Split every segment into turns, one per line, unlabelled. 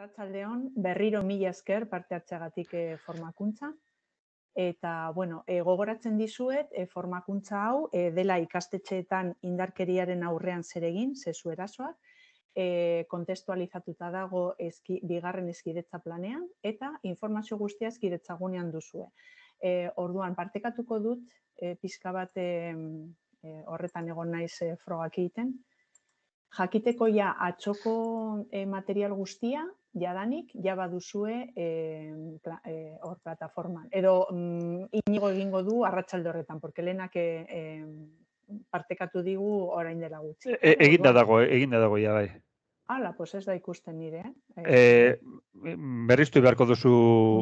Arratsaldeon berriro
mila esker parte hartzeagatik e, formakuntza eta bueno, e, gogoratzen dizuet e, formakuntza hau e, dela ikastetxeetan indarkeriaren aurrean zeregin, sesu erasoak, e, kontestualizatuta dago eski, bigarren eskidetza planean eta informazio guztia eskidetzagunean duzue. E, orduan partekatuko dut e, bat e, horretan egon naiz e, frogak egiten. Jakiteko ja atxoko material guztia jadanik, ja duzue e, hor plataforman. Edo mm, inigo egingo du arratsalde horretan, porque lehenak e, partekatu digu orain dela gutxi. E, e egin da dago,
egin da dago, ja bai.
Ala, pues ez da ikusten nire. Eh? E, bai. berriztu beharko duzu...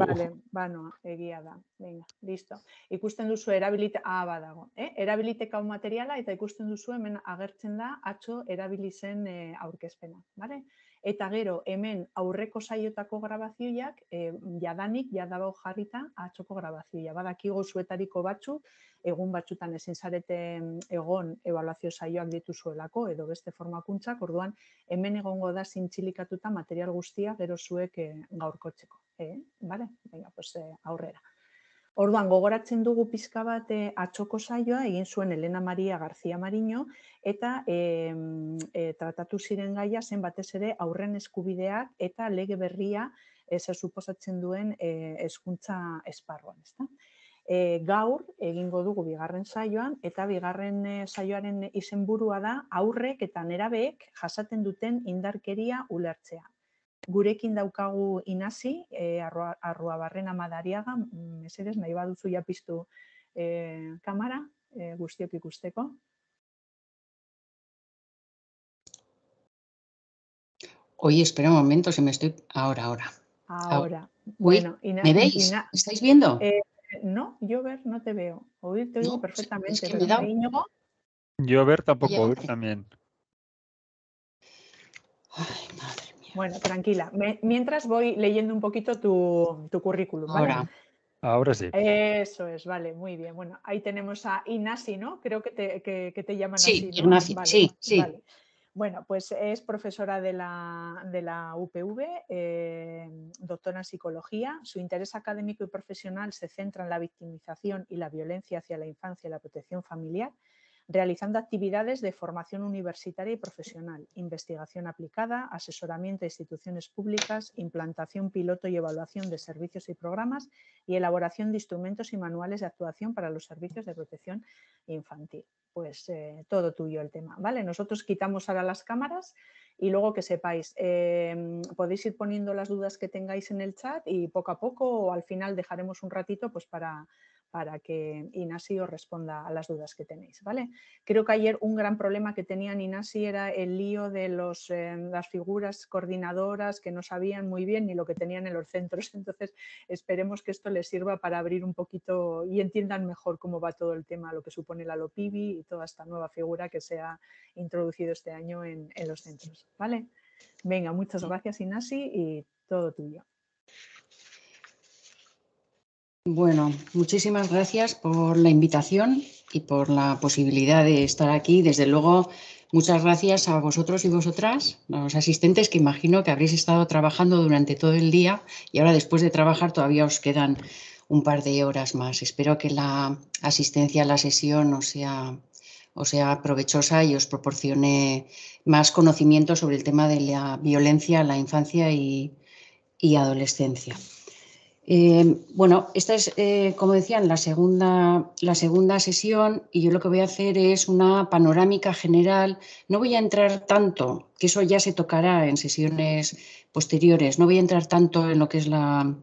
Bale, bano, egia da. Venga, listo. Ikusten duzu erabilite... Ah, badago. Eh? Erabiliteka materiala eta ikusten duzu hemen agertzen da atxo erabilizen eh, aurkezpena. Bale? Vale? eta gero hemen aurreko saiotako grabazioak e, jadanik jadago jarrita atzoko grabazioa. Badakigo zuetariko batzu egun batzutan ezin sarete egon evaluazio saioak dituzuelako edo beste formakuntzak, orduan hemen egongo da sintsilikatuta material guztia gero zuek eh, gaurkotzeko. eh vale? Venga, pues, eh, aurrera. Orduan gogoratzen dugu pizka bat eh, Atxoko saioa egin zuen Elena Maria García Marino eta eh tratatu ziren gaia zen batez ere aurren eskubideak eta lege berria eh, ze suposatzen duen eskuntza eh, esparruan, ezta. Eh gaur egingo dugu bigarren saioan eta bigarren saioaren izenburua da aurrek eta nerabeek jasaten duten indarkeria ulertzea. gurekin daukagu inasi e, arrua, Madariaga. amadariaga, mm, mesedes, nahi baduzu ja piztu e, kamara, e, guztiok ikusteko.
Oye, espera un momento, si me estoy... Ahora, ahora.
Ahora. bueno, ¿Me veis? ¿Estáis viendo? Eh, no, yo ver no te veo. Oír te oigo pues, perfectamente. Es
Yo ver tampoco, oír también.
Ay, madre. Bueno, tranquila. mientras voy leyendo un poquito tu, currículum. Ahora. Ahora sí. Eso es, vale, muy bien. Bueno, ahí tenemos a Inasi, ¿no? Creo que te, que, que te llaman sí, así. ¿no? Inasi, sí, Bueno, pues es profesora de la, UPV, eh, doctora en psicología. Su interés académico y profesional se centra en la victimización y la violencia hacia la infancia y la protección familiar realizando actividades de formación universitaria y profesional, investigación aplicada, asesoramiento a instituciones públicas, implantación piloto y evaluación de servicios y programas y elaboración de instrumentos y manuales de actuación para los servicios de protección infantil. Pues eh, todo tuyo el tema, ¿vale? Nosotros quitamos ahora las cámaras y luego que sepáis, em, podéis ir poniendo las dudas que tengáis en el chat y poco a poco o al final dejaremos un ratito pues para para que Inasi os responda a las dudas que tenéis. ¿vale? Creo que ayer un gran problema que tenían Inasi era el lío de los, eh, las figuras coordinadoras que no sabían muy bien ni lo que tenían en los centros. Entonces, esperemos que esto les sirva para abrir un poquito y entiendan mejor cómo va todo el tema, lo que supone la LOPIBI y toda esta nueva figura que se ha introducido este año en, los centros. ¿vale? Venga, muchas gracias Inasi y todo tuyo.
Bueno, muchísimas gracias por la invitación y por la posibilidad de estar aquí. Desde luego, muchas gracias a vosotros y vosotras, los asistentes, que imagino que habréis estado trabajando durante todo el día y ahora después de trabajar todavía os quedan un par de horas más. Espero que la asistencia a la sesión os sea, provechosa y os proporcione más conocimiento sobre el tema de la violencia a la infancia y adolescencia. Eh, bueno, esta es, eh, como decían, la segunda, la segunda sesión y yo lo que voy a hacer es una panorámica general. No voy a entrar tanto, que eso ya se tocará en sesiones posteriores, no voy a entrar tanto en lo que es la,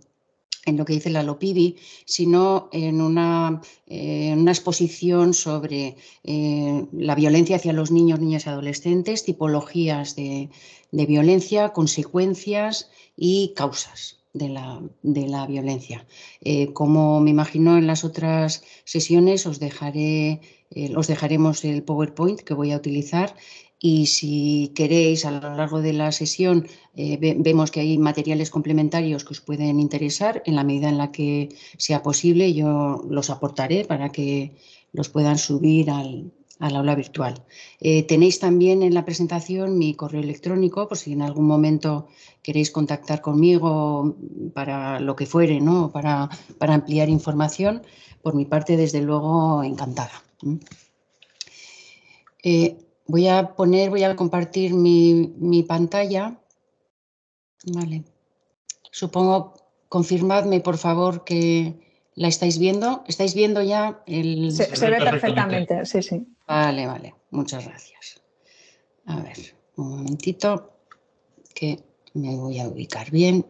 en lo que dice la LOPIDI, sino en una, eh, una exposición sobre la violencia hacia los niños, niñas y adolescentes, tipologías de violencia, consecuencias y causas de la, de la violencia. Eh, como me imagino en las otras sesiones, os, dejaré, eh, dejaremos el PowerPoint que voy a utilizar y si queréis, a lo largo de la sesión eh, vemos que hay materiales complementarios que os pueden interesar. En la medida en la que sea posible, yo los aportaré para que los puedan subir al, al aula virtual. Eh, tenéis también en la presentación mi correo electrónico, por si en algún momento queréis contactar conmigo para lo que fuere, ¿no? para, para ampliar información. Por mi parte, desde luego, encantada. Eh, voy a poner, voy a compartir mi, mi pantalla. Vale. Supongo, confirmadme por favor que, ¿La estáis viendo? ¿Estáis viendo ya el.? Se, ve perfectamente, sí, sí. Vale, vale, muchas gracias. A ver, un momentito que me voy a ubicar bien.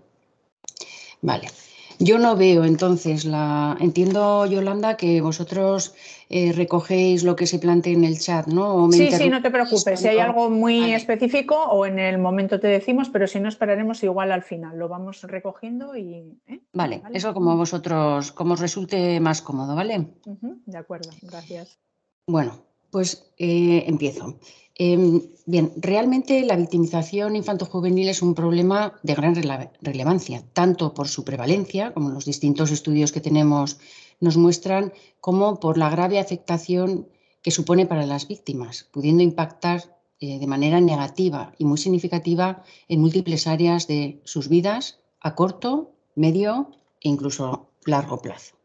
Vale, yo no veo, entonces, la entiendo, Yolanda, que vosotros eh, recogéis lo que se plantea en el chat, ¿no? sí, sí, no te preocupes. Si hay algo
muy específico o en el momento te decimos, pero si no esperaremos igual al final. Lo vamos recogiendo y. ¿eh? Vale, eso como mm.
vosotros, como os resulte más cómodo, ¿vale?
de acuerdo, gracias.
Bueno, pues eh, empiezo. Em, bien, realmente la victimización infantojuvenil es un problema de gran relevancia, tanto por su prevalencia, como los distintos estudios que tenemos nos muestran, como por la grave afectación que supone para las víctimas, pudiendo impactar eh, de manera negativa y muy significativa en múltiples áreas de sus vidas a corto, medio e incluso largo plazo.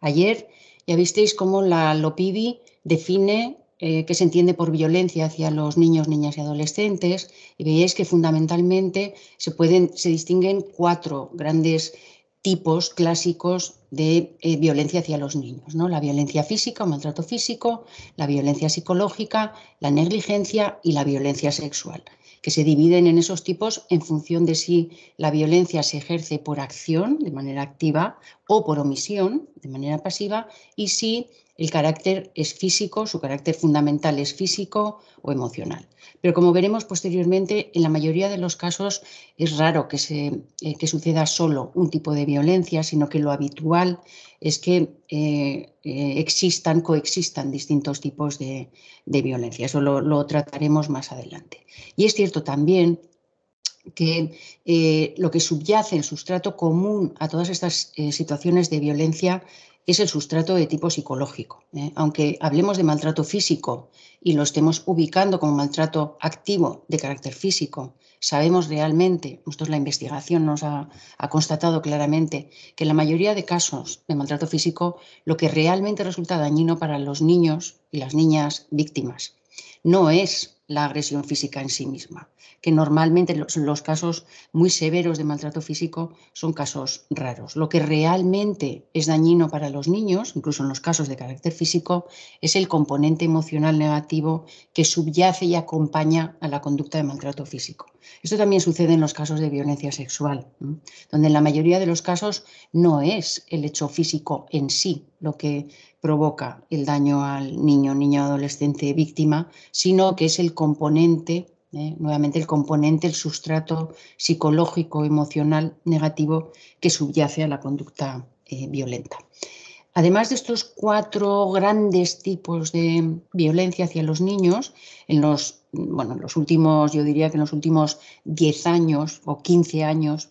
Ayer ya visteis cómo la LOPIDI define eh, qué se entiende por violencia hacia los niños, niñas y adolescentes, y veis que fundamentalmente se, pueden, se distinguen cuatro grandes tipos clásicos de eh, violencia hacia los niños, ¿no? La violencia física o maltrato físico, la violencia psicológica, la negligencia y la violencia sexual, que se dividen en esos tipos en función de si la violencia se ejerce por acción, de manera activa, o por omisión, de manera pasiva, y si el carácter es físico, su carácter fundamental es físico o emocional. Pero como veremos posteriormente, en la mayoría de los casos es raro que, se, eh, suceda solo un tipo de violencia, sino que lo habitual es que eh, eh, existan, coexistan distintos tipos de, violencia. Eso lo, trataremos más adelante. Y es cierto también que lo que subyace en sustrato común a todas estas situaciones de violencia es el sustrato de tipo psicológico. ¿eh? Aunque hablemos de maltrato físico y lo estemos ubicando como maltrato activo de carácter físico, sabemos realmente, la investigación nos ha, ha constatado claramente, que en la mayoría de casos de maltrato físico lo que realmente resulta dañino para los niños y las niñas víctimas no es la agresión física en sí misma, que normalmente los, casos muy severos de maltrato físico son casos raros. Lo que realmente es dañino para los niños, incluso en los casos de carácter físico, es el componente emocional negativo que subyace y acompaña a la conducta de maltrato físico. Esto también sucede en los casos de violencia sexual, donde en la mayoría de los casos no es el hecho físico en sí lo que provoca el daño al niño, niño adolescente víctima, sino que es el componente, ¿eh? nuevamente el componente, el sustrato psicológico, emocional negativo que subyace a la conducta eh, violenta. Además de estos cuatro grandes tipos de violencia hacia los niños, en los, bueno, los últimos, yo diría que en los últimos 10 años o 15 años,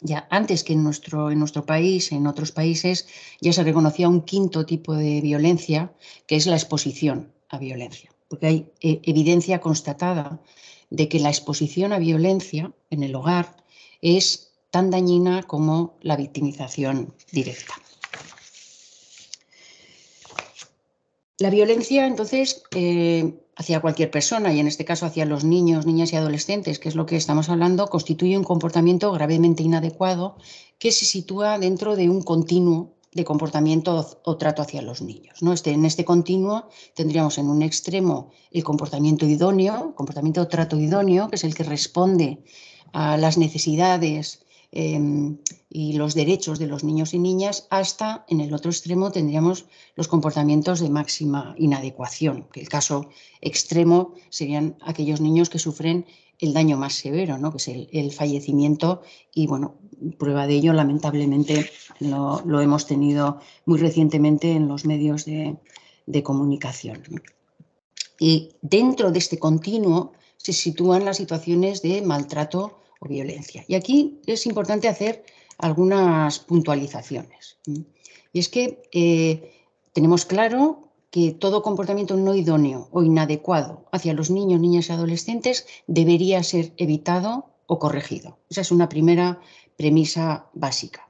ya antes que en nuestro, en nuestro país, en otros países, ya se reconocía un quinto tipo de violencia, que es la exposición a violencia porque hay eh, evidencia constatada de que la exposición a violencia en el hogar es tan dañina como la victimización directa. La violencia, entonces, eh, hacia cualquier persona, y en este caso hacia los niños, niñas y adolescentes, que es lo que estamos hablando, constituye un comportamiento gravemente inadecuado que se sitúa dentro de un continuo de comportamiento o trato hacia los niños. ¿no? Este, en este continuo tendríamos en un extremo el comportamiento idóneo, comportamiento o trato idóneo, que es el que responde a las necesidades em, y los derechos de los niños y niñas, hasta en el otro extremo tendríamos los comportamientos de máxima inadecuación, que el caso extremo serían aquellos niños que sufren el daño más severo, ¿no? que es el, fallecimiento. Y bueno, prueba de ello, lamentablemente, lo, hemos tenido muy recientemente en los medios de, comunicación. Y dentro de este continuo se sitúan las situaciones de maltrato o violencia. Y aquí es importante hacer algunas puntualizaciones. Y es que eh, tenemos claro que todo comportamiento no idóneo o inadecuado hacia los niños, niñas y adolescentes debería ser evitado o corregido. Esa es una primera premisa básica.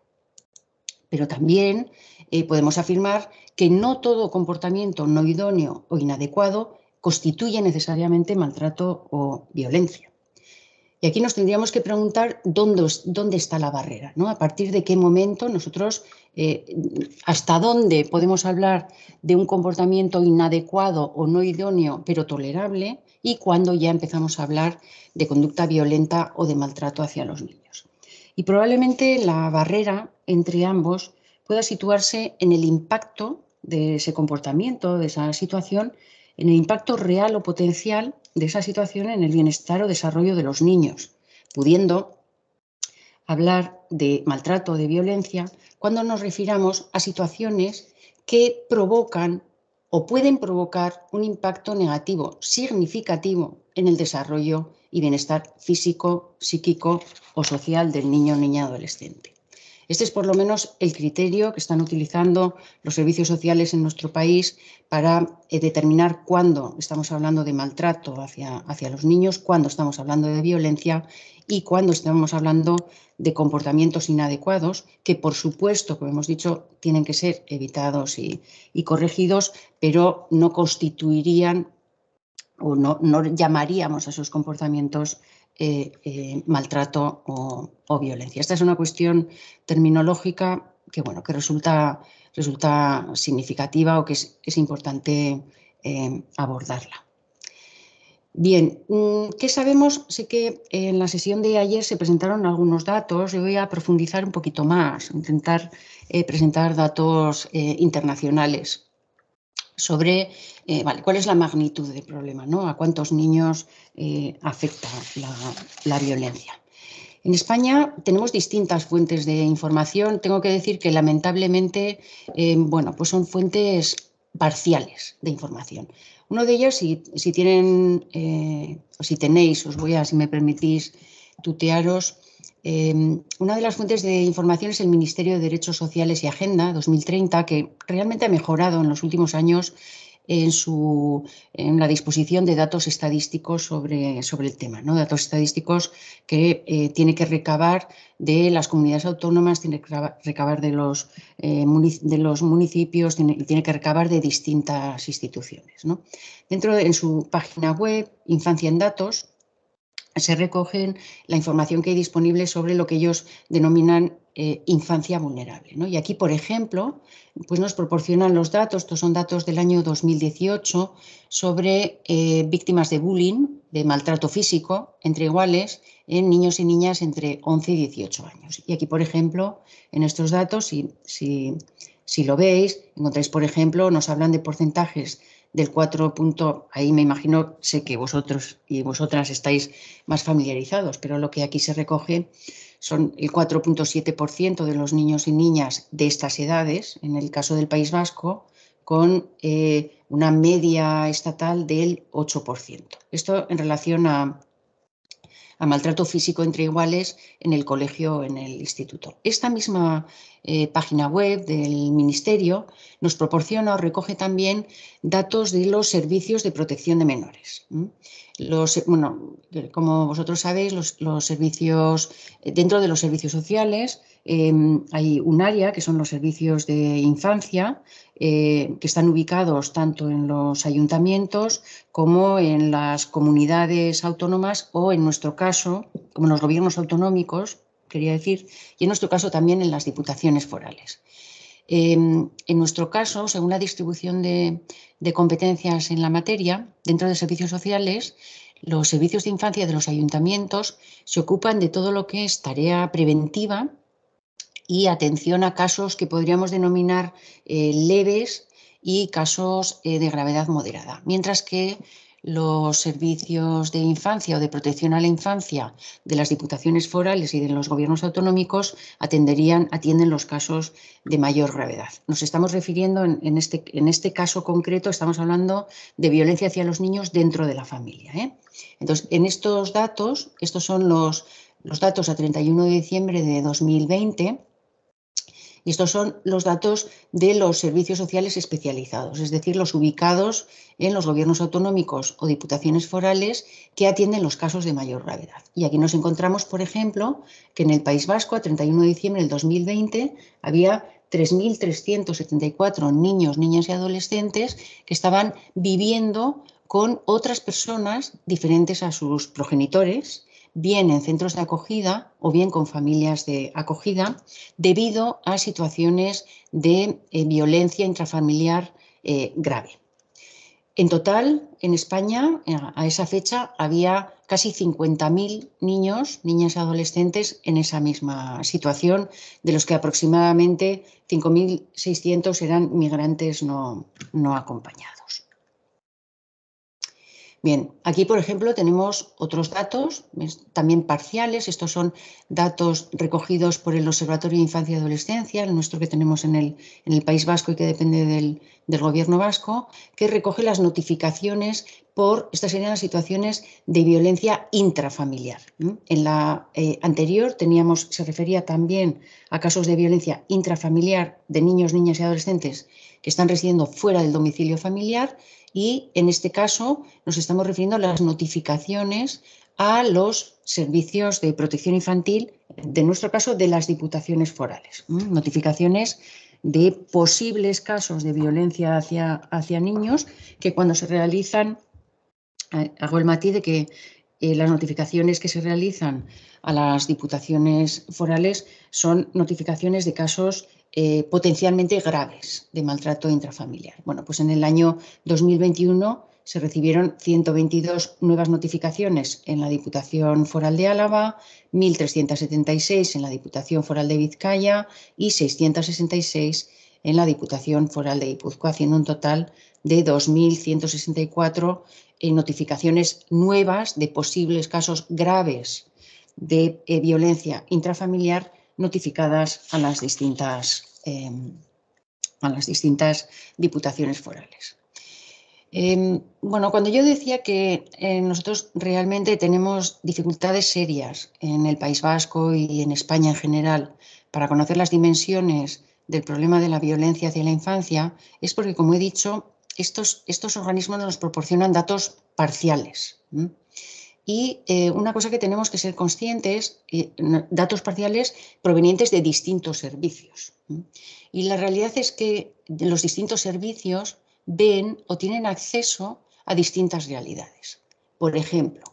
Pero también eh, podemos afirmar que no todo comportamiento no idóneo o inadecuado constituye necesariamente maltrato o violencia. Y aquí nos tendríamos que preguntar dónde, dónde está la barrera, ¿no? A partir de qué momento nosotros, eh, hasta dónde podemos hablar de un comportamiento inadecuado o no idóneo, pero tolerable, y cuándo ya empezamos a hablar de conducta violenta o de maltrato hacia los niños. Y probablemente la barrera entre ambos pueda situarse en el impacto de ese comportamiento, de esa situación, en el impacto real o potencial de esa situación en el bienestar o desarrollo de los niños, pudiendo hablar de maltrato o de violencia cuando nos refiramos a situaciones que provocan o pueden provocar un impacto negativo significativo en el desarrollo y bienestar físico, psíquico o social del niño o niña adolescente. Este es por lo menos el criterio que están utilizando los servicios sociales en nuestro país para eh, determinar cuándo estamos hablando de maltrato hacia, hacia los niños, cuándo estamos hablando de violencia y cuándo estamos hablando de comportamientos inadecuados, que por supuesto, como hemos dicho, tienen que ser evitados y, corregidos, pero no constituirían o no, no llamaríamos a esos comportamientos eh, eh, maltrato o, violencia. Esta es una cuestión terminológica que, bueno, que resulta, resulta significativa o que es, importante eh, abordarla. Bien, mm, ¿qué sabemos? Sé que en la sesión de ayer se presentaron algunos datos y voy a profundizar un poquito más, intentar presentar datos internacionales sobre eh, cuál es la magnitud del problema, ¿no? a cuántos niños eh, afecta la, violencia. En España tenemos distintas fuentes de información. Tengo que decir que lamentablemente eh, bueno, pues son fuentes parciales de información. Uno de ellos, si, si tienen si tenéis, os voy a, si me permitís, tutearos Em, una de las fuentes de información es el Ministerio de Derechos Sociales y Agenda 2030, que realmente ha mejorado en los últimos años en, la disposición de datos estadísticos sobre, el tema, ¿no? datos estadísticos que eh, tiene que recabar de las comunidades autónomas, tiene que recabar de los, eh, municipios, tiene, que recabar de distintas instituciones. Dentro de su página web, Infancia en Datos, se recogen la información que hay disponible sobre lo que ellos denominan eh, infancia vulnerable. Y aquí, por ejemplo, pues nos proporcionan los datos, estos son datos del año 2018, sobre eh, víctimas de bullying, de maltrato físico entre iguales en niños y niñas entre 11 y 18 años. Y aquí, por ejemplo, en estos datos, si, si, si lo veis, encontráis, por ejemplo, nos hablan de porcentajes del 4. ahí me imagino, sé que vosotros y vosotras estáis más familiarizados, pero lo que aquí se recoge son el 4.7% de los niños y niñas de estas edades, en el caso del País Vasco, con eh, una media estatal del 8%. Esto en relación a, a maltrato físico entre iguales en el colegio o en el instituto. Esta misma eh, página web del Ministerio nos proporciona o recoge también datos de los servicios de protección de menores. Los, bueno, como vosotros sabéis, los servicios, eh, dentro de los servicios sociales, Em, hay un área que son los servicios de infancia, eh, que están ubicados tanto en los ayuntamientos como en las comunidades autónomas o, en nuestro caso, como en los gobiernos autonómicos, quería decir, y en nuestro caso también en las diputaciones forales. Em, en nuestro caso, según la distribución de competencias en la materia, dentro de servicios sociales, los servicios de infancia de los ayuntamientos se ocupan de todo lo que es tarea preventiva y atención a casos que podríamos denominar eh, leves y casos eh, de gravedad moderada. Mientras que los servicios de infancia o de protección a la infancia de las diputaciones forales y de los gobiernos autonómicos atenderían, atienden los casos de mayor gravedad. Nos estamos refiriendo, en, este, en este, caso concreto, estamos hablando de violencia hacia los niños dentro de la familia. ¿eh? Entonces, en estos datos, estos son los, los datos a 31 de diciembre de 2020, y estos son los datos de los servicios sociales especializados, es decir, los ubicados en los gobiernos autonómicos o diputaciones forales que atienden los casos de mayor gravedad. Y aquí nos encontramos, por ejemplo, que en el País Vasco, a 31 de diciembre del 2020, había 3.374 niños, niñas y adolescentes que estaban viviendo con otras personas diferentes a sus progenitores bien en centros de acogida o bien con familias de acogida debido a situaciones de eh, violencia intrafamiliar eh, grave. En total, en España, eh, a esa fecha, había casi 50.000 niños, niñas y adolescentes en esa misma situación, de los que aproximadamente 5.600 eran migrantes no acompañados. Bien, aquí por ejemplo tenemos otros datos, también parciales, estos son datos recogidos por el Observatorio de Infancia y Adolescencia, el nuestro que tenemos en el, País Vasco y que depende del, Gobierno Vasco, que recoge las notificaciones por, estas serían las situaciones de violencia intrafamiliar. En la eh, anterior teníamos, se refería también a casos de violencia intrafamiliar de niños, niñas y adolescentes que están residiendo fuera del domicilio familiar, y en este caso nos estamos refiriendo a las notificaciones a los servicios de protección infantil, de nuestro caso, de las diputaciones forales. Notificaciones de posibles casos de violencia hacia, hacia niños que cuando se realizan, eh, hago el matiz de que eh, las notificaciones que se realizan a las diputaciones forales son notificaciones de casos eh, potencialmente graves de maltrato intrafamiliar. Bueno, pues en el año 2021 se recibieron 122 nuevas notificaciones en la Diputación Foral de Álava, 1.376 en la Diputación Foral de Vizcaya y 666 en la Diputación Foral de Guipúzcoa, haciendo un total de 2.164 eh, notificaciones nuevas de posibles casos graves de eh, violencia intrafamiliar notificadas a las distintas, em, a las distintas diputaciones forales. Em, bueno, cuando yo decía que eh, nosotros realmente tenemos dificultades serias en el País Vasco y en España en general para conocer las dimensiones del problema de la violencia hacia la infancia, es porque, como he dicho, estos, estos organismos nos proporcionan datos parciales y eh, una cosa que tenemos que ser conscientes, es eh, datos parciales provenientes de distintos servicios. Y la realidad es que los distintos servicios ven o tienen acceso a distintas realidades. Por ejemplo,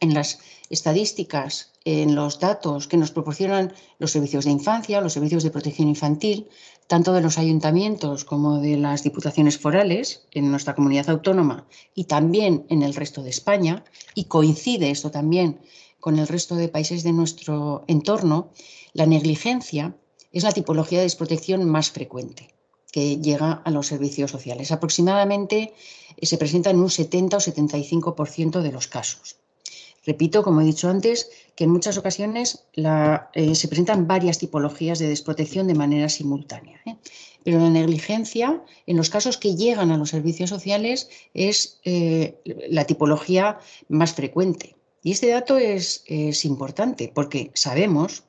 en las estadísticas, en los datos que nos proporcionan los servicios de infancia, los servicios de protección infantil, tanto de los ayuntamientos como de las diputaciones forales en nuestra comunidad autónoma y también en el resto de España, y coincide esto también con el resto de países de nuestro entorno, la negligencia es la tipología de desprotección más frecuente que llega a los servicios sociales. Aproximadamente eh, se presenta en un 70 o 75% de los casos. Repito, como he dicho antes, que en muchas ocasiones eh, se presentan varias tipologías de desprotección de manera simultánea. ¿eh? Pero la negligencia, en los casos que llegan a los servicios sociales, es eh, la tipología más frecuente. Y este dato es, importante porque sabemos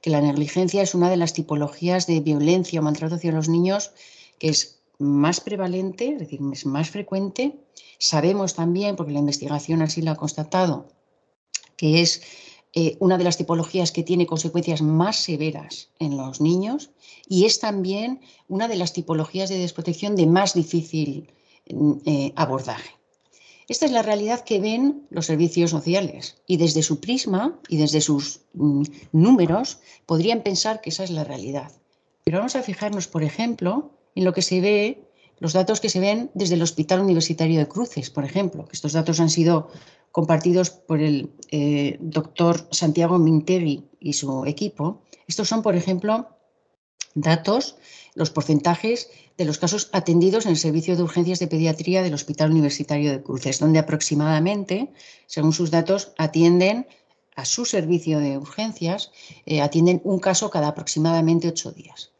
que la negligencia es una de las tipologías de violencia o maltrato hacia los niños que es más prevalente, es decir, es más frecuente. Sabemos también, porque la investigación así lo ha constatado, que es eh, una de las tipologías que tiene consecuencias más severas en los niños y es también una de las tipologías de desprotección de más difícil mm, eh, abordaje. Esta es la realidad que ven los servicios sociales y desde su prisma y desde sus mm, números podrían pensar que esa es la realidad. Pero vamos a fijarnos, por ejemplo, en lo que se ve los datos que se ven desde el Hospital Universitario de Cruces, por ejemplo. Estos datos han sido compartidos por el eh, doctor Santiago Minteri y su equipo. Estos son, por ejemplo, datos, los porcentajes de los casos atendidos en el Servicio de Urgencias de Pediatría del Hospital Universitario de Cruces, donde aproximadamente, según sus datos, atienden a su servicio de urgencias, eh, atienden un caso cada aproximadamente ocho días.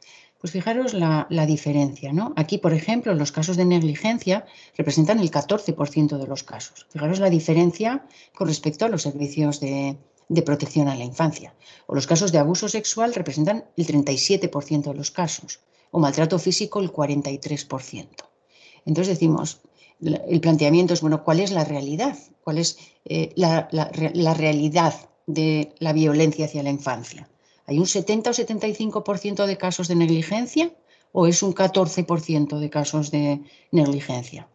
Pues fijaros la, diferencia, ¿no? Aquí, por ejemplo, los casos de negligencia representan el 14% de los casos. Fijaros la diferencia con respecto a los servicios de, protección a la infancia. O los casos de abuso sexual representan el 37% de los casos, o maltrato físico el 43%. Entonces decimos, el planteamiento es, bueno, ¿cuál es la realidad? ¿Cuál es eh, la, realidad de la violencia hacia la infancia? ¿Hay un 70 o 75% de casos de negligencia o es un 14% de casos de negligencia?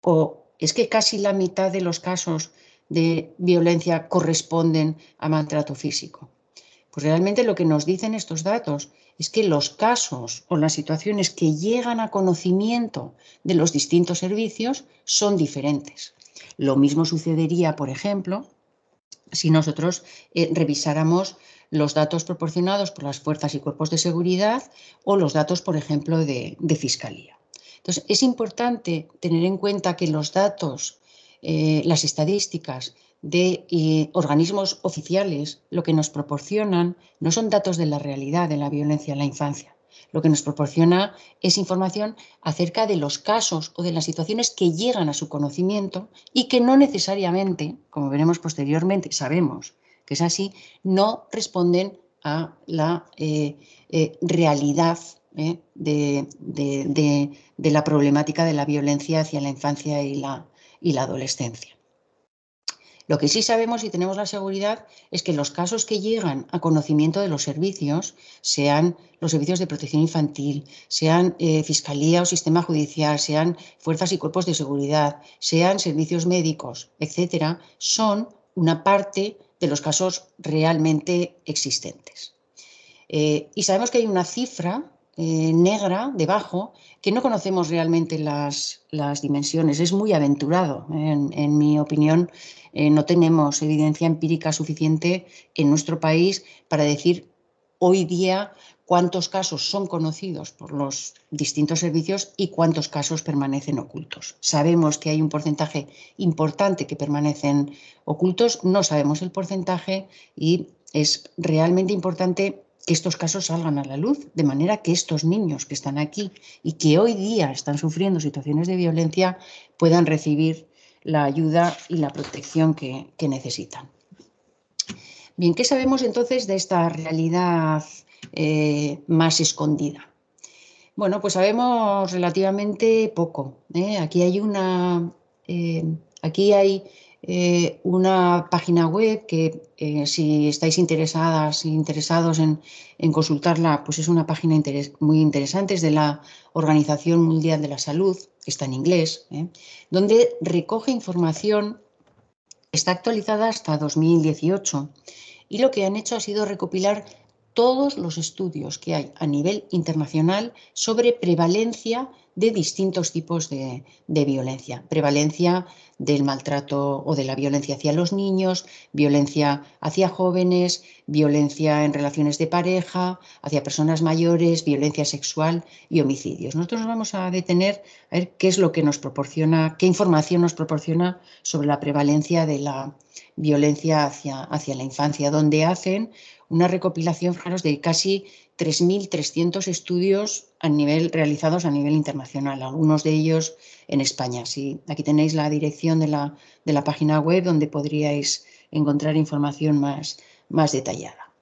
¿O es que casi la mitad de los casos de violencia corresponden a maltrato físico? Pues realmente lo que nos dicen estos datos es que los casos o las situaciones que llegan a conocimiento de los distintos servicios son diferentes. Lo mismo sucedería, por ejemplo, si nosotros eh, revisáramos los datos proporcionados por las fuerzas y cuerpos de seguridad o los datos, por ejemplo, de, fiscalía. Entonces, es importante tener en cuenta que los datos, eh, las estadísticas de eh, organismos oficiales, lo que nos proporcionan no son datos de la realidad de la violencia en la infancia. Lo que nos proporciona es información acerca de los casos o de las situaciones que llegan a su conocimiento y que no necesariamente, como veremos posteriormente, sabemos que es así, no responden a la eh, eh, realidad eh, de, la problemática de la violencia hacia la infancia y la, adolescencia. Lo que sí sabemos y tenemos la seguridad es que los casos que llegan a conocimiento de los servicios, sean los servicios de protección infantil, sean fiscalía o sistema judicial, sean fuerzas y cuerpos de seguridad, sean servicios médicos, etcétera, son una parte de los casos realmente existentes. Eh, y sabemos que hay una cifra eh, negra debajo que no conocemos realmente las, dimensiones. Es muy aventurado, en, mi opinión. Eh, no tenemos evidencia empírica suficiente en nuestro país para decir hoy día cuántos casos son conocidos por los distintos servicios y cuántos casos permanecen ocultos. Sabemos que hay un porcentaje importante que permanecen ocultos, no sabemos el porcentaje y es realmente importante que estos casos salgan a la luz, de manera que estos niños que están aquí y que hoy día están sufriendo situaciones de violencia puedan recibir la ayuda y la protección que, necesitan. Bien, ¿qué sabemos entonces de esta realidad eh, más escondida. Bueno, pues sabemos relativamente poco. ¿eh? Aquí hay una, eh, aquí hay, una página web que si estáis interesadas interesados en, consultarla, pues es una página muy interesante, es de la Organización Mundial de la Salud, está en inglés, donde recoge información, está actualizada hasta 2018 y lo que han hecho ha sido recopilar todos los estudios que hay a nivel internacional sobre prevalencia de distintos tipos de, violencia. Prevalencia del maltrato o de la violencia hacia los niños, violencia hacia jóvenes, violencia en relaciones de pareja, hacia personas mayores, violencia sexual y homicidios. Nosotros nos vamos a detener a ver qué es lo que nos proporciona, qué información nos proporciona sobre la prevalencia de la violencia hacia, la infancia, dónde hacen una recopilación fijaros, de casi 3.300 estudios a nivel, realizados a nivel internacional, algunos de ellos en España. aquí tenéis la dirección de la, página web donde podríais encontrar información más, más detallada.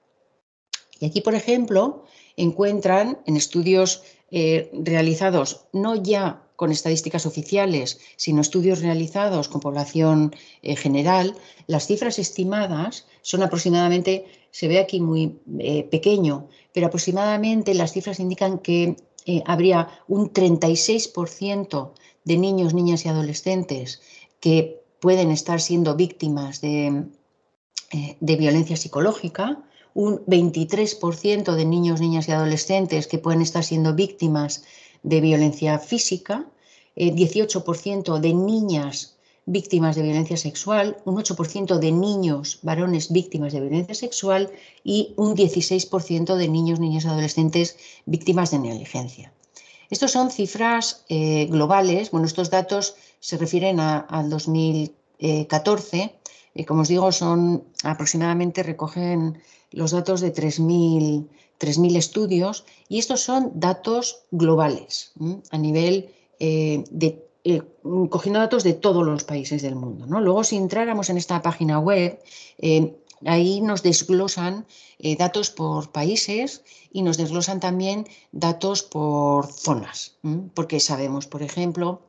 Y aquí, por ejemplo, encuentran en estudios eh, realizados no ya con estadísticas oficiales, sino estudios realizados con población eh, general, las cifras estimadas son aproximadamente se ve aquí muy eh, pequeño, pero aproximadamente las cifras indican que eh, habría un 36% de niños, niñas y adolescentes que pueden estar siendo víctimas de, eh, de violencia psicológica, un 23% de niños, niñas y adolescentes que pueden estar siendo víctimas de violencia física, 18% de niñas víctimas de violencia sexual, un 8% de niños varones víctimas de violencia sexual y un 16% de niños, niñas y adolescentes víctimas de negligencia. Estos son cifras eh, globales, bueno, estos datos se refieren al 2014, eh, como os digo, son aproximadamente recogen los datos de 3.000 estudios y estos son datos globales a nivel eh, de eh, mm, cogiendo datos de todos los países del mundo. ¿no? Luego, si entráramos en esta página web, eh, ahí nos desglosan eh, datos por países y nos desglosan también datos por zonas, porque sabemos, por ejemplo,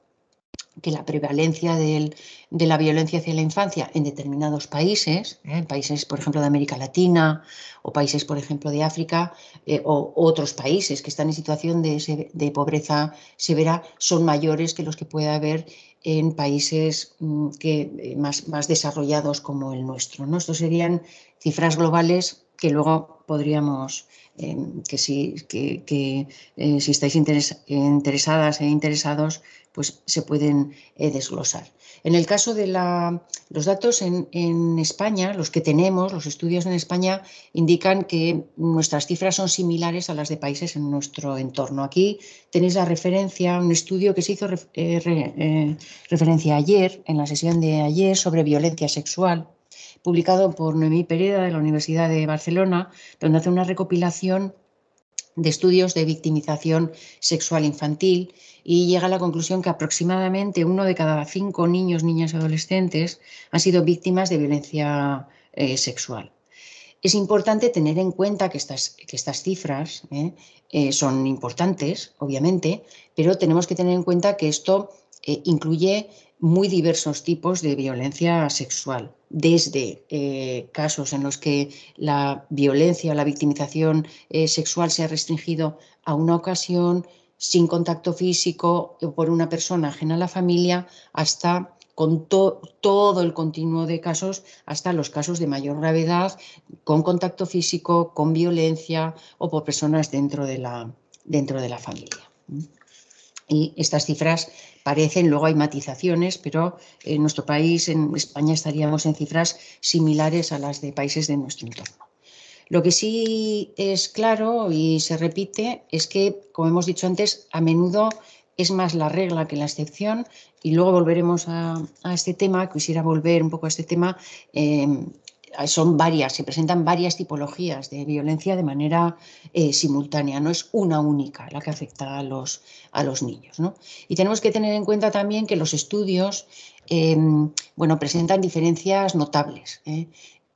que la prevalencia de la violencia hacia la infancia en determinados países, ¿eh? en países por ejemplo de América Latina o países por ejemplo de África eh, o otros países que están en situación de, pobreza severa son mayores que los que puede haber en países mm, que, eh, más, desarrollados como el nuestro. ¿no? Estos serían cifras globales que luego podríamos, que si, si estáis interesadas e interesados, pues se pueden eh, desglosar. En el caso de los datos en, España, los que tenemos, los estudios en España indican que nuestras cifras son similares a las de países en nuestro entorno. Aquí tenéis la referencia, un estudio que se hizo eh, eh, referencia ayer, en la sesión de ayer, sobre violencia sexual publicado por Noemí Pereda de la Universidad de Barcelona, donde hace una recopilación de estudios de victimización sexual infantil y llega a la conclusión que aproximadamente uno de cada cinco niños, niñas y adolescentes han sido víctimas de violencia eh, sexual. Es importante tener en cuenta que estas, estas cifras eh, eh, son importantes, obviamente, pero tenemos que tener en cuenta que esto incluye muy diversos tipos de violencia sexual, desde eh, casos en los que la violencia o la victimización eh, sexual se ha restringido a una ocasión, sin contacto físico o eh, por una persona ajena a la familia, hasta con todo el continuo de casos, hasta los casos de mayor gravedad, con contacto físico, con violencia o por personas dentro de la, dentro de la familia. Y estas cifras parecen, luego hay matizaciones, pero en nuestro país, en España, estaríamos en cifras similares a las de países de nuestro entorno. Lo que sí es claro y se repite es que, como hemos dicho antes, a menudo es más la regla que la excepción y luego volveremos a, este tema, quisiera volver un poco a este tema eh, son varias, se presentan varias tipologías de violencia de manera eh, simultánea, no es una única la que afecta a los, a los niños. ¿no? Y tenemos que tener en cuenta también que los estudios em, bueno, presentan diferencias notables. ¿eh?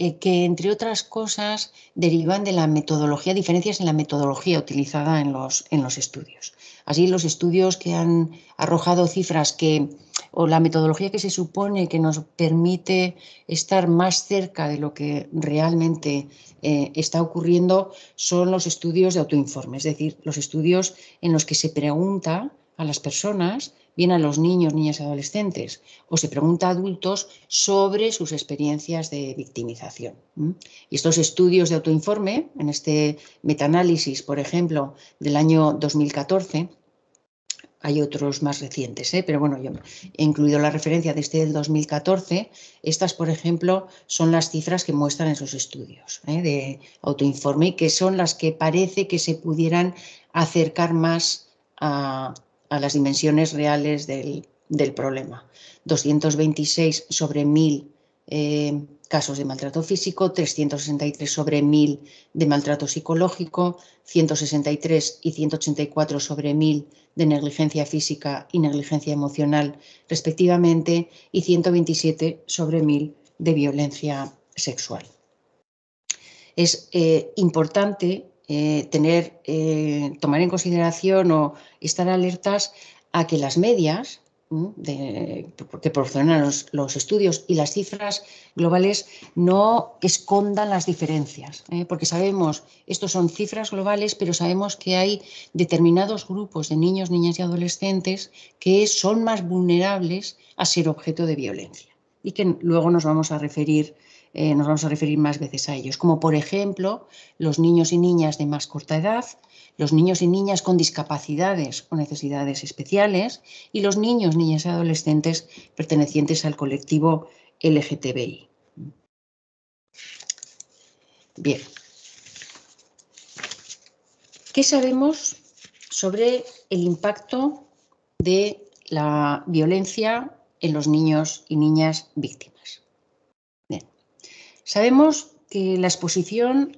Eh, que, entre otras cosas, derivan de la metodología, diferencias en la metodología utilizada en los, en los estudios. Así, los estudios que han arrojado cifras que, o la metodología que se supone que nos permite estar más cerca de lo que realmente eh, está ocurriendo, son los estudios de autoinforme, es decir, los estudios en los que se pregunta a las personas vienen a los niños, niñas y adolescentes, o se pregunta a adultos sobre sus experiencias de victimización. Y estos estudios de autoinforme, en este metaanálisis, por ejemplo, del año 2014, hay otros más recientes, ¿eh? pero bueno, yo he incluido la referencia de este del 2014. Estas, por ejemplo, son las cifras que muestran en esos estudios ¿eh? de autoinforme que son las que parece que se pudieran acercar más a, a las dimensiones reales del, problema. 226 sobre 1000 eh, casos de maltrato físico, 363 sobre 1000 de maltrato psicológico, 163 y 184 sobre 1000 de negligencia física y negligencia emocional, respectivamente, y 127 sobre 1000 de violencia sexual. Es eh, importante eh, tener, eh, tomar en consideración o estar alertas a que las medias que proporcionan los, estudios y las cifras globales no escondan las diferencias, ¿eh? porque sabemos, estos son cifras globales, pero sabemos que hay determinados grupos de niños, niñas y adolescentes que son más vulnerables a ser objeto de violencia y que luego nos vamos a referir eh, nos vamos a referir más veces a ellos, como por ejemplo los niños y niñas de más corta edad, los niños y niñas con discapacidades o necesidades especiales y los niños, niñas y adolescentes pertenecientes al colectivo LGTBI. Bien. ¿Qué sabemos sobre el impacto de la violencia en los niños y niñas víctimas? Sabemos que la exposición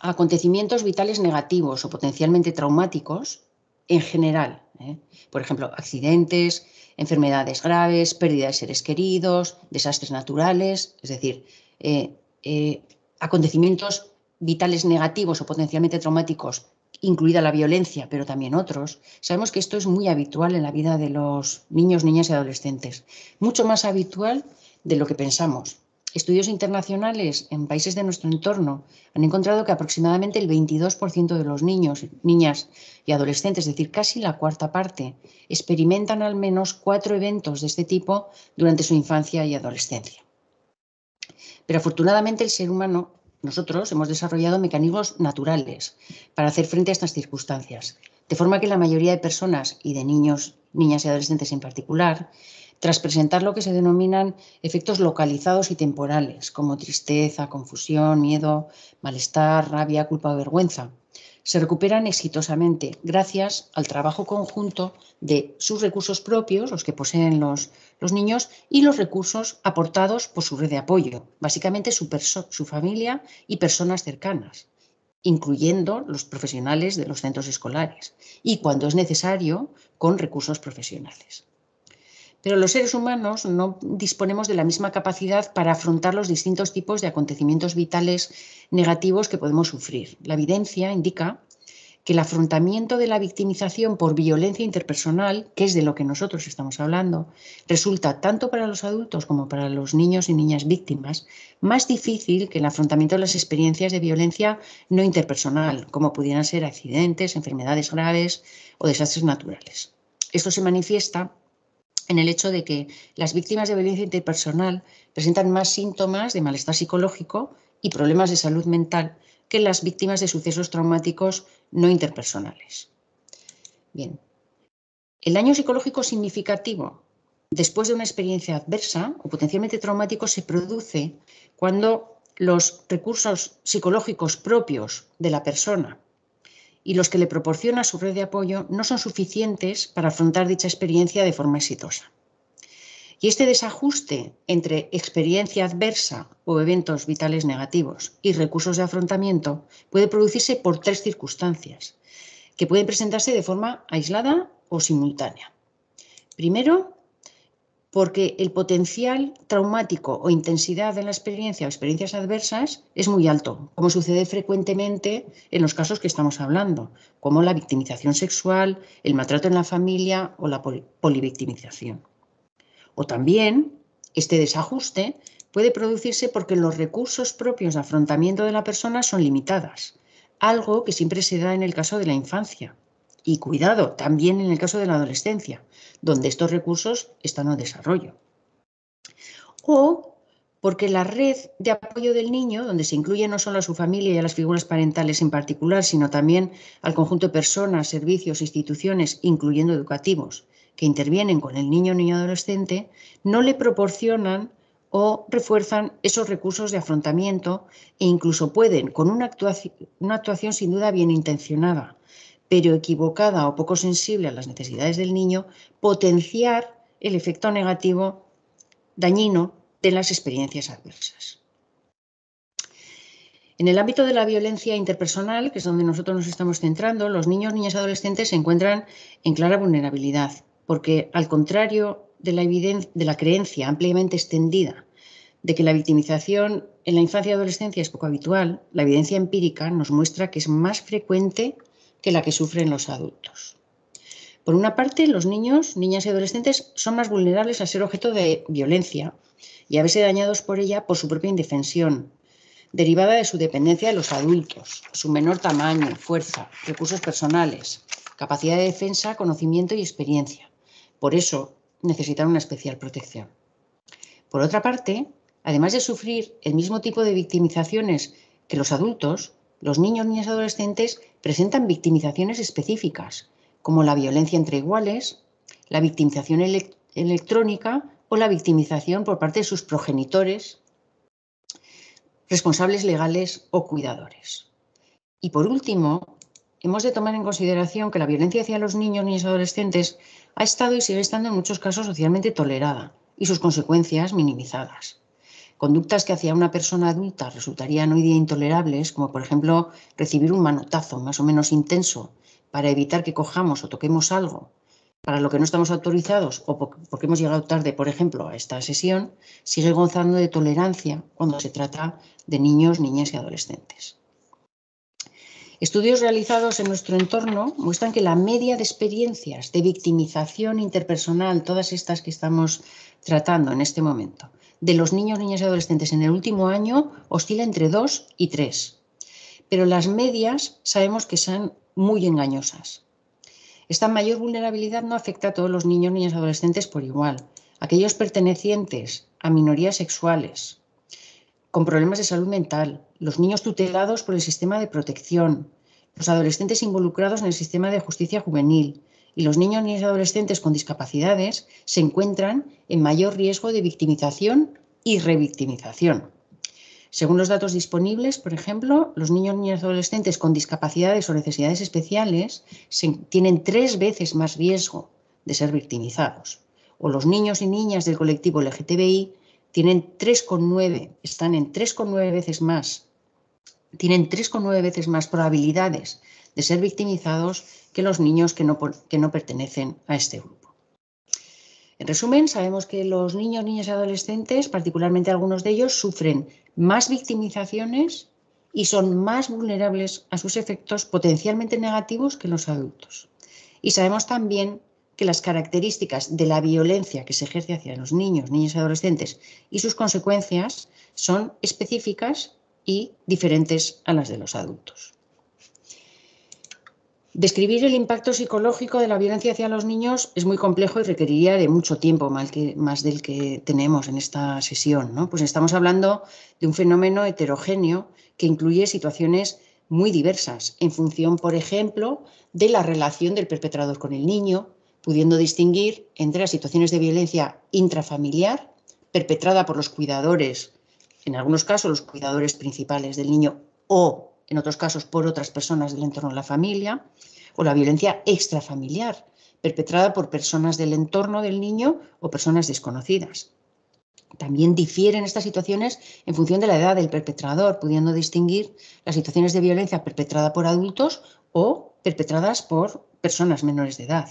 a acontecimientos vitales negativos o potencialmente traumáticos en general, ¿eh? por ejemplo, accidentes, enfermedades graves, pérdida de seres queridos, desastres naturales, es decir, eh, eh, acontecimientos vitales negativos o potencialmente traumáticos, incluida la violencia, pero también otros, sabemos que esto es muy habitual en la vida de los niños, niñas y adolescentes, mucho más habitual de lo que pensamos. Estudios internacionales en países de nuestro entorno han encontrado que aproximadamente el 22% de los niños, niñas y adolescentes, es decir, casi la cuarta parte, experimentan al menos cuatro eventos de este tipo durante su infancia y adolescencia. Pero afortunadamente el ser humano, nosotros, hemos desarrollado mecanismos naturales para hacer frente a estas circunstancias, de forma que la mayoría de personas y de niños, niñas y adolescentes en particular, tras presentar lo que se denominan efectos localizados y temporales, como tristeza, confusión, miedo, malestar, rabia, culpa o vergüenza. Se recuperan exitosamente gracias al trabajo conjunto de sus recursos propios, los que poseen los, niños, y los recursos aportados por su red de apoyo, básicamente su, su familia y personas cercanas incluyendo los profesionales de los centros escolares, y cuando es necesario, con recursos profesionales. Pero los seres humanos no disponemos de la misma capacidad para afrontar los distintos tipos de acontecimientos vitales negativos que podemos sufrir. La evidencia indica que el afrontamiento de la victimización por violencia interpersonal, que es de lo que nosotros estamos hablando, resulta tanto para los adultos como para los niños y niñas víctimas más difícil que el afrontamiento de las experiencias de violencia no interpersonal, como pudieran ser accidentes, enfermedades graves o desastres naturales. Esto se manifiesta en el hecho de que las víctimas de violencia interpersonal presentan más síntomas de malestar psicológico y problemas de salud mental que las víctimas de sucesos traumáticos no interpersonales. Bien, el daño psicológico significativo después de una experiencia adversa o potencialmente traumático se produce cuando los recursos psicológicos propios de la persona y los que le proporciona su red de apoyo no son suficientes para afrontar dicha experiencia de forma exitosa. Y este desajuste entre experiencia adversa o eventos vitales negativos y recursos de afrontamiento puede producirse por tres circunstancias, que pueden presentarse de forma aislada o simultánea. Primero, porque el potencial traumático o intensidad de la experiencia o experiencias adversas es muy alto, como sucede frecuentemente en los casos que estamos hablando, como la victimización sexual, el maltrato en la familia o la polivictimización. O también este desajuste puede producirse porque los recursos propios de afrontamiento de la persona son limitadas, algo que siempre se da en el caso de la infancia y cuidado, también en el caso de la adolescencia, donde estos recursos están en desarrollo. O porque la red de apoyo del niño, donde se incluye no solo a su familia y a las figuras parentales en particular, sino también al conjunto de personas, servicios, instituciones, incluyendo educativos, que intervienen con el niño o niño adolescente, no le proporcionan o refuerzan esos recursos de afrontamiento e incluso pueden, con una actuación sin duda bien intencionada, pero equivocada o poco sensible a las necesidades del niño, potenciar el efecto negativo dañino de las experiencias adversas. En el ámbito de la violencia interpersonal, que es donde nosotros nos estamos centrando, los niños, niñas y adolescentes se encuentran en clara vulnerabilidad, porque al contrario de la, de la creencia ampliamente extendida de que la victimización en la infancia y adolescencia es poco habitual, la evidencia empírica nos muestra que es más frecuente que la que sufren los adultos. Por una parte, los niños, niñas y adolescentes son más vulnerables a ser objeto de violencia y a verse dañados por ella por su propia indefensión, derivada de su dependencia de los adultos, su menor tamaño, fuerza, recursos personales, capacidad de defensa, conocimiento y experiencia. Por eso necesitan una especial protección. Por otra parte, además de sufrir el mismo tipo de victimizaciones que los adultos, los niños, niñas y adolescentes presentan victimizaciones específicas, como la violencia entre iguales, la victimización electrónica o la victimización por parte de sus progenitores, responsables legales o cuidadores. Y por último, hemos de tomar en consideración que la violencia hacia los niños, niñas y adolescentes ha estado y sigue estando en muchos casos socialmente tolerada y sus consecuencias minimizadas. Conductas que hacia una persona adulta resultarían hoy día intolerables, como por ejemplo recibir un manotazo más o menos intenso para evitar que cojamos o toquemos algo para lo que no estamos autorizados o porque hemos llegado tarde, por ejemplo, a esta sesión, sigue gozando de tolerancia cuando se trata de niños, niñas y adolescentes. Estudios realizados en nuestro entorno muestran que la media de experiencias de victimización interpersonal, todas estas que estamos tratando en este momento, de los niños, niñas y adolescentes en el último año oscila entre 2 y 3. Pero las medias sabemos que son muy engañosas. Esta mayor vulnerabilidad no afecta a todos los niños, niñas y adolescentes por igual. Aquellos pertenecientes a minorías sexuales, con problemas de salud mental, los niños tutelados por el sistema de protección, los adolescentes involucrados en el sistema de justicia juvenil y los niños y adolescentes con discapacidades se encuentran en mayor riesgo de victimización y revictimización. Según los datos disponibles, por ejemplo, los niños, y niñas y adolescentes con discapacidades o necesidades especiales tienen tres veces más riesgo de ser victimizados. O los niños y niñas del colectivo LGTBI tienen 3,9, están en 3,9 veces más, tienen 3,9 veces más probabilidades de ser victimizados que los niños que no, que no pertenecen a este grupo. En resumen, sabemos que los niños, niñas y adolescentes, particularmente algunos de ellos, sufren más victimizaciones y son más vulnerables a sus efectos potencialmente negativos que los adultos. Y sabemos también que las características de la violencia que se ejerce hacia los niños, niñas y adolescentes y sus consecuencias son específicas y diferentes a las de los adultos. Describir el impacto psicológico de la violencia hacia los niños es muy complejo y requeriría de mucho tiempo, más, del que tenemos en esta sesión. Pues estamos hablando de un fenómeno heterogéneo que incluye situaciones muy diversas, en función, por ejemplo, de la relación del perpetrador con el niño, pudiendo distinguir entre las situaciones de violencia intrafamiliar perpetrada por los cuidadores, en algunos casos los cuidadores principales del niño o en otros casos por otras personas del entorno de la familia, o la violencia extrafamiliar perpetrada por personas del entorno del niño o personas desconocidas. También difieren estas situaciones en función de la edad del perpetrador, pudiendo distinguir las situaciones de violencia perpetrada por adultos o perpetradas por personas menores de edad.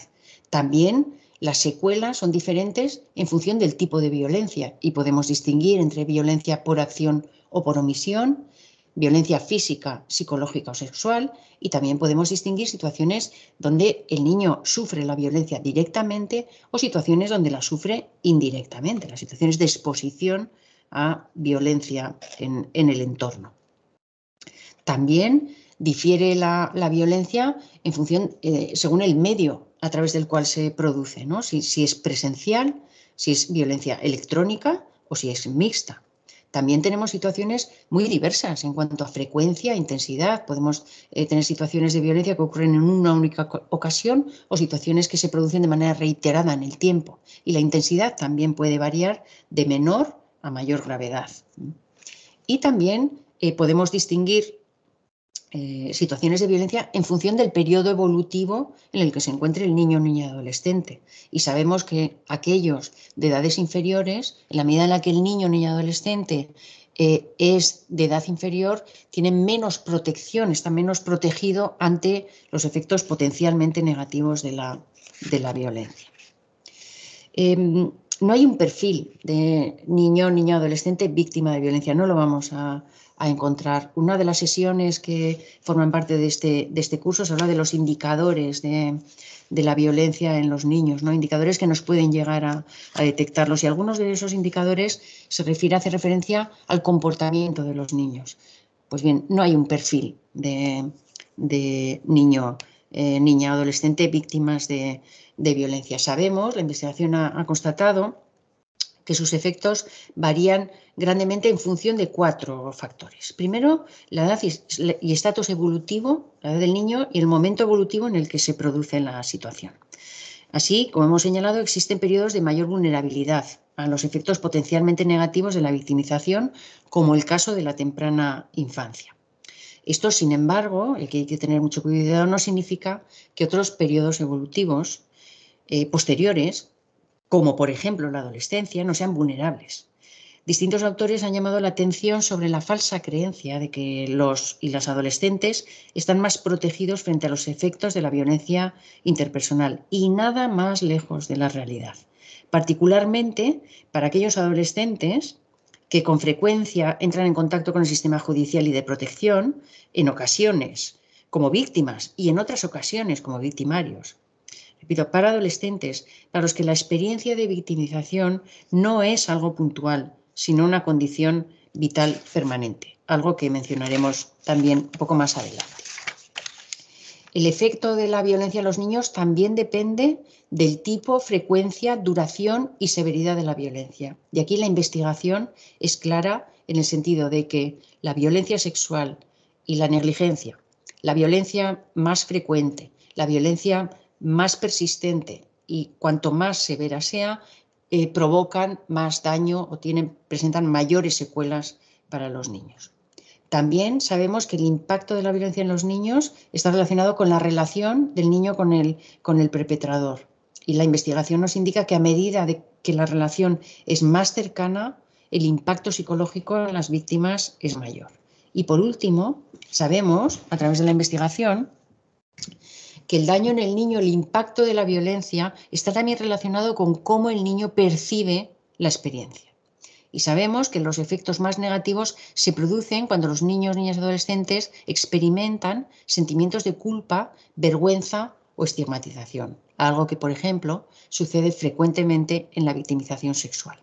También las secuelas son diferentes en función del tipo de violencia y podemos distinguir entre violencia por acción o por omisión, violencia física, psicológica o sexual y también podemos distinguir situaciones donde el niño sufre la violencia directamente o situaciones donde la sufre indirectamente, las situaciones de exposición a violencia en, el entorno. También difiere la, violencia en función, eh, según el medio a través del cual se produce, ¿no? si, es presencial, si es violencia electrónica o si es mixta. También tenemos situaciones muy diversas en cuanto a frecuencia, intensidad. Podemos eh, tener situaciones de violencia que ocurren en una única ocasión o situaciones que se producen de manera reiterada en el tiempo. Y la intensidad también puede variar de menor a mayor gravedad. Y también eh, podemos distinguir eh, situaciones de violencia en función del periodo evolutivo en el que se encuentre el niño o niña adolescente. Y sabemos que aquellos de edades inferiores, en la medida en la que el niño o niña adolescente eh, es de edad inferior, tienen menos protección, está menos protegido ante los efectos potencialmente negativos de la, violencia. Em, no hay un perfil de niño o niña adolescente víctima de violencia, no lo vamos a, a encontrar. Una de las sesiones que forman parte de este, de este curso se habla de los indicadores de, la violencia en los niños, ¿no? indicadores que nos pueden llegar a, detectarlos. Y algunos de esos indicadores se refiere, hace referencia al comportamiento de los niños. Pues bien, no hay un perfil de, niño, eh, niña, adolescente víctimas de, violencia. Sabemos, la investigación ha constatado que sus efectos varían grandemente en función de cuatro factores. Primero, la edad y estatus evolutivo, la edad del niño y el momento evolutivo en el que se produce la situación. Así, como hemos señalado, existen periodos de mayor vulnerabilidad a los efectos potencialmente negativos de la victimización, como el caso de la temprana infancia. Esto, sin embargo, el que hay que tener mucho cuidado no significa que otros periodos evolutivos eh, posteriores, como por ejemplo la adolescencia, no sean vulnerables distintos autores han llamado la atención sobre la falsa creencia de que los y las adolescentes están más protegidos frente a los efectos de la violencia interpersonal y nada más lejos de la realidad, particularmente para aquellos adolescentes que con frecuencia entran en contacto con el sistema judicial y de protección, en ocasiones como víctimas y en otras ocasiones como victimarios repito, para adolescentes, para los que la experiencia de victimización no es algo puntual, sino una condición vital permanente, algo que mencionaremos también un poco más adelante. El efecto de la violencia en los niños también depende del tipo, frecuencia, duración y severidad de la violencia. Y aquí la investigación es clara en el sentido de que la violencia sexual y la negligencia, la violencia más frecuente, la violencia más persistente y cuanto más severa sea, eh, provocan más daño o tienen, presentan mayores secuelas para los niños. También sabemos que el impacto de la violencia en los niños está relacionado con la relación del niño con el, con el perpetrador. Y la investigación nos indica que a medida de que la relación es más cercana, el impacto psicológico en las víctimas es mayor. Y por último, sabemos, a través de la investigación, que el daño en el niño, el impacto de la violencia, está también relacionado con cómo el niño percibe la experiencia. Y sabemos que los efectos más negativos se producen cuando los niños, niñas y adolescentes experimentan sentimientos de culpa, vergüenza o estigmatización, algo que, por ejemplo, sucede frecuentemente en la victimización sexual.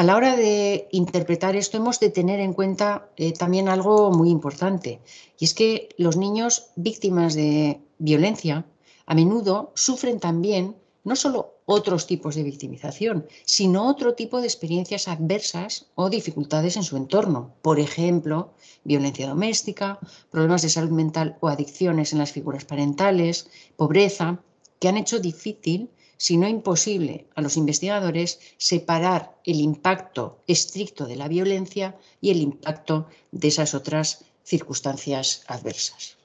A la hora de interpretar esto hemos de tener en cuenta eh, también algo muy importante, y es que los niños víctimas de violencia a menudo sufren también no solo otros tipos de victimización, sino otro tipo de experiencias adversas o dificultades en su entorno. Por ejemplo, violencia doméstica, problemas de salud mental o adicciones en las figuras parentales, pobreza, que han hecho difícil si no imposible, a los investigadores separar el impacto estricto de la violencia y el impacto de esas otras circunstancias adversas.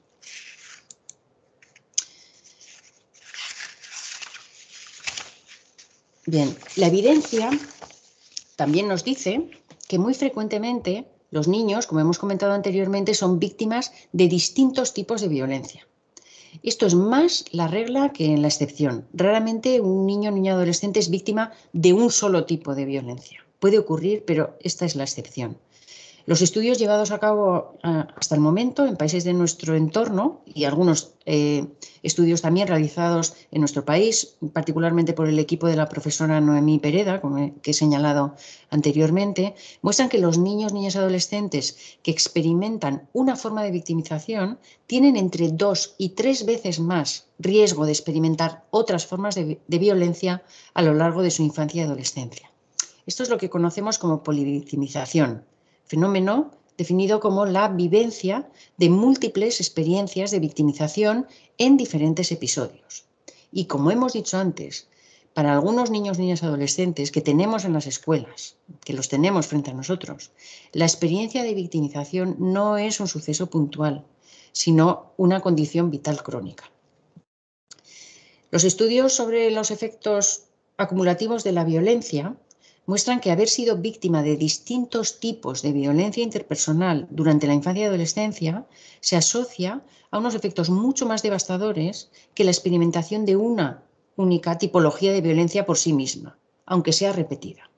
Bien, la evidencia también nos dice que muy frecuentemente los niños, como hemos comentado anteriormente, son víctimas de distintos tipos de violencia. Esto es más la regla que la excepción. Raramente un niño o niña adolescente es víctima de un solo tipo de violencia. Puede ocurrir, pero esta es la excepción. Los estudios llevados a cabo ah, hasta el momento en países de nuestro entorno y algunos eh, estudios también realizados en nuestro país, particularmente por el equipo de la profesora Noemí Pereda, que he señalado anteriormente, muestran que los niños, niñas y adolescentes que experimentan una forma de victimización tienen entre dos y tres veces más riesgo de experimentar otras formas de, de violencia a lo largo de su infancia y adolescencia. Esto es lo que conocemos como polivictimización fenómeno definido como la vivencia de múltiples experiencias de victimización en diferentes episodios. Y como hemos dicho antes, para algunos niños, niñas, adolescentes que tenemos en las escuelas, que los tenemos frente a nosotros, la experiencia de victimización no es un suceso puntual, sino una condición vital crónica. Los estudios sobre los efectos acumulativos de la violencia muestran que haber sido víctima de distintos tipos de violencia interpersonal durante la infancia y adolescencia se asocia a unos efectos mucho más devastadores que la experimentación de una única tipología de violencia por sí misma, aunque sea repetida.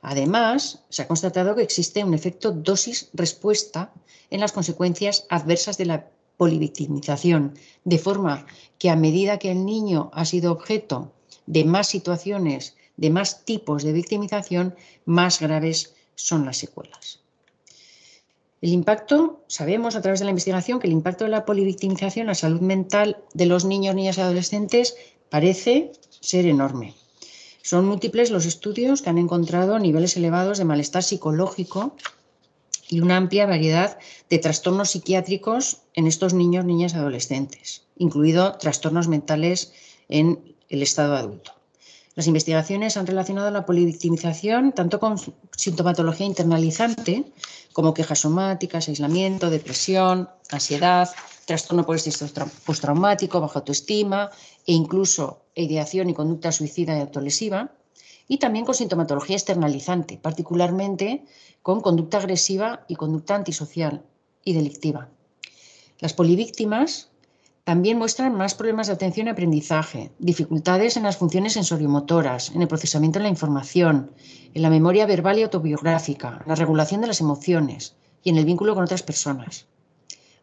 Además, se ha constatado que existe un efecto dosis-respuesta en las consecuencias adversas de la polivictimización, de forma que a medida que el niño ha sido objeto de más situaciones de más tipos de victimización, más graves son las secuelas. El impacto, sabemos a través de la investigación que el impacto de la polivictimización en la salud mental de los niños, niñas y adolescentes parece ser enorme. Son múltiples los estudios que han encontrado niveles elevados de malestar psicológico y una amplia variedad de trastornos psiquiátricos en estos niños, niñas y adolescentes, incluido trastornos mentales en el estado adulto. Las investigaciones han relacionado la polivictimización tanto con sintomatología internalizante como quejas somáticas, aislamiento, depresión, ansiedad, trastorno postraumático, baja autoestima e incluso ideación y conducta suicida y autolesiva, y también con sintomatología externalizante, particularmente con conducta agresiva y conducta antisocial y delictiva. Las polivíctimas también muestran más problemas de atención y aprendizaje, dificultades en las funciones sensoriomotoras, en el procesamiento de la información, en la memoria verbal y autobiográfica, en la regulación de las emociones y en el vínculo con otras personas.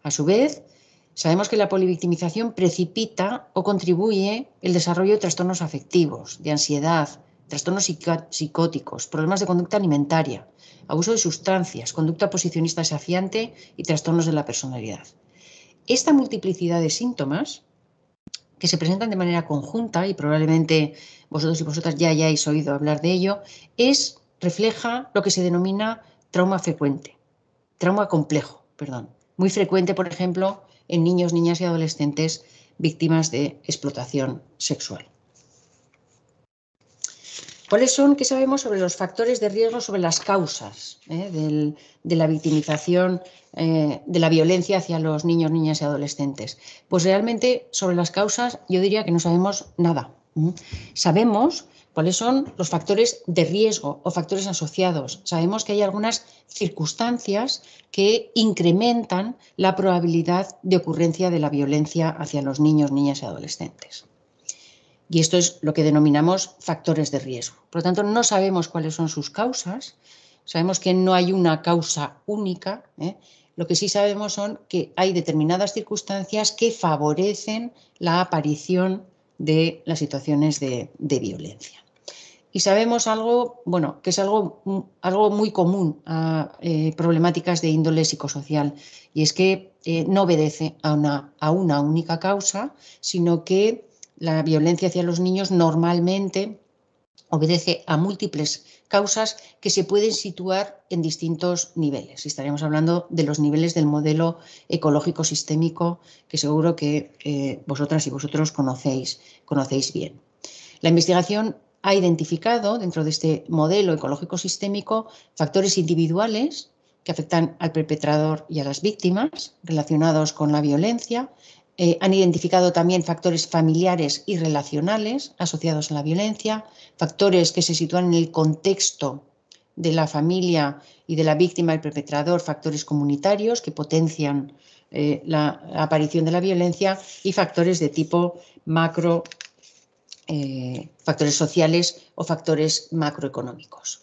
A su vez, sabemos que la polivictimización precipita o contribuye el desarrollo de trastornos afectivos, de ansiedad, trastornos psicóticos, problemas de conducta alimentaria, abuso de sustancias, conducta posicionista desafiante y trastornos de la personalidad. Esta multiplicidad de síntomas que se presentan de manera conjunta y probablemente vosotros y vosotras ya hayáis oído hablar de ello, es refleja lo que se denomina trauma frecuente, trauma complejo, perdón, muy frecuente, por ejemplo, en niños, niñas y adolescentes víctimas de explotación sexual son, qué sabemos sobre los factores de riesgo, sobre las causas eh, de la victimización, eh, de la violencia hacia los niños, niñas y adolescentes? Pues realmente sobre las causas yo diría que no sabemos nada. Sabemos cuáles son los factores de riesgo o factores asociados. Sabemos que hay algunas circunstancias que incrementan la probabilidad de ocurrencia de la violencia hacia los niños, niñas y adolescentes. Y esto es lo que denominamos factores de riesgo. Por lo tanto, no sabemos cuáles son sus causas, sabemos que no hay una causa única, ¿eh? lo que sí sabemos son que hay determinadas circunstancias que favorecen la aparición de las situaciones de, violencia. Y sabemos algo, bueno, que es algo, mm, algo muy común a eh, problemáticas de índole psicosocial, y es que eh, no obedece a una, a una única causa, sino que la violencia hacia los niños normalmente obedece a múltiples causas que se pueden situar en distintos niveles. Estaríamos hablando de los niveles del modelo ecológico sistémico que seguro que eh, vosotras y vosotros conocéis, conocéis bien. La investigación ha identificado dentro de este modelo ecológico sistémico factores individuales que afectan al perpetrador y a las víctimas relacionados con la violencia, eh, han identificado también factores familiares y relacionales asociados a la violencia, factores que se sitúan en el contexto de la familia y de la víctima y perpetrador, factores comunitarios que potencian eh, la aparición de la violencia y factores de tipo macro, eh, factores sociales o factores macroeconómicos.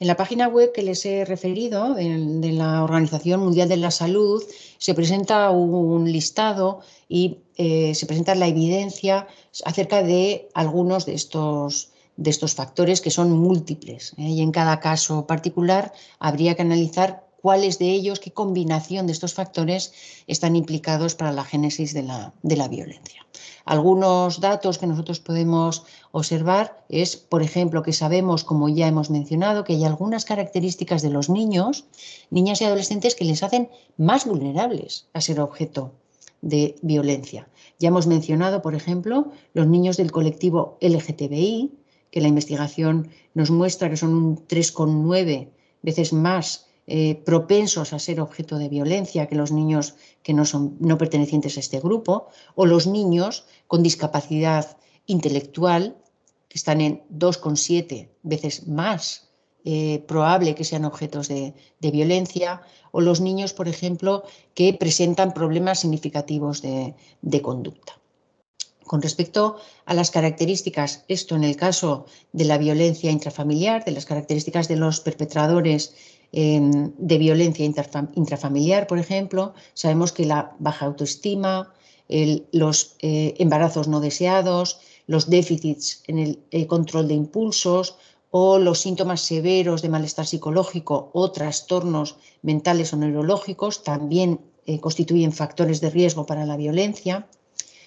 En la página web que les he referido de, la Organización Mundial de la Salud se presenta un listado y eh, se presenta la evidencia acerca de algunos de estos, de estos factores que son múltiples. ¿eh? Y en cada caso particular habría que analizar cuáles de ellos, qué combinación de estos factores están implicados para la génesis de la, violencia. Algunos datos que nosotros podemos observar es, por ejemplo, que sabemos, como ya hemos mencionado, que hay algunas características de los niños, niñas y adolescentes, que les hacen más vulnerables a ser objeto de violencia. Ya hemos mencionado, por ejemplo, los niños del colectivo LGTBI, que la investigación nos muestra que son un 3,9 veces más eh, propensos a ser objeto de violencia que los niños que no son no pertenecientes a este grupo o los niños con discapacidad intelectual que están en 2,7 veces más eh, probable que sean objetos de, violencia, o los niños, por ejemplo, que presentan problemas significativos de, conducta. Con respecto a las características, esto en el caso de la violencia intrafamiliar, de las características de los perpetradores Em, de violencia intrafamiliar, por ejemplo. Sabemos que la baja autoestima, los eh, embarazos no deseados, los déficits en el, eh, control de impulsos o los síntomas severos de malestar psicológico o trastornos mentales o neurológicos también eh, constituyen factores de riesgo para la violencia.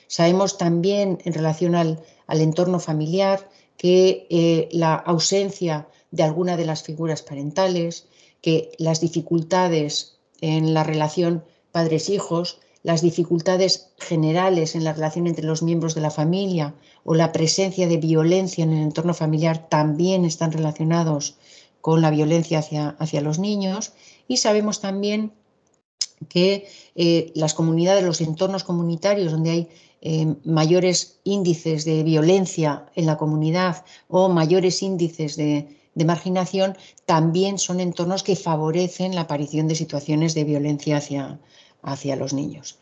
Sabemos también en relación al, entorno familiar que la ausencia de alguna de las figuras parentales, que las dificultades en la relación padres-hijos, las dificultades generales en la relación entre los miembros de la familia o la presencia de violencia en el entorno familiar también están relacionados con la violencia hacia, hacia los niños y sabemos también que eh, las comunidades, los entornos comunitarios donde hay eh, mayores índices de violencia en la comunidad o mayores índices de de marginación también son entornos que favorecen la aparición de situaciones de violencia hacia, hacia los niños.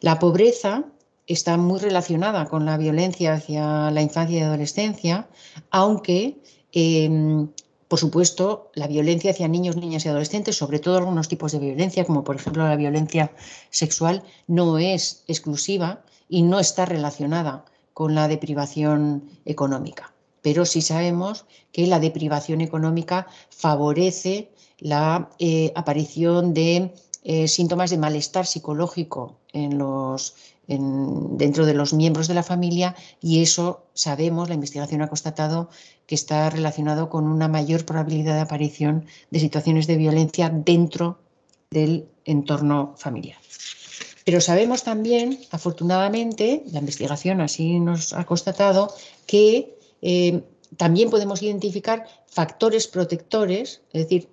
La pobreza está muy relacionada con la violencia hacia la infancia y adolescencia, aunque em, por supuesto, la violencia hacia niños, niñas y adolescentes, sobre todo algunos tipos de violencia, como por ejemplo la violencia sexual, no es exclusiva y no está relacionada con la deprivación económica pero sí sabemos que la deprivación económica favorece la eh, aparición de eh, síntomas de malestar psicológico en los, dentro de los miembros de la familia y eso sabemos, la investigación ha constatado que está relacionado con una mayor probabilidad de aparición de situaciones de violencia dentro del entorno familiar. Pero sabemos también, afortunadamente, la investigación así nos ha constatado, que eh, también podemos identificar factores protectores, es decir,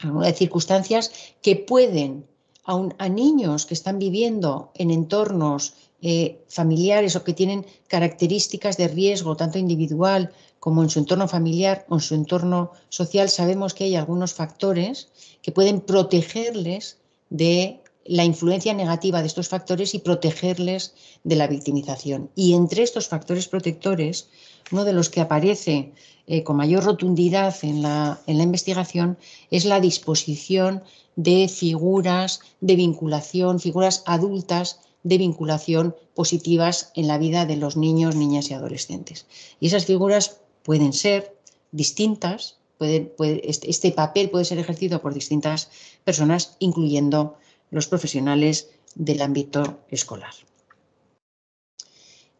algunas circunstancias que pueden aun a niños que están viviendo en entornos eh, familiares o que tienen características de riesgo, tanto individual como en su entorno familiar o en su entorno social, sabemos que hay algunos factores que pueden protegerles de la influencia negativa de estos factores y protegerles de la victimización. Y entre estos factores protectores uno de los que aparece eh, con mayor rotundidad en la, investigación es la disposición de figuras de vinculación, figuras adultas de vinculación positivas en la vida de los niños, niñas y adolescentes. Y esas figuras pueden ser distintas, este, este papel puede ser ejercido por distintas personas, incluyendo los profesionales del ámbito escolar.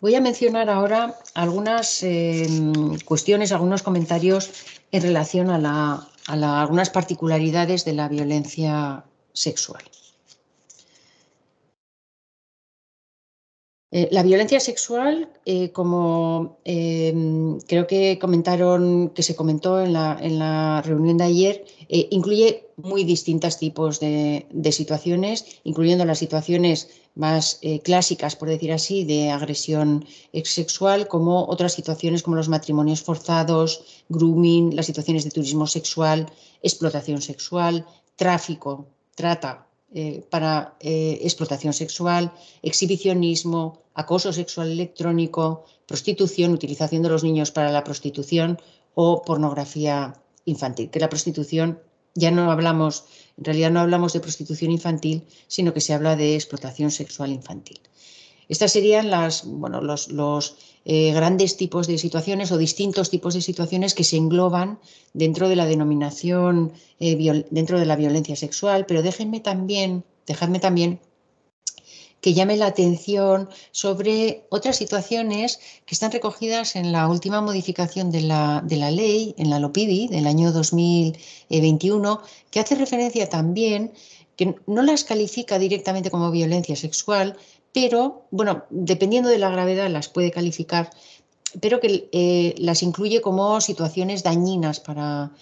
Voy a mencionar ahora algunas eh, cuestiones, algunos comentarios en relación a, algunas particularidades de la violencia sexual. Eh, la violencia sexual, eh, como em, creo que comentaron, que se comentó en la, reunión de ayer, eh, incluye muy distintos tipos de, de, situaciones, incluyendo las situaciones más clásicas, por decir así, de agresión sexual, como otras situaciones como los matrimonios forzados, grooming, las situaciones de turismo sexual, explotación sexual, tráfico, trata, eh, para eh, explotación sexual, exhibicionismo, acoso sexual electrónico, prostitución, utilización de los niños para la prostitución o pornografía infantil. Que la prostitución ya no hablamos, en realidad no hablamos de prostitución infantil, sino que se habla de explotación sexual infantil. Estas serían los, eh, grandes tipos de situaciones o distintos tipos de situaciones que se engloban dentro de la denominación, eh, dentro de la violencia sexual, pero déjenme también, dejadme también que llame la atención sobre otras situaciones que están recogidas en la última modificación de la, de la, ley, en la LOPIDI del año 2021, que hace referencia también que no las califica directamente como violencia sexual, pero, bueno, dependiendo de la gravedad las puede calificar, pero que eh, las incluye como situaciones dañinas para,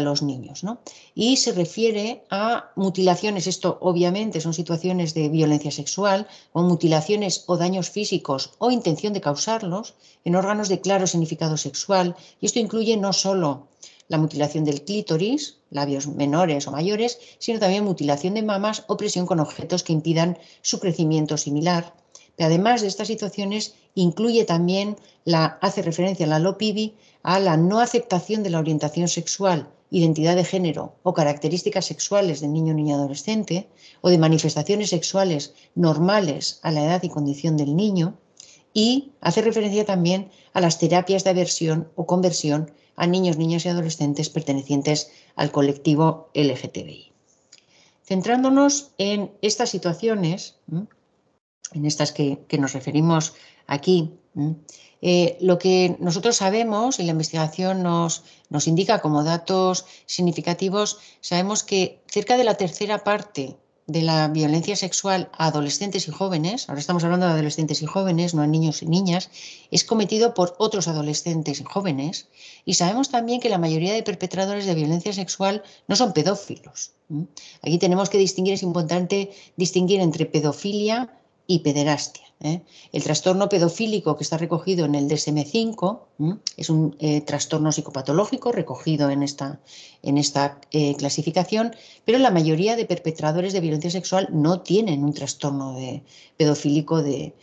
los niños. ¿no? Y se refiere a mutilaciones, esto obviamente son situaciones de violencia sexual, o mutilaciones o daños físicos o intención de causarlos en órganos de claro significado sexual. Y esto incluye no solo la mutilación del clítoris, labios menores o mayores, sino también mutilación de mamas o presión con objetos que impidan su crecimiento similar. Pero además de estas situaciones, incluye también, la, hace referencia a la LOPIBI, a la no aceptación de la orientación sexual, identidad de género o características sexuales del niño o niña adolescente, o de manifestaciones sexuales normales a la edad y condición del niño, y hace referencia también a las terapias de aversión o conversión a niños, niñas y adolescentes pertenecientes al colectivo LGTBI. Centrándonos en estas situaciones, en estas que, nos referimos aquí, eh, lo que nosotros sabemos y la investigación nos, nos indica como datos significativos, sabemos que cerca de la tercera parte de la violencia sexual a adolescentes y jóvenes, ahora estamos hablando de adolescentes y jóvenes, no a niños y niñas, es cometido por otros adolescentes y jóvenes. Y sabemos también que la mayoría de perpetradores de violencia sexual no son pedófilos. Aquí tenemos que distinguir, es importante distinguir entre pedofilia, y pederastia. ¿eh? El trastorno pedofílico que está recogido en el DSM-5 es un eh, trastorno psicopatológico recogido en esta, en esta eh, clasificación, pero la mayoría de perpetradores de violencia sexual no tienen un trastorno de, pedofílico de,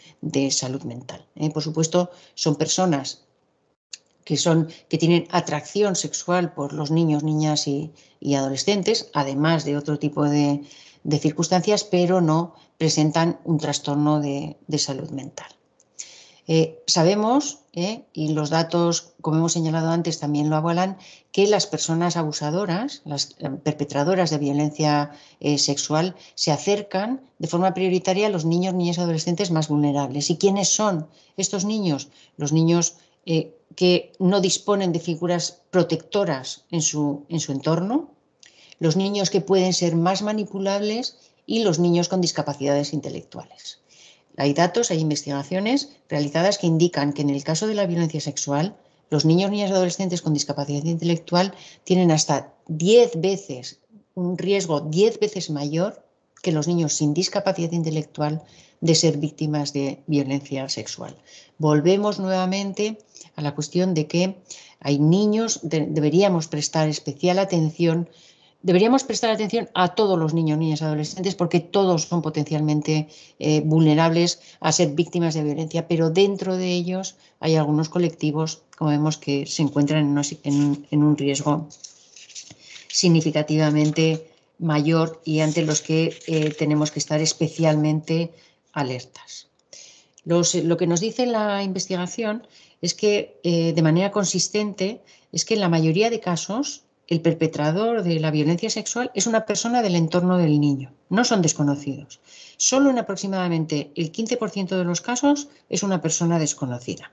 salud mental. Por supuesto, son personas que, son, que tienen atracción sexual por los niños, niñas y adolescentes, además de otro tipo de de circunstancias, pero no presentan un trastorno de, salud mental. Eh, sabemos, eh, y los datos, como hemos señalado antes, también lo avalan, que las personas abusadoras, las eh, perpetradoras de violencia sexual, se acercan de forma prioritaria a los niños, niñas y adolescentes más vulnerables. ¿Y quiénes son estos niños? Los niños que no disponen de figuras protectoras en su, en su entorno, los niños que pueden ser más manipulables y los niños con discapacidades intelectuales. Hay datos, hay investigaciones realizadas que indican que en el caso de la violencia sexual, los niños, niñas y adolescentes con discapacidad intelectual tienen hasta 10 veces un riesgo 10 veces mayor que los niños sin discapacidad intelectual de ser víctimas de violencia sexual. Volvemos nuevamente a la cuestión de que hay niños, deberíamos prestar especial atención deberíamos prestar atención a todos los niños, niñas, adolescentes, porque todos son potencialmente eh, vulnerables a ser víctimas de violencia, pero dentro de ellos hay algunos colectivos, como vemos, que se encuentran en, un riesgo significativamente mayor y ante los que eh, tenemos que estar especialmente alertas. lo que nos dice la investigación es que eh, de manera consistente es que en la mayoría de casos el perpetrador de la violencia sexual es una persona del entorno del niño, no son desconocidos. Solo en aproximadamente el 15% de los casos es una persona desconocida.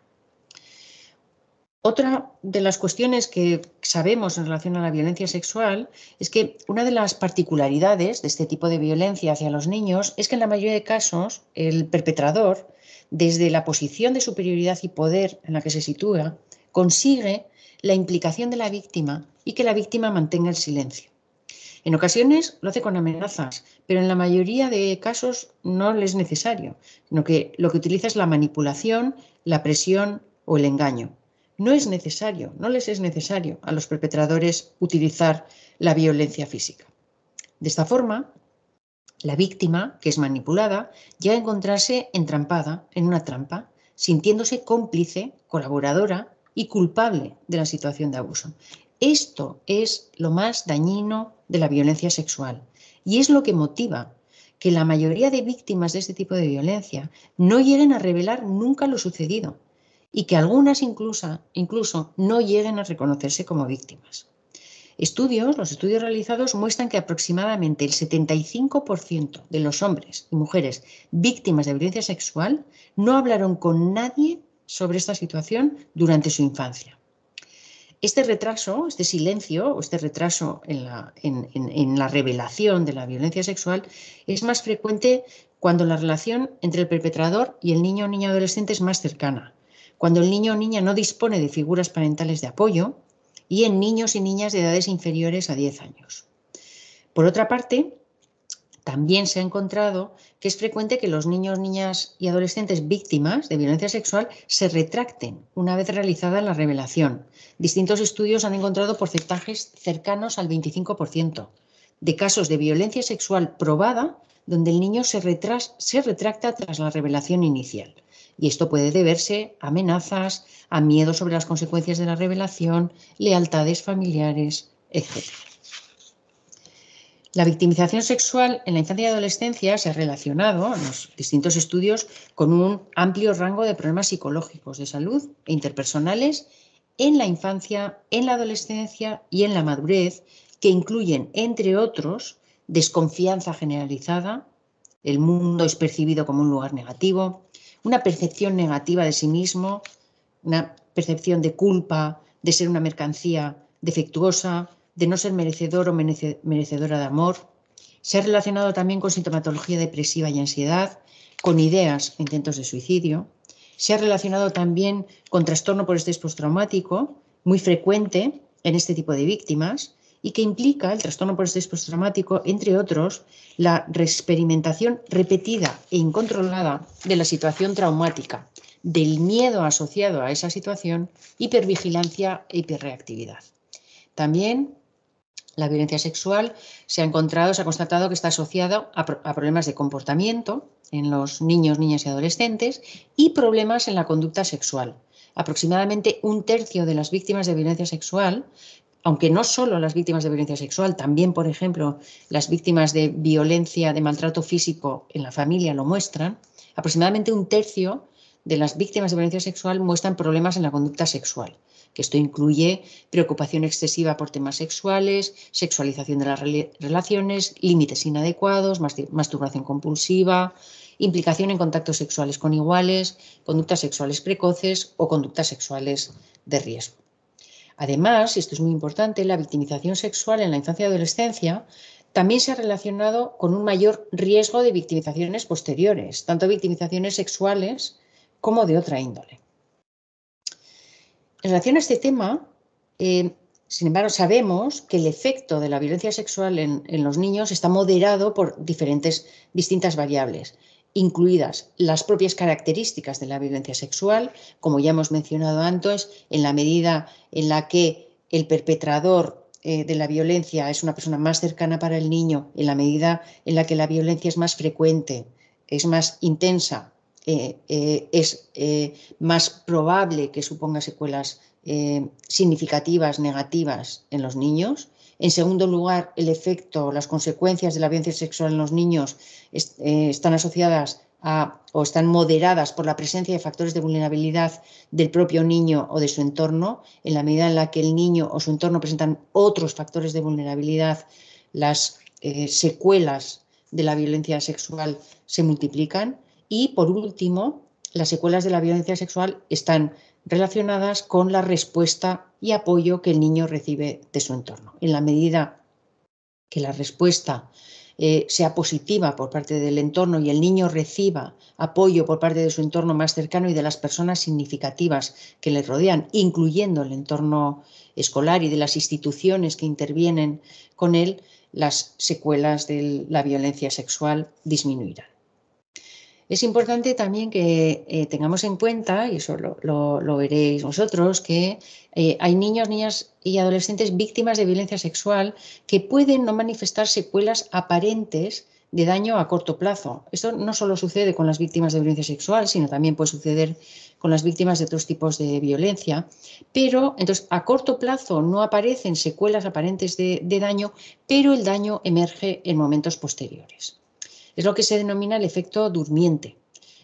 Otra de las cuestiones que sabemos en relación a la violencia sexual es que una de las particularidades de este tipo de violencia hacia los niños es que en la mayoría de casos el perpetrador, desde la posición de superioridad y poder en la que se sitúa, consigue la implicación de la víctima y que la víctima mantenga el silencio. En ocasiones lo hace con amenazas, pero en la mayoría de casos no le es necesario, sino que lo que utiliza es la manipulación, la presión o el engaño. No es necesario, no les es necesario a los perpetradores utilizar la violencia física. De esta forma, la víctima, que es manipulada, llega a encontrarse entrampada en una trampa, sintiéndose cómplice, colaboradora y culpable de la situación de abuso. Esto es lo más dañino de la violencia sexual y es lo que motiva que la mayoría de víctimas de este tipo de violencia no lleguen a revelar nunca lo sucedido y que algunas incluso, incluso no lleguen a reconocerse como víctimas. Estudios, los estudios realizados muestran que aproximadamente el 75% de los hombres y mujeres víctimas de violencia sexual no hablaron con nadie sobre esta situación durante su infancia. Este retraso, este silencio o este retraso en la, la revelación de la violencia sexual es más frecuente cuando la relación entre el perpetrador y el niño o niña adolescente es más cercana, cuando el niño o niña no dispone de figuras parentales de apoyo y en niños y niñas de edades inferiores a 10 años. Por otra parte, también se ha encontrado que es frecuente que los niños, niñas y adolescentes víctimas de violencia sexual se retracten una vez realizada la revelación. Distintos estudios han encontrado porcentajes cercanos al 25% de casos de violencia sexual probada donde el niño se, se retracta tras la revelación inicial. Y esto puede deberse a amenazas, a miedo sobre las consecuencias de la revelación, lealtades familiares, etc. La victimización sexual en la infancia y adolescencia se ha relacionado en los distintos estudios con un amplio rango de problemas psicológicos de salud e interpersonales en la infancia, en la adolescencia y en la madurez, que incluyen, entre otros, desconfianza generalizada, el mundo es percibido como un lugar negativo, una percepción negativa de sí mismo, una percepción de culpa, de ser una mercancía defectuosa, de no ser merecedor o merecedora de amor, se ha relacionado también con sintomatología depresiva y ansiedad, con ideas intentos de suicidio, se ha relacionado también con trastorno por estrés postraumático, muy frecuente en este tipo de víctimas, y que implica el trastorno por estrés postraumático, entre otros, la experimentación repetida e incontrolada de la situación traumática, del miedo asociado a esa situación, hipervigilancia e hiperreactividad. También la violencia sexual se ha encontrado, se ha constatado que está asociada a, a, problemas de comportamiento en los niños, niñas y adolescentes y problemas en la conducta sexual. Aproximadamente un tercio de las víctimas de violencia sexual, aunque no solo las víctimas de violencia sexual, también, por ejemplo, las víctimas de violencia, de maltrato físico en la familia lo muestran, aproximadamente un tercio de las víctimas de violencia sexual muestran problemas en la conducta sexual que esto incluye preocupación excesiva por temas sexuales, sexualización de las relaciones, límites inadecuados, masturbación compulsiva, implicación en contactos sexuales con iguales, conductas sexuales precoces o conductas sexuales de riesgo. Además, y esto es muy importante, la victimización sexual en la infancia y adolescencia también se ha relacionado con un mayor riesgo de victimizaciones posteriores, tanto victimizaciones sexuales como de otra índole. En relación a este tema, eh, sin embargo, sabemos que el efecto de la violencia sexual en, los niños está moderado por diferentes, distintas variables, incluidas las propias características de la violencia sexual, como ya hemos mencionado antes, en la medida en la que el perpetrador eh, de la violencia es una persona más cercana para el niño, en la medida en la que la violencia es más frecuente, es más intensa eh, eh, es eh, más probable que suponga secuelas significativas negativas en los niños. En segundo lugar, el efecto, o las consecuencias de la violencia sexual en los niños están asociadas a, o están moderadas por la presencia de factores de vulnerabilidad del propio niño o de su entorno. En la medida en la que el niño o su entorno presentan otros factores de vulnerabilidad, las secuelas de la violencia sexual se multiplican y por último, las secuelas de la violencia sexual están relacionadas con la respuesta y apoyo que el niño recibe de su entorno. En la medida que la respuesta eh, sea positiva por parte del entorno y el niño reciba apoyo por parte de su entorno más cercano y de las personas significativas que le rodean, incluyendo el entorno escolar y de las instituciones que intervienen con él, las secuelas de la violencia sexual disminuirán. Es importante también que eh, tengamos en cuenta, y eso lo, veréis vosotros, que eh, hay niños, niñas y adolescentes víctimas de violencia sexual que pueden no manifestar secuelas aparentes de daño a corto plazo. Esto no solo sucede con las víctimas de violencia sexual, sino también puede suceder con las víctimas de otros tipos de violencia. Pero, entonces, a corto plazo no aparecen secuelas aparentes de daño, pero el daño emerge en momentos posteriores. Es lo que se denomina el efecto durmiente.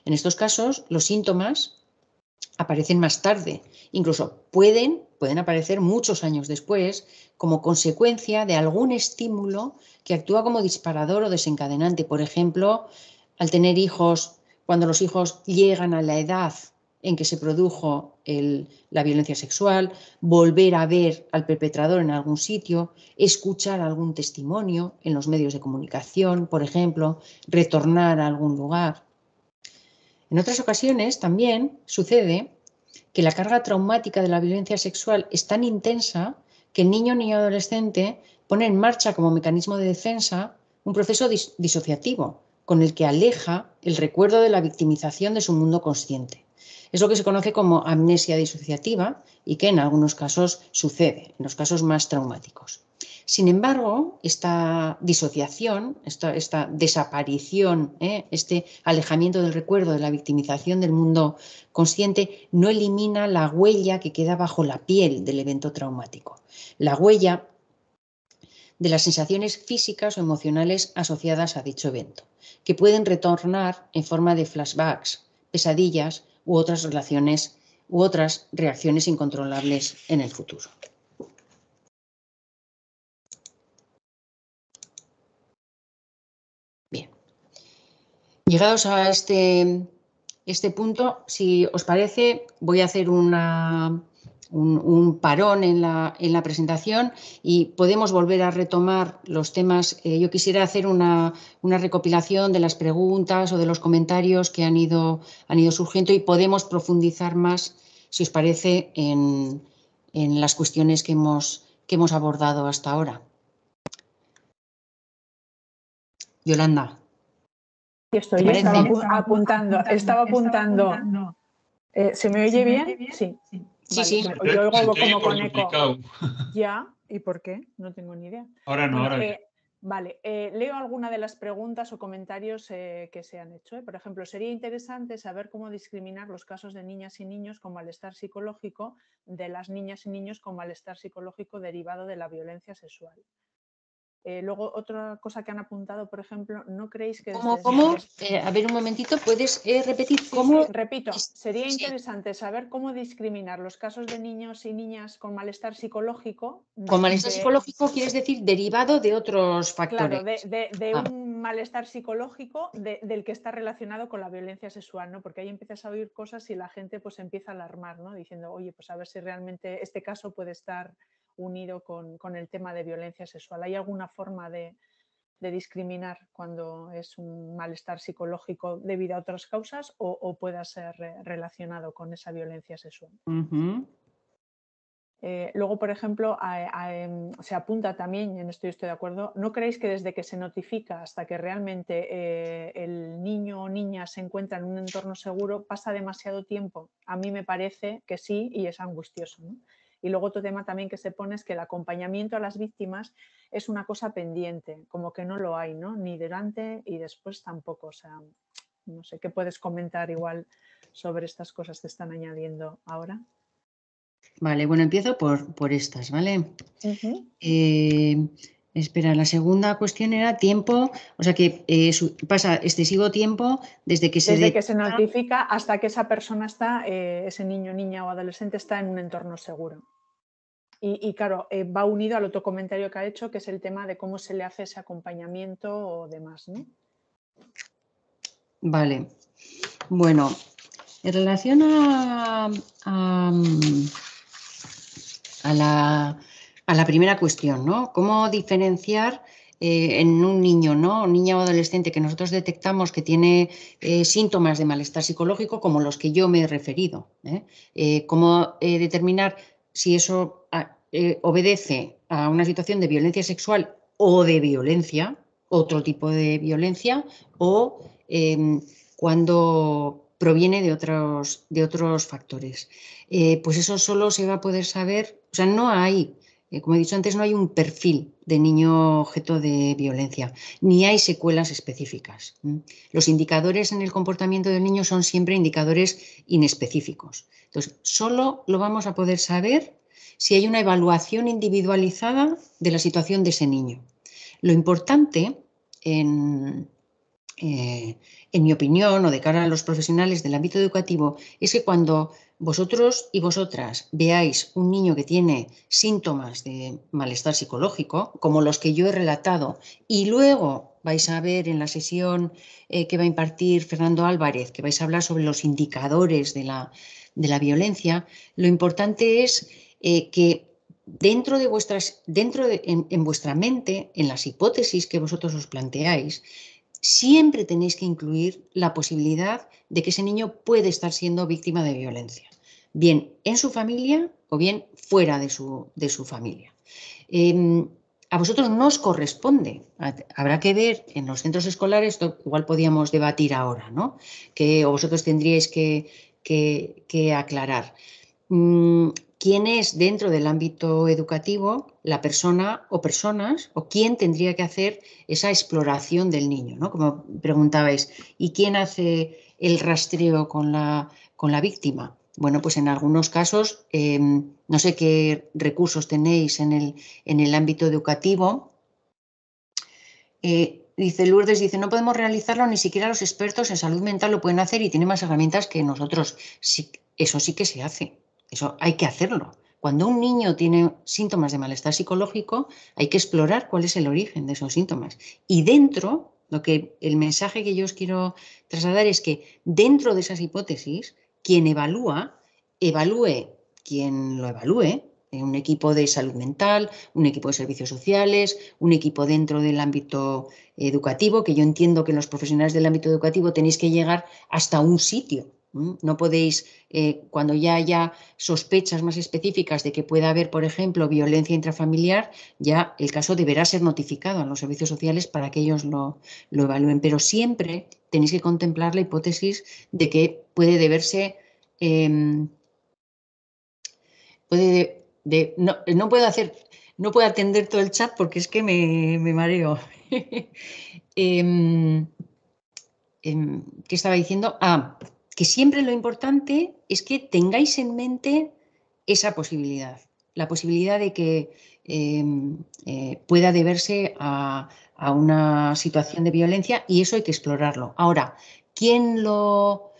En estos casos, los síntomas aparecen más tarde, incluso pueden, pueden aparecer muchos años después como consecuencia de algún estímulo que actúa como disparador o desencadenante. Por ejemplo, al tener hijos, cuando los hijos llegan a la edad en que se produjo la violencia sexual, volver a ver al perpetrador en algún sitio, escuchar algún testimonio en los medios de comunicación, por ejemplo, retornar a algún lugar. En otras ocasiones también sucede que la carga traumática de la violencia sexual es tan intensa que el niño o adolescente pone en marcha como mecanismo de defensa un proceso disociativo con el que aleja el recuerdo de la victimización de su mundo consciente. Es lo que se conoce como amnesia disociativa y que en algunos casos sucede, en los casos más traumáticos. Sin embargo, esta disociación, esta, desaparición, ¿eh? este alejamiento del recuerdo, de la victimización del mundo consciente, no elimina la huella que queda bajo la piel del evento traumático. La huella de las sensaciones físicas o emocionales asociadas a dicho evento, que pueden retornar en forma de flashbacks, pesadillas u otras relaciones u otras reacciones incontrolables en el futuro. Bien. Llegados a este, este punto, si os parece, voy a hacer una, un, parón en la, en la, presentación y podemos volver a retomar los temas. Eh, yo quisiera hacer una, recopilación de las preguntas o de los comentarios que han ido, han ido surgiendo y podemos profundizar más, si os parece, en, las cuestiones que hemos, que hemos abordado hasta ahora. Yolanda.
estoy, apuntando, estaba apuntando. Eh, ¿Se me oye bien? Sí. Sí, sí. Pues yo, como con eco. Ya, ¿y por qué? No tengo ni idea. Ahora no, ahora eh, Vale, eh, leo alguna de las preguntas o comentarios eh, que se han hecho. Por ejemplo, sería interesante saber cómo discriminar los casos de niñas y niños con malestar psicológico de las niñas y niños con malestar psicológico derivado de la violencia sexual. Eh, luego, otra cosa que han apuntado, por ejemplo, ¿no creéis que... ¿Cómo? Eh, a ver, un momentito, ¿puedes eh, repetir cómo...? repito, sería interesante saber cómo discriminar los casos de niños y niñas con malestar psicológico. Con malestar
psicológico quieres decir derivado de otros factores.
Claro, de, ah. un malestar psicológico del que está relacionado con la violencia sexual, ¿no? Porque ahí empiezas a oír cosas y la gente pues empieza a alarmar, ¿no? Diciendo, oye, pues a ver si realmente este caso puede estar unido con, el tema de violencia sexual. ¿Hay alguna forma de, discriminar cuando es un malestar psicológico debido a otras causas o, pueda ser relacionado con esa violencia sexual. Eh, luego, por ejemplo, em, se apunta también, en esto yo estoy de acuerdo, ¿no creéis que desde que se notifica hasta que realmente eh, el niño o niña se encuentra en un entorno seguro pasa demasiado tiempo? A mí me parece que sí y es angustioso. ¿no? Y luego otro tema también que se pone es que el acompañamiento a las víctimas es una cosa pendiente, como que no lo hay, ¿no? Ni delante y después tampoco. O sea, no sé, ¿qué puedes comentar igual sobre estas cosas que están añadiendo ahora?
Vale, bueno, empiezo por, por estas, ¿vale? Espera, la segunda cuestión era tiempo, o sea que eh, pasa excesivo tiempo desde que se desde que se
notifica hasta que esa persona está, eh, ese niño, niña o adolescente está en un entorno seguro. Y, claro, eh, va unido al otro comentario que ha hecho, que es el tema de cómo se le hace ese acompañamiento o demás,
Vale. Bueno, en relación a, a la a la primera cuestión, ¿no? ¿Cómo diferenciar eh, en un niño, ¿no? Un o adolescente que nosotros detectamos que tiene eh, síntomas de malestar psicológico como los que yo me he referido. ¿eh? cómo determinar si eso ah, obedece a una situación de violencia sexual o de violencia, otro tipo de violencia, o em, cuando proviene de otros, de otros factores. pues eso solo se va a poder saber, o sea, no hay eh, como he dicho antes, no hay un perfil de niño objeto de violencia, ni hay secuelas específicas. Los indicadores en el comportamiento del niño son siempre indicadores inespecíficos. Entonces, solo lo vamos a poder saber si hay una evaluación individualizada de la situación de ese niño. Lo importante en, eh, en mi opinión, o de cara a los profesionales del ámbito educativo, es que cuando vosotros y vosotras veáis un niño que tiene síntomas de malestar psicológico, como los que yo he relatado, y luego vais a ver en la sesión eh, que va a impartir Fernando Álvarez, que vais a hablar sobre los indicadores de la, violencia, lo importante es eh, que dentro de vuestras, dentro de, en vuestra mente, en las hipótesis que vosotros os planteáis, siempre tenéis que incluir la posibilidad de que ese niño puede estar siendo víctima de violencia, bien en su familia o bien fuera de su, de su familia. Em, a vosotros no os corresponde. Habrá que ver en los centros escolares, igual podíamos debatir ahora, ¿no? Que vosotros tendríais que, aclarar. Mm, quién es dentro del ámbito educativo la persona o personas o quién tendría que hacer esa exploración del niño, ¿no? Como preguntabais, ¿y quién hace el rastreo con la, con la víctima? Bueno, pues en algunos casos, em, no sé qué recursos tenéis en el, ámbito educativo. Eh, dice Lourdes, dice, no podemos realizarlo, ni siquiera los expertos en salud mental lo pueden hacer y tienen más herramientas que nosotros. eso sí que se hace. Eso hay que hacerlo. Cuando un niño tiene síntomas de malestar psicológico, hay que explorar cuál es el origen de esos síntomas. Y dentro, lo que el mensaje que yo os quiero trasladar es que dentro de esas hipótesis, quien evalúa, evalúe quien lo evalúe, eh, un equipo de salud mental, un equipo de servicios sociales, un equipo dentro del ámbito educativo, que yo entiendo que los profesionales del ámbito educativo tenéis que llegar hasta un sitio no podéis, eh, cuando ya haya sospechas más específicas de que pueda haber, por ejemplo, violencia intrafamiliar, ya el caso deberá ser notificado a los servicios sociales para que ellos lo, evalúen. Pero siempre tenéis que contemplar la hipótesis de que puede deberse... Em, de, no, puedo hacer, no puedo atender todo el chat porque es que me, mareo. Em, em, ¿Qué estaba diciendo? Ah, que siempre lo importante es que tengáis en mente esa posibilidad, la posibilidad de que em, eh, pueda deberse a, una situación de violencia y eso hay que explorarlo. Ahora, ¿quién lo,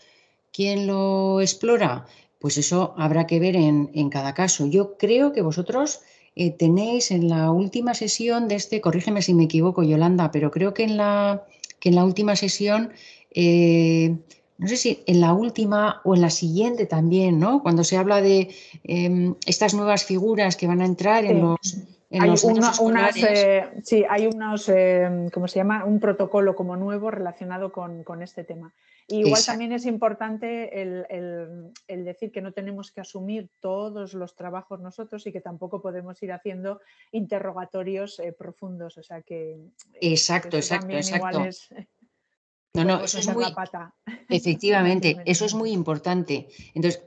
quién lo explora? Pues eso habrá que ver en, cada caso. Yo creo que vosotros eh, tenéis en la última sesión de este, corrígeme si me equivoco, Yolanda, pero creo que en la, en la última sesión eh, no sé si en la última o en la siguiente también, ¿no? Cuando se habla de em, estas nuevas figuras que van a entrar en los...
En hay eh, sí, hay unos, em, ¿cómo se llama? Un protocolo como nuevo relacionado con, este tema. igual también es importante el, decir que no tenemos que asumir todos los trabajos nosotros y que tampoco podemos ir haciendo interrogatorios eh, profundos. O sea que. Eh, exacto, exacto, exacto. No, no, eso pues es muy, Efectivamente, eso
es muy importante. Entonces,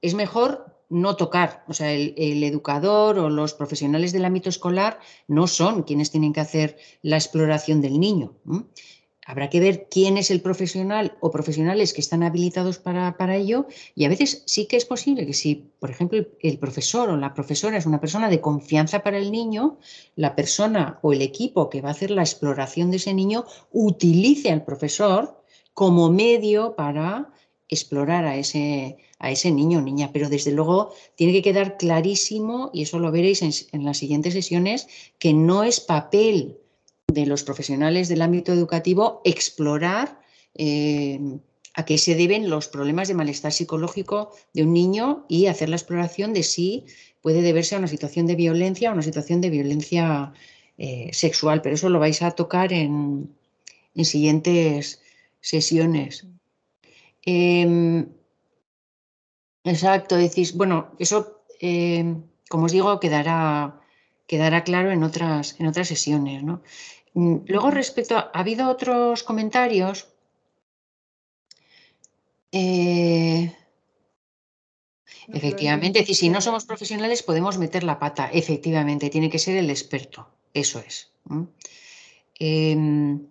es mejor no tocar. O sea, el, el, educador o los profesionales del ámbito escolar no son quienes tienen que hacer la exploración del niño. Habrá que ver quién es el profesional o profesionales que están habilitados para, ello y a veces sí que es posible que si, por ejemplo, el, profesor o la profesora es una persona de confianza para el niño, la persona o el equipo que va a hacer la exploración de ese niño utilice al profesor como medio para explorar a ese, a ese niño o niña, pero desde luego tiene que quedar clarísimo, y eso lo veréis en, en las siguientes sesiones, que no es papel de los profesionales del ámbito educativo explorar eh, a qué se deben los problemas de malestar psicológico de un niño y hacer la exploración de si puede deberse a una situación de violencia o una situación de violencia eh, sexual. Pero eso lo vais a tocar en, siguientes sesiones. Em, exacto, decís, bueno, eso, em, como os digo, quedará quedará claro en otras, en otras sesiones. ¿no? Mm, luego, respecto a, ha habido otros comentarios. Eh,
efectivamente, si, no
somos profesionales podemos meter la pata. Efectivamente, tiene que ser el experto. Eso es. Em,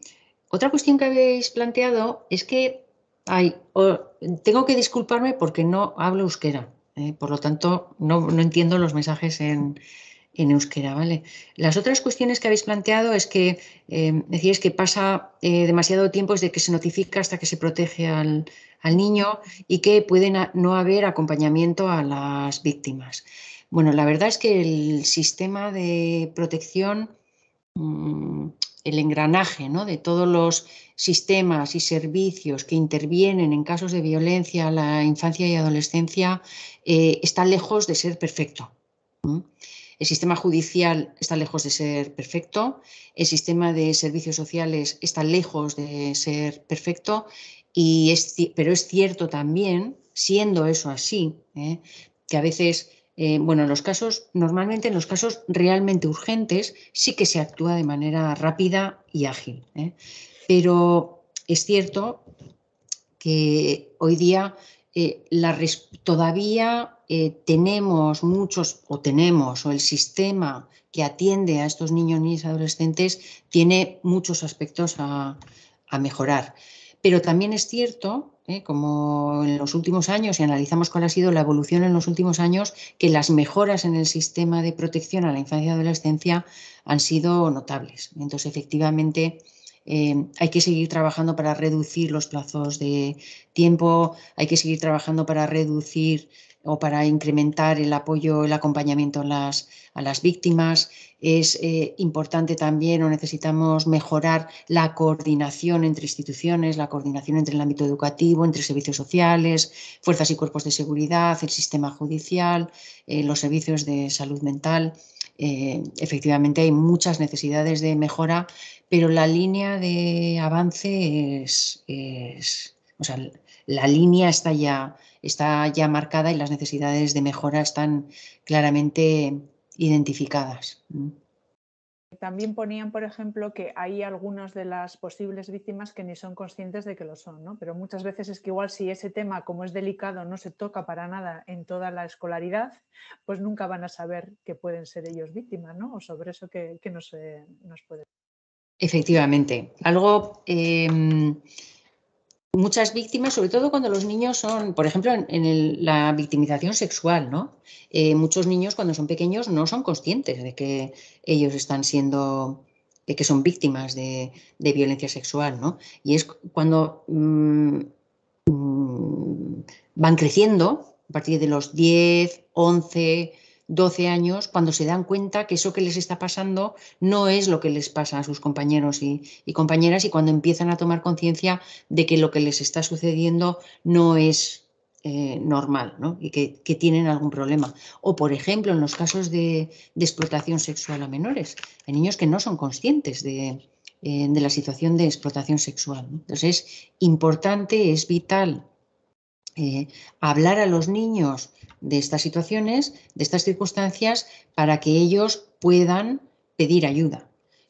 otra cuestión que habéis planteado es que tengo que disculparme porque no hablo euskera. ¿eh? por lo tanto, no, no entiendo los mensajes en, en euskera, ¿vale? Las otras cuestiones que habéis planteado es que eh, que pasa eh, demasiado tiempo desde que se notifica hasta que se protege al, niño y que puede no haber acompañamiento a las víctimas. Bueno, la verdad es que el sistema de protección, mm, el engranaje de todos los sistemas y servicios que intervienen en casos de violencia a la infancia y adolescencia eh, está lejos de ser perfecto. El sistema judicial está lejos de ser perfecto, el sistema de servicios sociales está lejos de ser perfecto, y es, pero es cierto también, siendo eso así, ¿eh? que a veces, eh, bueno, en los casos, normalmente en los casos realmente urgentes, sí que se actúa de manera rápida y ágil. ¿eh? Pero es cierto que hoy día eh, todavía eh, tenemos muchos, o tenemos, o el sistema que atiende a estos niños, niñas y adolescentes tiene muchos aspectos a, mejorar. Pero también es cierto, eh, como en los últimos años, y analizamos cuál ha sido la evolución en los últimos años, que las mejoras en el sistema de protección a la infancia y adolescencia han sido notables. Entonces, efectivamente, eh, hay que seguir trabajando para reducir los plazos de tiempo, hay que seguir trabajando para reducir o para incrementar el apoyo, el acompañamiento a las, víctimas. Es eh, importante también o necesitamos mejorar la coordinación entre instituciones, la coordinación entre el ámbito educativo, entre servicios sociales, fuerzas y cuerpos de seguridad, el sistema judicial, eh, los servicios de salud mental. Eh, efectivamente hay muchas necesidades de mejora, pero la línea de avance es, o sea, la línea está ya, está ya marcada y las necesidades de mejora están claramente identificadas.
También ponían, por ejemplo, que hay algunas de las posibles víctimas que ni son conscientes de que lo son, ¿no? Pero muchas veces es que igual si ese tema, como es delicado, no se toca para nada en toda la escolaridad, pues nunca van a saber que pueden ser ellos víctimas, ¿no? O sobre eso que, no se nos puede.
Efectivamente. Algo em, muchas víctimas, sobre todo cuando los niños son, por ejemplo, en, la victimización sexual, ¿no? Eh, muchos niños cuando son pequeños no son conscientes de que ellos están siendo, de que son víctimas de, violencia sexual, ¿no? Y es cuando mm, mm, van creciendo, a partir de los 10, 11, 12 años cuando se dan cuenta que eso que les está pasando no es lo que les pasa a sus compañeros y, compañeras y cuando empiezan a tomar conciencia de que lo que les está sucediendo no es eh, normal y que, tienen algún problema. O, por ejemplo, en los casos de, explotación sexual a menores, hay niños que no son conscientes de, eh, la situación de explotación sexual. Entonces, es importante, es vital eh, hablar a los niños de estas situaciones, de estas circunstancias, para que ellos puedan pedir ayuda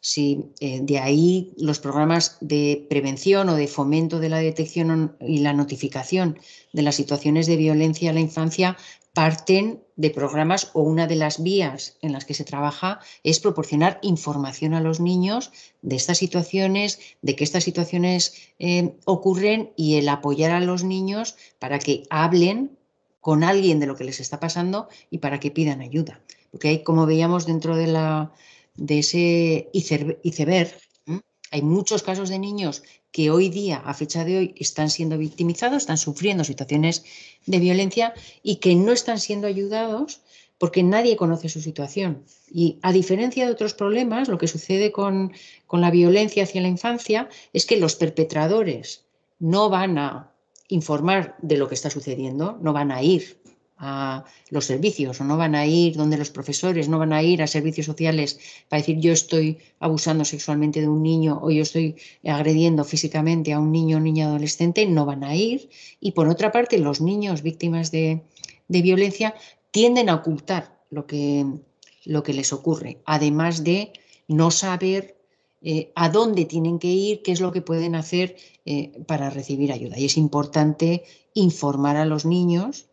si eh, de ahí los programas de prevención o de fomento de la detección y la notificación de las situaciones de violencia a la infancia parten de programas o una de las vías en las que se trabaja es proporcionar información a los niños de estas situaciones, de que estas situaciones eh, ocurren y el apoyar a los niños para que hablen con alguien de lo que les está pasando y para que pidan ayuda. Porque hay, como veíamos dentro de la, de ese iceberg. Hay muchos casos de niños que hoy día, a fecha de hoy, están siendo victimizados, están sufriendo situaciones de violencia y que no están siendo ayudados porque nadie conoce su situación. Y a diferencia de otros problemas, lo que sucede con, con la violencia hacia la infancia es que los perpetradores no van a informar de lo que está sucediendo, no van a ir a los servicios o no van a ir donde los profesores, no van a ir a servicios sociales para decir yo estoy abusando sexualmente de un niño o yo estoy agrediendo físicamente a un niño o niña adolescente, no van a ir. Y por otra parte, los niños víctimas de, violencia tienden a ocultar lo que, lo que les ocurre, además de no saber eh, a dónde tienen que ir, qué es lo que pueden hacer eh, para recibir ayuda. Y es importante informar a los niños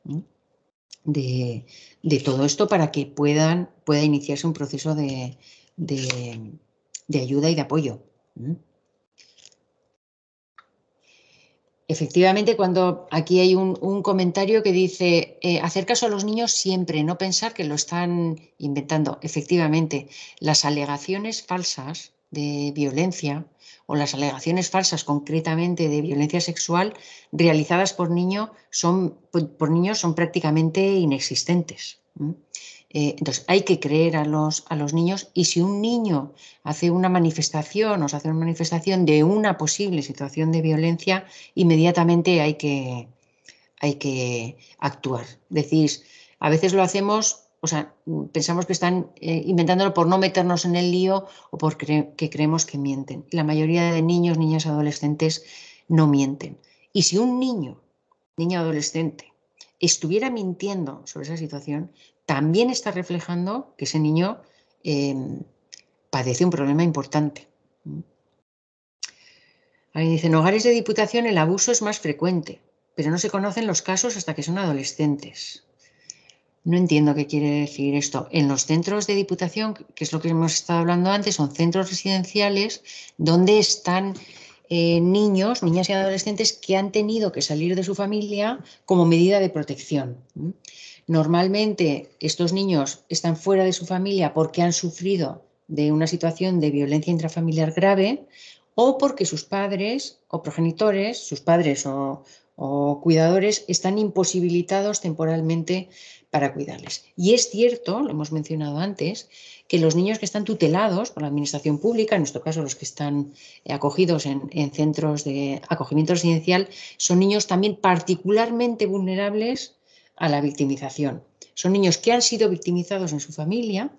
de, todo esto para que puedan, pueda iniciarse un proceso de, ayuda y de apoyo. Efectivamente, cuando aquí hay un, comentario que dice eh, hacer caso a los niños siempre, no pensar que lo están inventando. Efectivamente, las alegaciones falsas de violencia o las alegaciones falsas concretamente de violencia sexual realizadas por, niño son, por niños son prácticamente inexistentes. Eh, entonces, hay que creer a los, a los niños y si un niño hace una manifestación o se hace una manifestación de una posible situación de violencia, inmediatamente hay que, hay que actuar. Decís, a veces lo hacemos o sea, pensamos que están eh, inventándolo por no meternos en el lío o porque que creemos que mienten. La mayoría de niños, niñas, adolescentes no mienten. Y si un niño, niña adolescente, estuviera mintiendo sobre esa situación, también está reflejando que ese niño em, padece un problema importante. Ahí dice, en hogares de diputación el abuso es más frecuente, pero no se conocen los casos hasta que son adolescentes. No entiendo qué quiere decir esto. En los centros de diputación, que es lo que hemos estado hablando antes, son centros residenciales donde están eh, niños, niñas y adolescentes que han tenido que salir de su familia como medida de protección. Normalmente estos niños están fuera de su familia porque han sufrido de una situación de violencia intrafamiliar grave o porque sus padres o progenitores, sus padres o cuidadores están imposibilitados temporalmente para cuidarles. Y es cierto, lo hemos mencionado antes, que los niños que están tutelados por la administración pública, en nuestro caso los que están eh, acogidos en, en centros de acogimiento residencial, son niños también particularmente vulnerables a la victimización. Son niños que han sido victimizados en su familia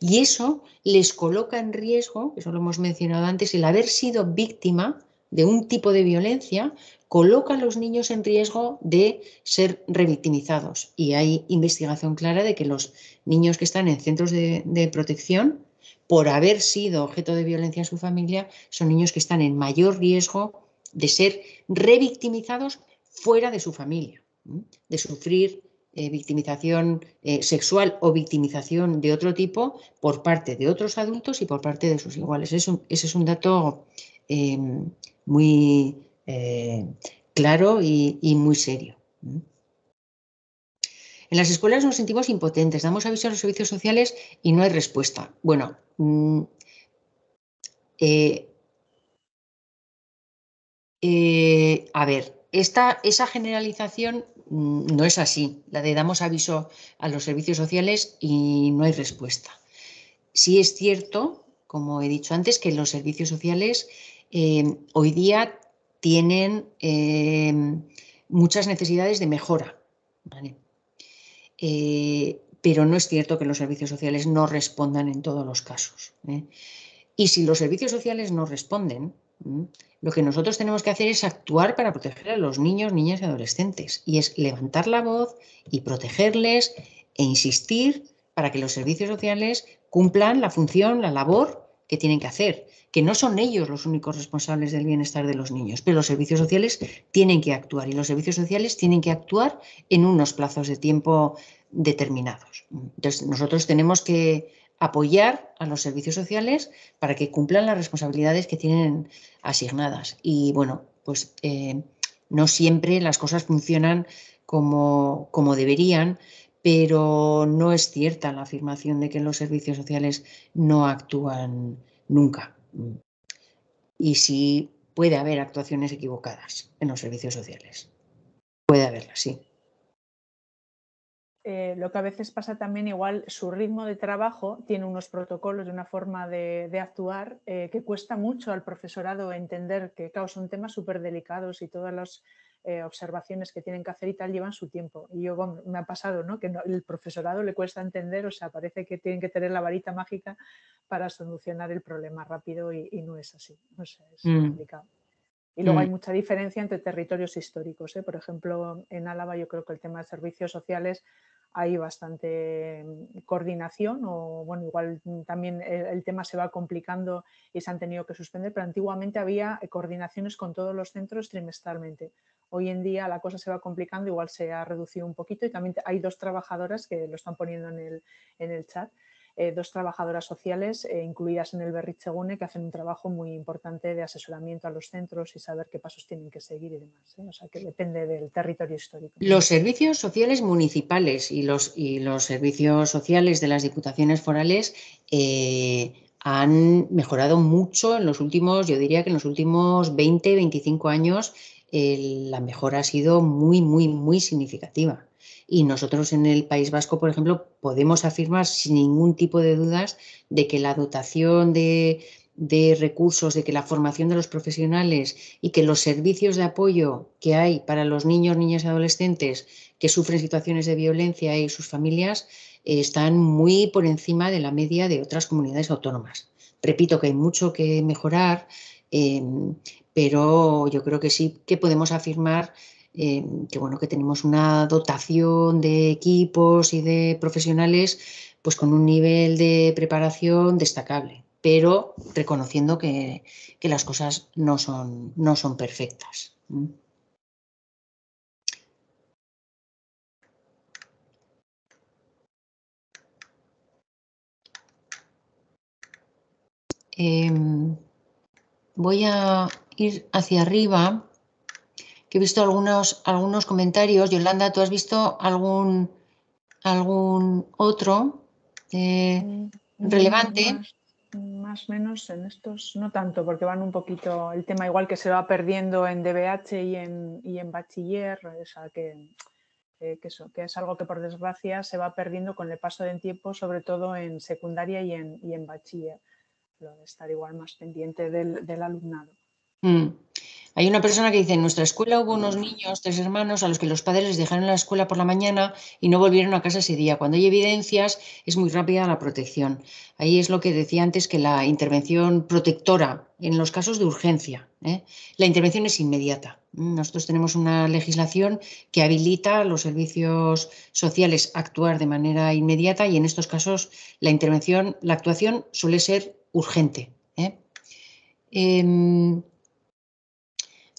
y eso les coloca en riesgo, eso lo hemos mencionado antes, el haber sido víctima de un tipo de violencia coloca a los niños en riesgo de ser revictimizados. Y hay investigación clara de que los niños que están en centros de, protección, por haber sido objeto de violencia en su familia, son niños que están en mayor riesgo de ser revictimizados fuera de su familia, de sufrir eh, victimización eh, sexual o victimización de otro tipo por parte de otros adultos y por parte de sus iguales. ese es un dato eh, muy eh, claro y, muy serio. En las escuelas nos sentimos impotentes, damos aviso a los servicios sociales y no hay respuesta. Bueno, mm, eh, a ver, esta, esa generalización mm, no es así, la de damos aviso a los servicios sociales y no hay respuesta. Sí es cierto, como he dicho antes, que los servicios sociales Em, hoy día tienen em, muchas necesidades de mejora. Eh, pero no es cierto que los servicios sociales no respondan en todos los casos. ¿eh? Y si los servicios sociales no responden, lo que nosotros tenemos que hacer es actuar para proteger a los niños, niñas y adolescentes. Y es levantar la voz y protegerles e insistir para que los servicios sociales cumplan la función, la labor que tienen que hacer que no son ellos los únicos responsables del bienestar de los niños, pero los servicios sociales tienen que actuar y los servicios sociales tienen que actuar en unos plazos de tiempo determinados. Entonces, nosotros tenemos que apoyar a los servicios sociales para que cumplan las responsabilidades que tienen asignadas. Y bueno, pues eh, no siempre las cosas funcionan como deberían, pero no es cierta la afirmación de que los servicios sociales no actúan nunca y si puede haber actuaciones equivocadas en los servicios sociales. Puede haberlas, sí.
Eh, lo que a veces pasa también igual, su ritmo de trabajo tiene unos protocolos de una forma de, actuar eh, que cuesta mucho al profesorado entender que, son temas súper delicados y todas las eh, observaciones que tienen que hacer y tal llevan su tiempo. Y yo me ha pasado, ¿no? Que el profesorado le cuesta entender, o sea, parece que tienen que tener la varita mágica para solucionar el problema rápido y, no es así. es mm. complicado. Y luego hay mm. mucha diferencia entre territorios históricos. ¿eh? Por ejemplo, en Álava yo creo que el tema de servicios sociales hay bastante mm, coordinación o, bueno, igual también el, tema se va complicando y se han tenido que suspender, pero antiguamente había eh, coordinaciones con todos los centros trimestralmente. Hoy en día la cosa se va complicando, igual se ha reducido un poquito y también hay dos trabajadoras que lo están poniendo en el, en el chat. Eh, dos trabajadoras sociales eh, incluidas en el Berrichegune que hacen un trabajo muy importante de asesoramiento a los centros y saber qué pasos tienen que seguir y demás. ¿eh? O sea, que depende del territorio histórico. Los
servicios sociales municipales y los, y los servicios sociales de las diputaciones forales han mejorado mucho en los últimos, yo diría que en los últimos 20, 25 años la mejora ha sido muy, muy, muy significativa. Y nosotros en el País Vasco, por ejemplo, podemos afirmar sin ningún tipo de dudas de que la dotación de, recursos, de que la formación de los profesionales y que los servicios de apoyo que hay para los niños, niñas y adolescentes que sufren situaciones de violencia y sus familias eh, están muy por encima de la media de otras comunidades autónomas. Repito que hay mucho que mejorar, eh, pero yo creo que sí que podemos afirmar eh, que bueno que tenemos una dotación de equipos y de profesionales pues con un nivel de preparación destacable pero reconociendo que, las cosas no son, no son perfectas. Em, voy a ir hacia arriba, que he visto algunos, algunos comentarios. Yolanda, ¿tú has visto algún, algún otro eh, mm,
mm, relevante? Más o menos en estos, no tanto, porque van un poquito el tema igual que se va perdiendo en DBH y en, y en bachiller, o que, eh, que es algo que por desgracia se va perdiendo con el paso del tiempo, sobre todo en secundaria y en, y en bachiller, lo de estar igual más pendiente del alumnado. Mm.
Hay una persona que dice, en nuestra escuela hubo unos niños, tres hermanos, a los que los padres les dejaron la escuela por la mañana y no volvieron a casa ese día. Cuando hay evidencias, es muy rápida la protección. Ahí es lo que decía antes, que la intervención protectora en los casos de urgencia, ¿eh? la intervención es inmediata. Nosotros tenemos una legislación que habilita a los servicios sociales actuar de manera inmediata y en estos casos la intervención, la actuación suele ser urgente. ¿eh? Em,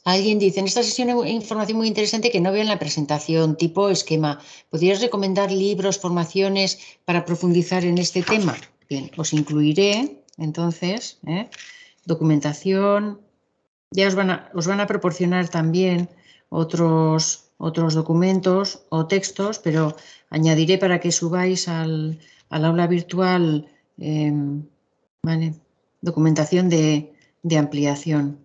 Alguien dice, en esta sesión hay información muy interesante que no veo en la presentación, tipo esquema. ¿Podrías recomendar libros, formaciones para profundizar en este tema? Bien, os incluiré entonces ¿eh? documentación. Ya os van, a, os van a proporcionar también otros, otros documentos o textos, pero añadiré para que subáis al, aula virtual em, documentación de, de ampliación.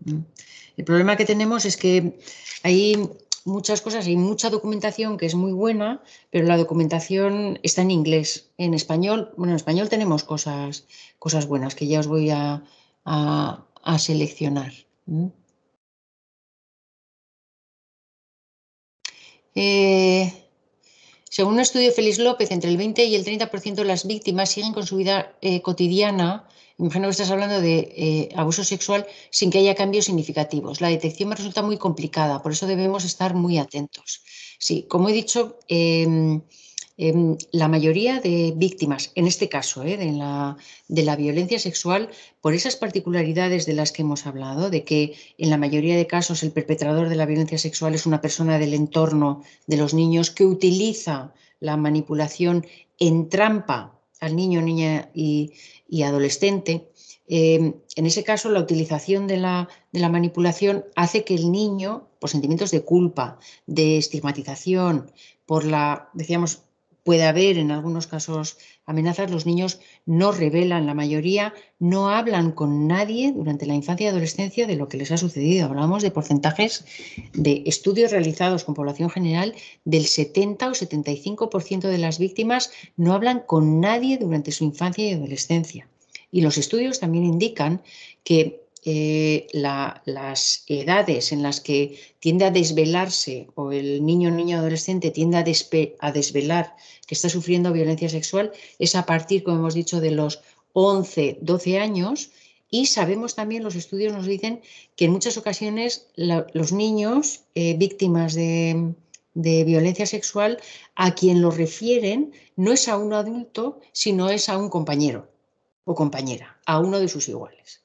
El problema que tenemos es que hay muchas cosas, hay mucha documentación que es muy buena, pero la documentación está en inglés. En español, bueno, en español tenemos cosas, cosas buenas que ya os voy a, seleccionar. Eh, según un estudio de Félix López, entre el 20 y el 30% de las víctimas siguen con su vida eh, cotidiana imagino que estás hablando de eh, abuso sexual sin que haya cambios significativos. La detección resulta muy complicada, por eso debemos estar muy atentos. Sí, como he dicho, em, em, la mayoría de víctimas, en este caso, eh, de, la, de, la, violencia sexual, por esas particularidades de las que hemos hablado, de que en la mayoría de casos el perpetrador de la violencia sexual es una persona del entorno de los niños que utiliza la manipulación en trampa al niño, niña y, adolescente, em, en ese caso la utilización de la, de la, manipulación hace que el niño, por sentimientos de culpa, de estigmatización, por la, decíamos, puede haber en algunos casos amenazas, los niños no revelan, la mayoría no hablan con nadie durante la infancia y adolescencia de lo que les ha sucedido. Hablamos de porcentajes de estudios realizados con población general del 70 o 75% de las víctimas no hablan con nadie durante su infancia y adolescencia. Y los estudios también indican que eh, las edades en las que tiende a desvelarse o el niño, niño adolescente tiende a, desvelar que está sufriendo violencia sexual es a partir, como hemos dicho, de los 11, 12 años y sabemos también, los estudios nos dicen que en muchas ocasiones los niños eh, víctimas de, de violencia sexual a quien lo refieren no es a un adulto, sino es a un compañero o compañera, a uno de sus iguales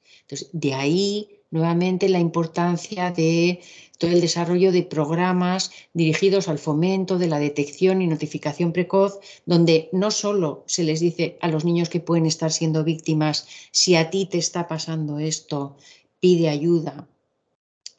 de ahí nuevamente la importancia de todo el desarrollo de programas dirigidos al fomento de la detección y notificación precoz, donde no solo se les dice a los niños que pueden estar siendo víctimas, si a ti te está pasando esto, pide ayuda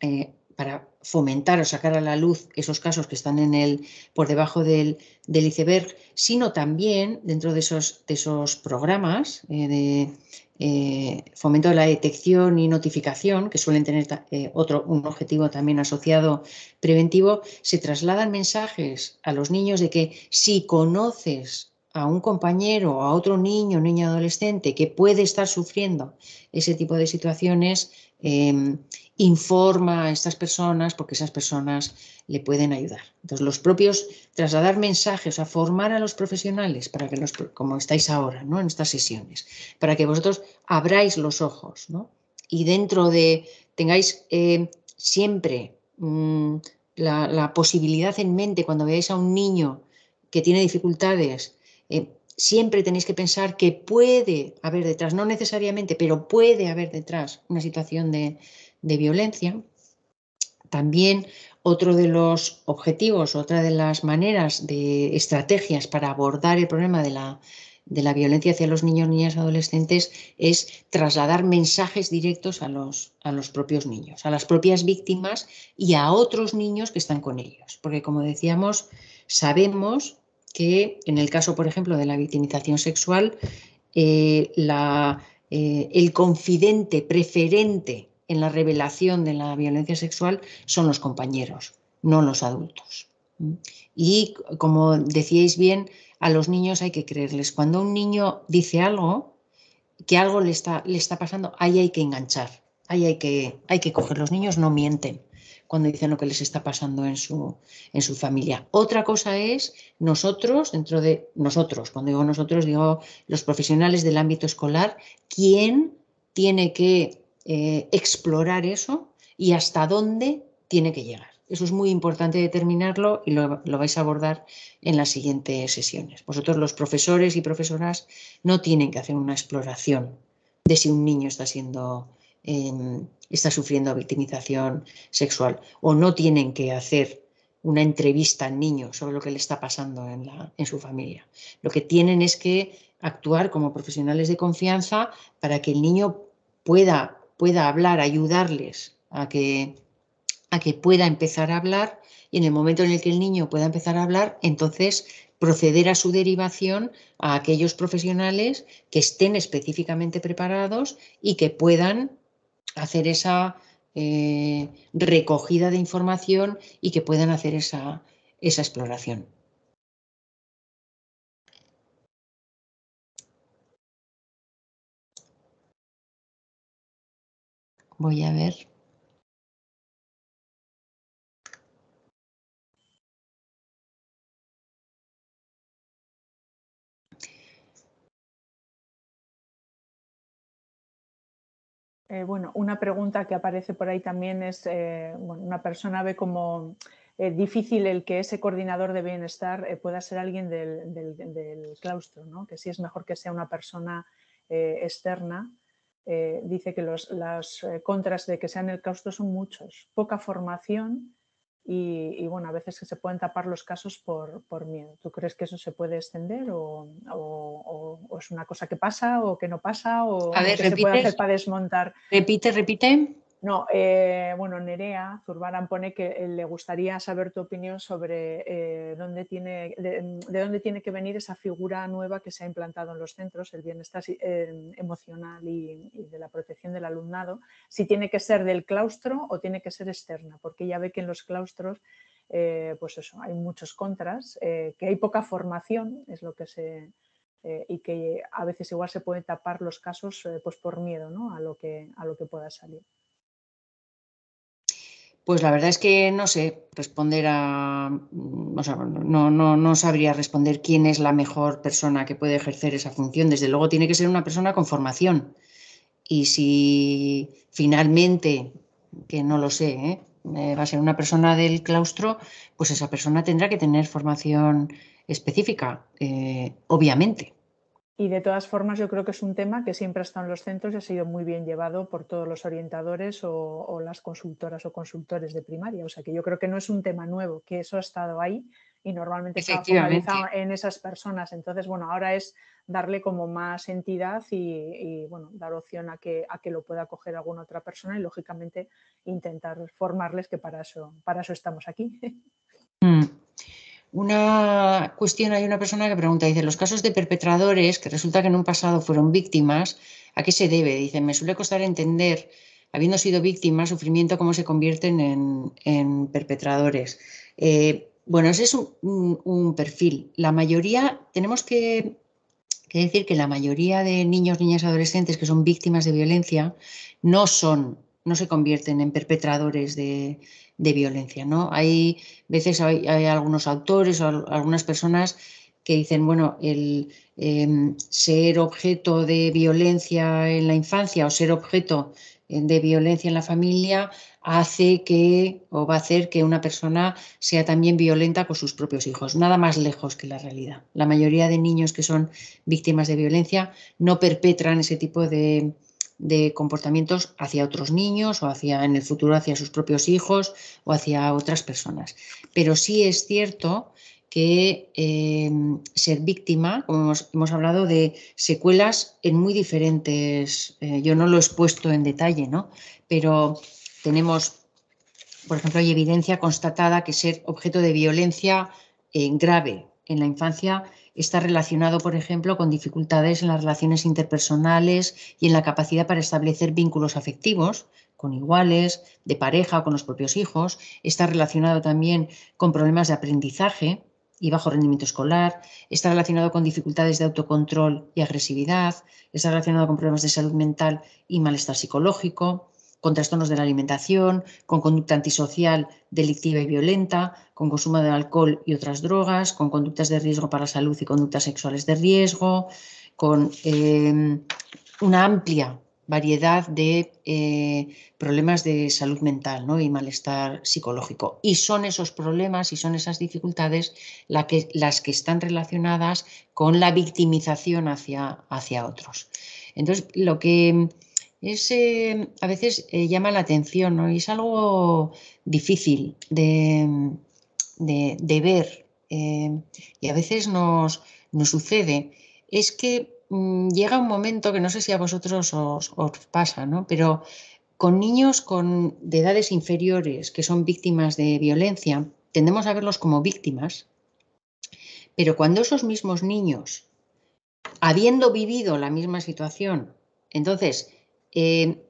eh, para fomentar o sacar a la luz esos casos que están en el, por debajo del, iceberg, sino también dentro de esos, esos programas eh, de eh, fomento de la detección y notificación, que suelen tener eh, otro, un objetivo también asociado preventivo, se trasladan mensajes a los niños de que si conoces a un compañero o a otro niño, niña adolescente que puede estar sufriendo ese tipo de situaciones, em, informa a estas personas porque esas personas le pueden ayudar. Entonces, los propios, trasladar mensajes, a formar a los profesionales para que los, como estáis ahora, ¿no? En estas sesiones, para que vosotros abráis los ojos, ¿no? Y dentro de, tengáis eh, siempre mm, la, posibilidad en mente cuando veáis a un niño que tiene dificultades, eh, siempre tenéis que pensar que puede haber detrás, no necesariamente, pero puede haber detrás una situación de, de violencia. También otro de los objetivos, otra de las maneras de estrategias para abordar el problema de la, violencia hacia los niños, niñas, adolescentes es trasladar mensajes directos a los, a los propios niños, a las propias víctimas y a otros niños que están con ellos. Porque como decíamos, sabemos que en el caso, por ejemplo, de la victimización sexual, eh, eh, el confidente preferente en la revelación de la violencia sexual son los compañeros, no los adultos. Y como decíais bien, a los niños hay que creerles. Cuando un niño dice algo, que algo le está, le está pasando, ahí hay que enganchar, ahí hay que, hay que coger. Los niños no mienten cuando dicen lo que les está pasando en su, en su familia. Otra cosa es nosotros, dentro de nosotros, cuando digo nosotros, digo los profesionales del ámbito escolar, quién tiene que eh, explorar eso y hasta dónde tiene que llegar. Eso es muy importante determinarlo y lo, vais a abordar en las siguientes sesiones. Vosotros los profesores y profesoras no tienen que hacer una exploración de si un niño está siendo em, está sufriendo victimización sexual o no tienen que hacer una entrevista al niño sobre lo que le está pasando en, la, en su familia. Lo que tienen es que actuar como profesionales de confianza para que el niño pueda pueda hablar, ayudarles a que, a que pueda empezar a hablar y en el momento en el que el niño pueda empezar a hablar, entonces proceder a su derivación a aquellos profesionales que estén específicamente preparados y que puedan hacer esa eh, recogida de información y que puedan hacer esa, esa exploración.
Voy a ver.
Eh, bueno, una pregunta que aparece por ahí también es, eh, bueno, una persona ve como eh, difícil el que ese coordinador de bienestar pueda ser alguien del, del claustro, ¿no? que sí es mejor que sea una persona externa eh, dice que las eh, contras de que sean el causto son muchos, poca formación y, bueno, a veces que se pueden tapar los casos por, miedo. ¿Tú crees que eso se puede extender o, es una cosa que pasa o que no pasa o que se puede hacer para desmontar? Repite,
repite.
No, eh, bueno, Nerea Zurbarán pone que eh, le gustaría saber tu opinión sobre eh, dónde tiene, mm, de, dónde tiene que venir esa figura nueva que se ha implantado en los centros, el bienestar emocional y, de la protección del alumnado, si tiene que ser del claustro o tiene que ser externa, porque ya ve que en los claustros, pues eso, hay muchos contras, que hay poca formación, es lo que se, y que a veces igual se pueden tapar los casos pues por miedo ¿no? a, lo que, a lo que pueda salir.
Pues la verdad es que no sé responder a, mm, o sea, no, no, sabría responder quién es la mejor persona que puede ejercer esa función. Desde luego tiene que ser una persona con formación. Y si finalmente, que no lo sé, ¿eh? Eh, va a ser una persona del claustro, pues esa persona tendrá que tener formación específica, eh, obviamente.
Y de todas formas, yo creo que es un tema que siempre ha estado en los centros y ha sido muy bien llevado por todos los orientadores o, las consultoras o consultores de primaria. O sea que yo creo que no es un tema nuevo, que eso ha estado ahí y normalmente se ha focalizado en esas personas. Entonces, bueno, ahora es darle como más entidad y, bueno, dar opción a que, a que lo pueda coger alguna otra persona y lógicamente intentar formarles que para eso, para eso estamos aquí.
Mm una cuestión, hay una persona que pregunta, dice, los casos de perpetradores que resulta que en un pasado fueron víctimas, ¿a qué se debe? Dice, me suele costar entender, habiendo sido víctimas, sufrimiento, cómo se convierten en, perpetradores. Eh, bueno, ese es un, perfil. La mayoría, tenemos que, decir que la mayoría de niños, niñas, adolescentes que son víctimas de violencia no son, no se convierten en perpetradores de, de violencia. ¿no? Hay veces, hay, algunos autores o algunas personas que dicen, bueno, el em, ser objeto de violencia en la infancia o ser objeto eh, de violencia en la familia hace que o va a hacer que una persona sea también violenta con sus propios hijos, nada más lejos que la realidad. La mayoría de niños que son víctimas de violencia no perpetran ese tipo de, de comportamientos hacia otros niños o hacia en el futuro hacia sus propios hijos o hacia otras personas. Pero sí es cierto que em, ser víctima, como hemos, hablado de secuelas en muy diferentes, eh, yo no lo he expuesto en detalle, ¿no? Pero tenemos, por ejemplo, hay evidencia constatada que ser objeto de violencia eh, grave en la infancia está relacionado, por ejemplo, con dificultades en las relaciones interpersonales y en la capacidad para establecer vínculos afectivos con iguales, de pareja o con los propios hijos. Está relacionado también con problemas de aprendizaje y bajo rendimiento escolar. Está relacionado con dificultades de autocontrol y agresividad. Está relacionado con problemas de salud mental y malestar psicológico con trastornos de la alimentación, con conducta antisocial, delictiva y violenta, con consumo de alcohol y otras drogas, con conductas de riesgo para la salud y conductas sexuales de riesgo, con em, una amplia variedad de eh, problemas de salud mental ¿no? y malestar psicológico. Y son esos problemas y son esas dificultades las que están relacionadas con la victimización hacia, hacia otros. Entonces, lo que es, a veces eh, llama la atención y es algo difícil de, mm, ver eh, y a veces nos, sucede. Es que mm, llega un momento que no sé si a vosotros os, pasa, pero con niños de edades inferiores que son víctimas de violencia, tendemos a verlos como víctimas, pero cuando esos mismos niños, habiendo vivido la misma situación, entonces eh,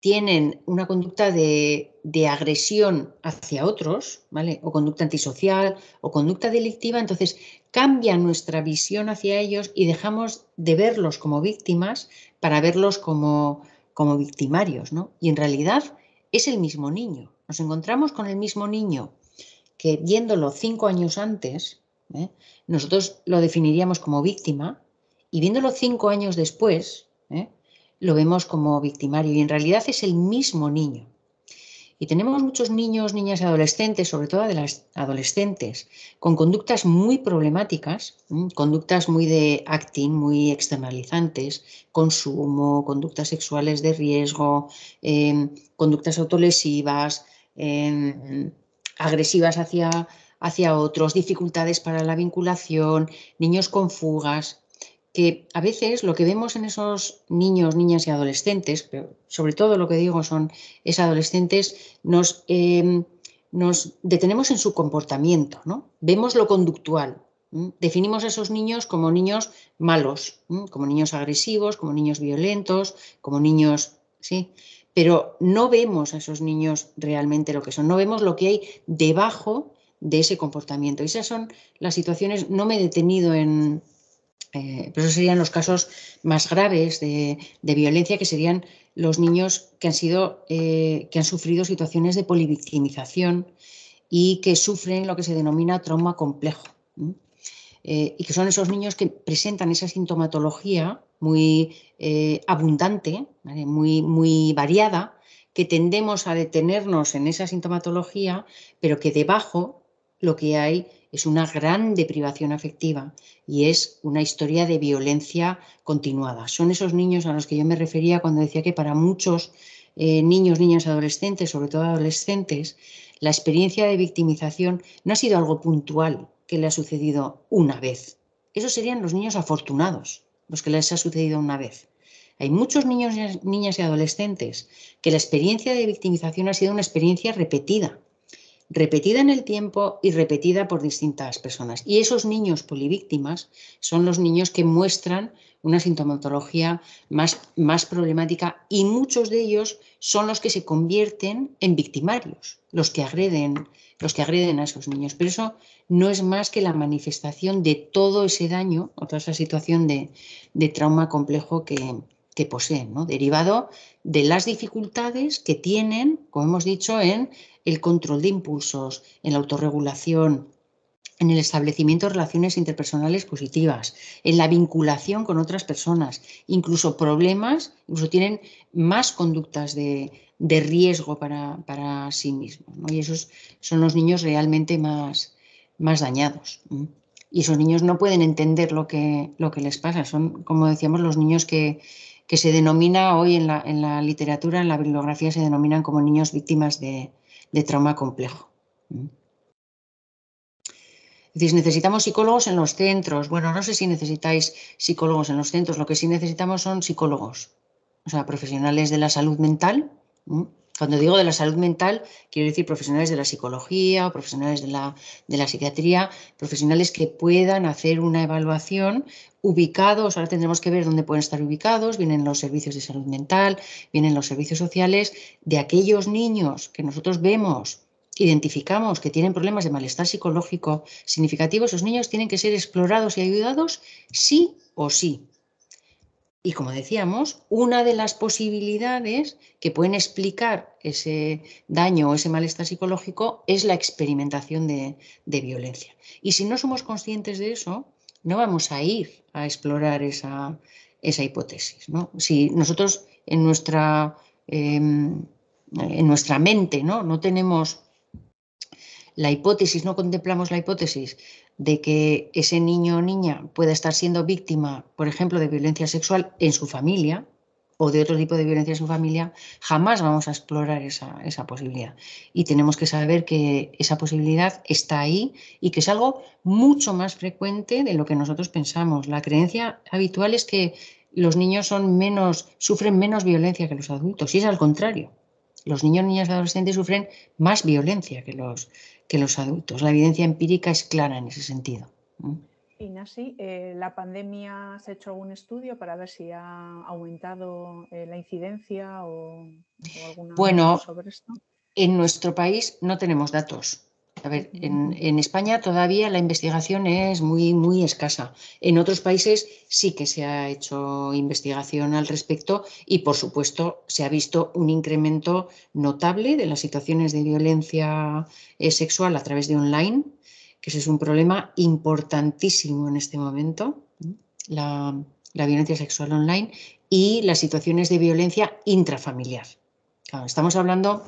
tienen una conducta de, agresión hacia otros, ¿vale? O conducta antisocial o conducta delictiva, entonces cambia nuestra visión hacia ellos y dejamos de verlos como víctimas para verlos como, como victimarios, ¿no? Y en realidad es el mismo niño. Nos encontramos con el mismo niño que viéndolo cinco años antes, ¿eh? nosotros lo definiríamos como víctima, y viéndolo cinco años después, ¿eh? lo vemos como victimario y en realidad es el mismo niño. Y tenemos muchos niños, niñas y adolescentes, sobre todo de las adolescentes, con conductas muy problemáticas, conductas muy de acting, muy externalizantes, consumo, conductas sexuales de riesgo, em, conductas autolesivas, em, agresivas hacia, hacia otros, dificultades para la vinculación, niños con fugas, que a veces lo que vemos en esos niños, niñas y adolescentes, pero sobre todo lo que digo son es adolescentes, nos, em, detenemos en su comportamiento, ¿no? Vemos lo conductual. Definimos a esos niños como niños malos, como niños agresivos, como niños violentos, como niños, sí, pero no vemos a esos niños realmente lo que son, no vemos lo que hay debajo de ese comportamiento. Y esas son las situaciones, no me he detenido en, eh, pero pues esos serían los casos más graves de, violencia, que serían los niños que han, sido, eh, que han sufrido situaciones de polivictimización y que sufren lo que se denomina trauma complejo. Eh, y que son esos niños que presentan esa sintomatología muy abundante, muy, muy variada, que tendemos a detenernos en esa sintomatología, pero que debajo lo que hay es una gran deprivación afectiva y es una historia de violencia continuada. Son esos niños a los que yo me refería cuando decía que para muchos eh, niños, niñas, adolescentes, sobre todo adolescentes, la experiencia de victimización no ha sido algo puntual que le ha sucedido una vez. Esos serían los niños afortunados, los que les ha sucedido una vez. Hay muchos niños, niñas y adolescentes que la experiencia de victimización ha sido una experiencia repetida, repetida en el tiempo y repetida por distintas personas. Y esos niños polivíctimas son los niños que muestran una sintomatología más, más problemática y muchos de ellos son los que se convierten en victimarios, los que agreden, los que agreden a esos niños. Pero eso no es más que la manifestación de todo ese daño o toda esa situación de, trauma complejo que, que poseen, ¿no? derivado de las dificultades que tienen, como hemos dicho, en el control de impulsos, en la autorregulación, en el establecimiento de relaciones interpersonales positivas, en la vinculación con otras personas, incluso problemas, incluso tienen más conductas de, riesgo para, sí mismos. Y esos son los niños realmente más, más dañados. Y esos niños no pueden entender lo que, lo que les pasa. Son, como decíamos, los niños que, que se denomina hoy en la, en la literatura, en la bibliografía, se denominan como niños víctimas de, de trauma complejo. Decís, necesitamos psicólogos en los centros. Bueno, no sé si necesitáis psicólogos en los centros, lo que sí necesitamos son psicólogos, o sea, profesionales de la salud mental cuando digo de la salud mental, quiero decir profesionales de la psicología, profesionales de la, psiquiatría, profesionales que puedan hacer una evaluación ubicados, ahora tendremos que ver dónde pueden estar ubicados, vienen los servicios de salud mental, vienen los servicios sociales, de aquellos niños que nosotros vemos, identificamos que tienen problemas de malestar psicológico significativo, esos niños tienen que ser explorados y ayudados sí o sí. Y como decíamos, una de las posibilidades que pueden explicar ese daño o ese malestar psicológico es la experimentación de, violencia. Y si no somos conscientes de eso, no vamos a ir a explorar esa, esa hipótesis. Si nosotros en nuestra, em, en nuestra mente ¿no? no tenemos la hipótesis, no contemplamos la hipótesis de que ese niño o niña pueda estar siendo víctima, por ejemplo, de violencia sexual en su familia o de otro tipo de violencia en su familia, jamás vamos a explorar esa, esa posibilidad. Y tenemos que saber que esa posibilidad está ahí y que es algo mucho más frecuente de lo que nosotros pensamos. La creencia habitual es que los niños son menos, sufren menos violencia que los adultos, y es al contrario. Los niños, niñas y adolescentes sufren más violencia que los, que los adultos. La evidencia empírica es clara en ese sentido.
Y eh, ¿la pandemia se ha hecho algún estudio para ver si ha aumentado eh, la incidencia o, alguna bueno, sobre esto?
En nuestro país no tenemos datos a ver, en, España todavía la investigación es muy, muy escasa. En otros países sí que se ha hecho investigación al respecto y, por supuesto, se ha visto un incremento notable de las situaciones de violencia eh, sexual a través de online, que ese es un problema importantísimo en este momento, la, violencia sexual online y las situaciones de violencia intrafamiliar. estamos hablando,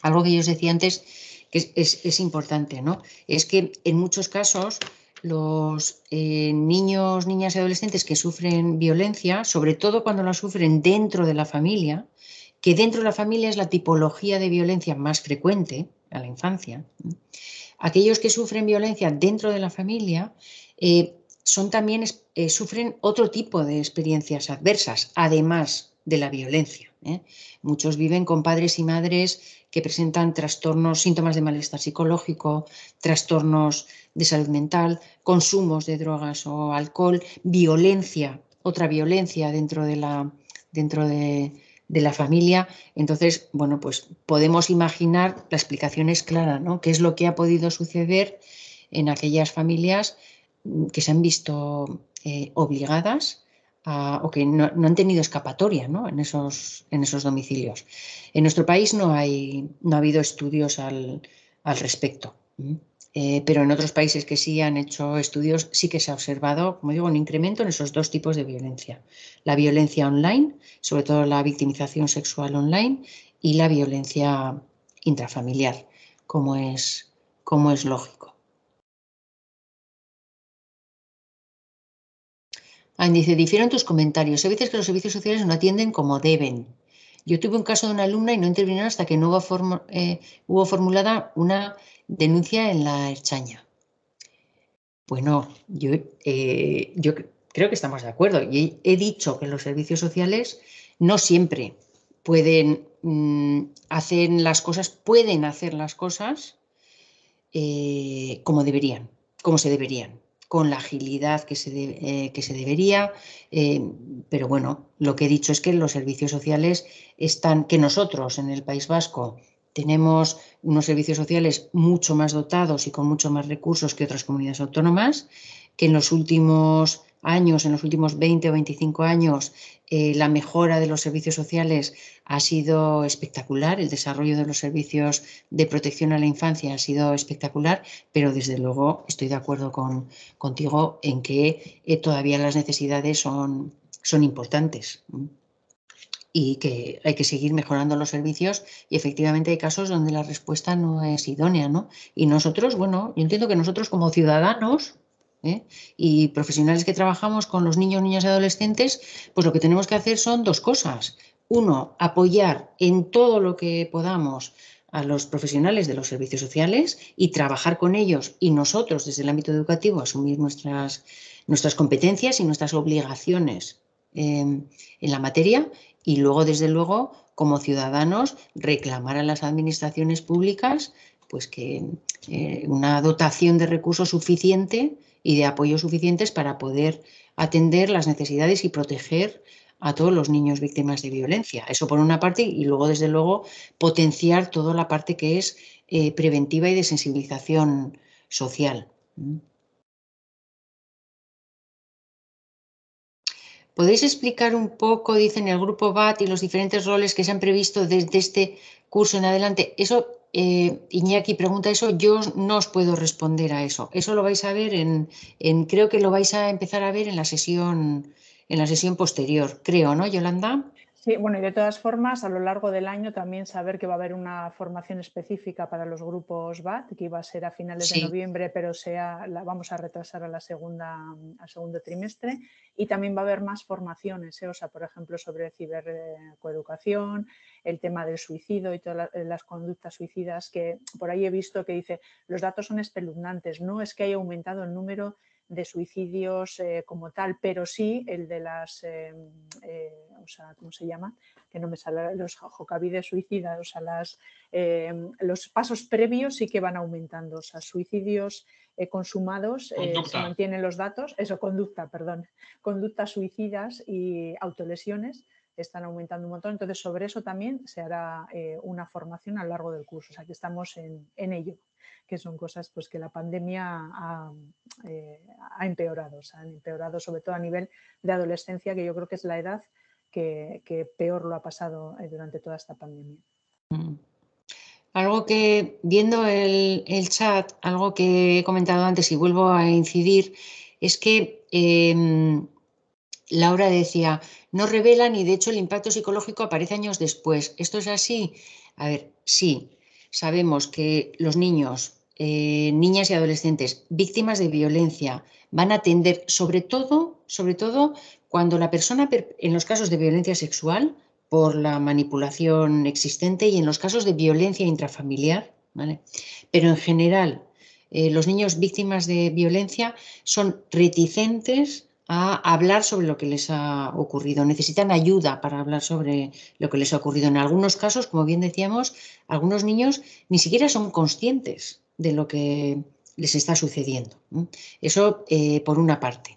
algo que yo os decía antes, que es, importante, ¿no? Es que en muchos casos los eh, niños, niñas y adolescentes que sufren violencia, sobre todo cuando la sufren dentro de la familia, que dentro de la familia es la tipología de violencia más frecuente a la infancia, aquellos que sufren violencia dentro de la familia eh, son también eh, sufren otro tipo de experiencias adversas, además de la violencia. ¿eh? Muchos viven con padres y madres que presentan trastornos, síntomas de malestar psicológico, trastornos de salud mental, consumos de drogas o alcohol, violencia, otra violencia dentro de la, dentro de, de la familia. Entonces, bueno, pues podemos imaginar, la explicación es clara, ¿no? ¿Qué es lo que ha podido suceder en aquellas familias que se han visto eh, obligadas Ah, o que no, no, han tenido escapatoria ¿no? en, esos, en esos domicilios. En nuestro país no, hay, no ha habido estudios al, al respecto. Eh, pero en otros países que sí han hecho estudios, sí que se ha observado, como digo, un incremento en esos dos tipos de violencia. La violencia online, sobre todo la victimización sexual online, y la violencia intrafamiliar, como es, como es lógico. Ah, dice, difieren tus comentarios. Hay veces que los servicios sociales no atienden como deben. Yo tuve un caso de una alumna y no intervinieron hasta que no eh, hubo, formulada una denuncia en la Erchaña. Bueno, eh, yo, creo que estamos de acuerdo. Y he dicho que los servicios sociales no siempre pueden mm, hacer las cosas, pueden hacer las cosas eh, como deberían, como se deberían con la agilidad que se, eh, que se debería, eh, pero bueno, lo que he dicho es que los servicios sociales están, que nosotros en el País Vasco tenemos unos servicios sociales mucho más dotados y con mucho más recursos que otras comunidades autónomas, que en los últimos años, en los últimos 20 o 25 años, eh, la mejora de los servicios sociales ha sido espectacular, el desarrollo de los servicios de protección a la infancia ha sido espectacular, pero desde luego estoy de acuerdo con, contigo en que eh, todavía las necesidades son, son importantes y que hay que seguir mejorando los servicios y efectivamente hay casos donde la respuesta no es idónea, ¿no? Y nosotros, bueno, yo entiendo que nosotros como ciudadanos ¿eh? Y profesionales que trabajamos con los niños, niñas y adolescentes, pues lo que tenemos que hacer son dos cosas. Uno, apoyar en todo lo que podamos a los profesionales de los servicios sociales y trabajar con ellos y nosotros desde el ámbito educativo asumir nuestras, nuestras competencias y nuestras obligaciones em, en la materia y luego, desde luego, como ciudadanos, reclamar a las administraciones públicas pues que eh, una dotación de recursos suficiente y de apoyo suficientes para poder atender las necesidades y proteger a todos los niños víctimas de violencia. Eso por una parte y luego, desde luego, potenciar toda la parte que es eh, preventiva y de sensibilización social. Mm. ¿Podéis explicar un poco, dicen el grupo BAT y los diferentes roles que se han previsto desde este curso en adelante? Eso eh, Iñaki pregunta eso, yo no os puedo responder a eso. Eso lo vais a ver en, en, creo que lo vais a empezar a ver en la sesión, en la sesión posterior, creo, ¿no, Yolanda?
Sí, bueno, y de todas formas, a lo largo del año también saber que va a haber una formación específica para los grupos BAT, que iba a ser a finales de noviembre, pero sea, la vamos a retrasar a la segunda, al segundo trimestre. Y también va a haber más formaciones, ¿eh? o sea, por ejemplo, sobre cibercoeducación, el tema del suicidio y todas eh, las conductas suicidas que por ahí he visto que dice, los datos son espeluznantes, no es que haya aumentado el número de suicidios eh, como tal, pero sí el de las, eh, eh, o sea, ¿cómo se llama? Que no me sale, los jocavides suicidas, o sea, las, los pasos previos sí que van aumentando, o sea, suicidios consumados, se mantienen los datos, eso, conducta, perdón, conductas suicidas y autolesiones están aumentando un montón. Entonces, sobre eso también se hará eh, una formación a lo largo del curso. O sea, que estamos en, ello, que son cosas pues, que la pandemia ha, eh, empeorado. O han empeorado sobre todo a nivel de adolescencia, que yo creo que es la edad que, peor lo ha pasado eh, durante toda esta pandemia. Mm.
Algo que, viendo el, chat, algo que he comentado antes y vuelvo a incidir, es que em, Laura decía, no revela y de hecho el impacto psicológico aparece años después. ¿Esto es así? A ver, sí, sabemos que los niños, eh, niñas y adolescentes víctimas de violencia van a atender sobre todo, sobre todo cuando la persona, en los casos de violencia sexual, por la manipulación existente y en los casos de violencia intrafamiliar, ¿vale? pero en general eh, los niños víctimas de violencia son reticentes a hablar sobre lo que les ha ocurrido. Necesitan ayuda para hablar sobre lo que les ha ocurrido. En algunos casos, como bien decíamos, algunos niños ni siquiera son conscientes de lo que les está sucediendo. Eso eh, por una parte.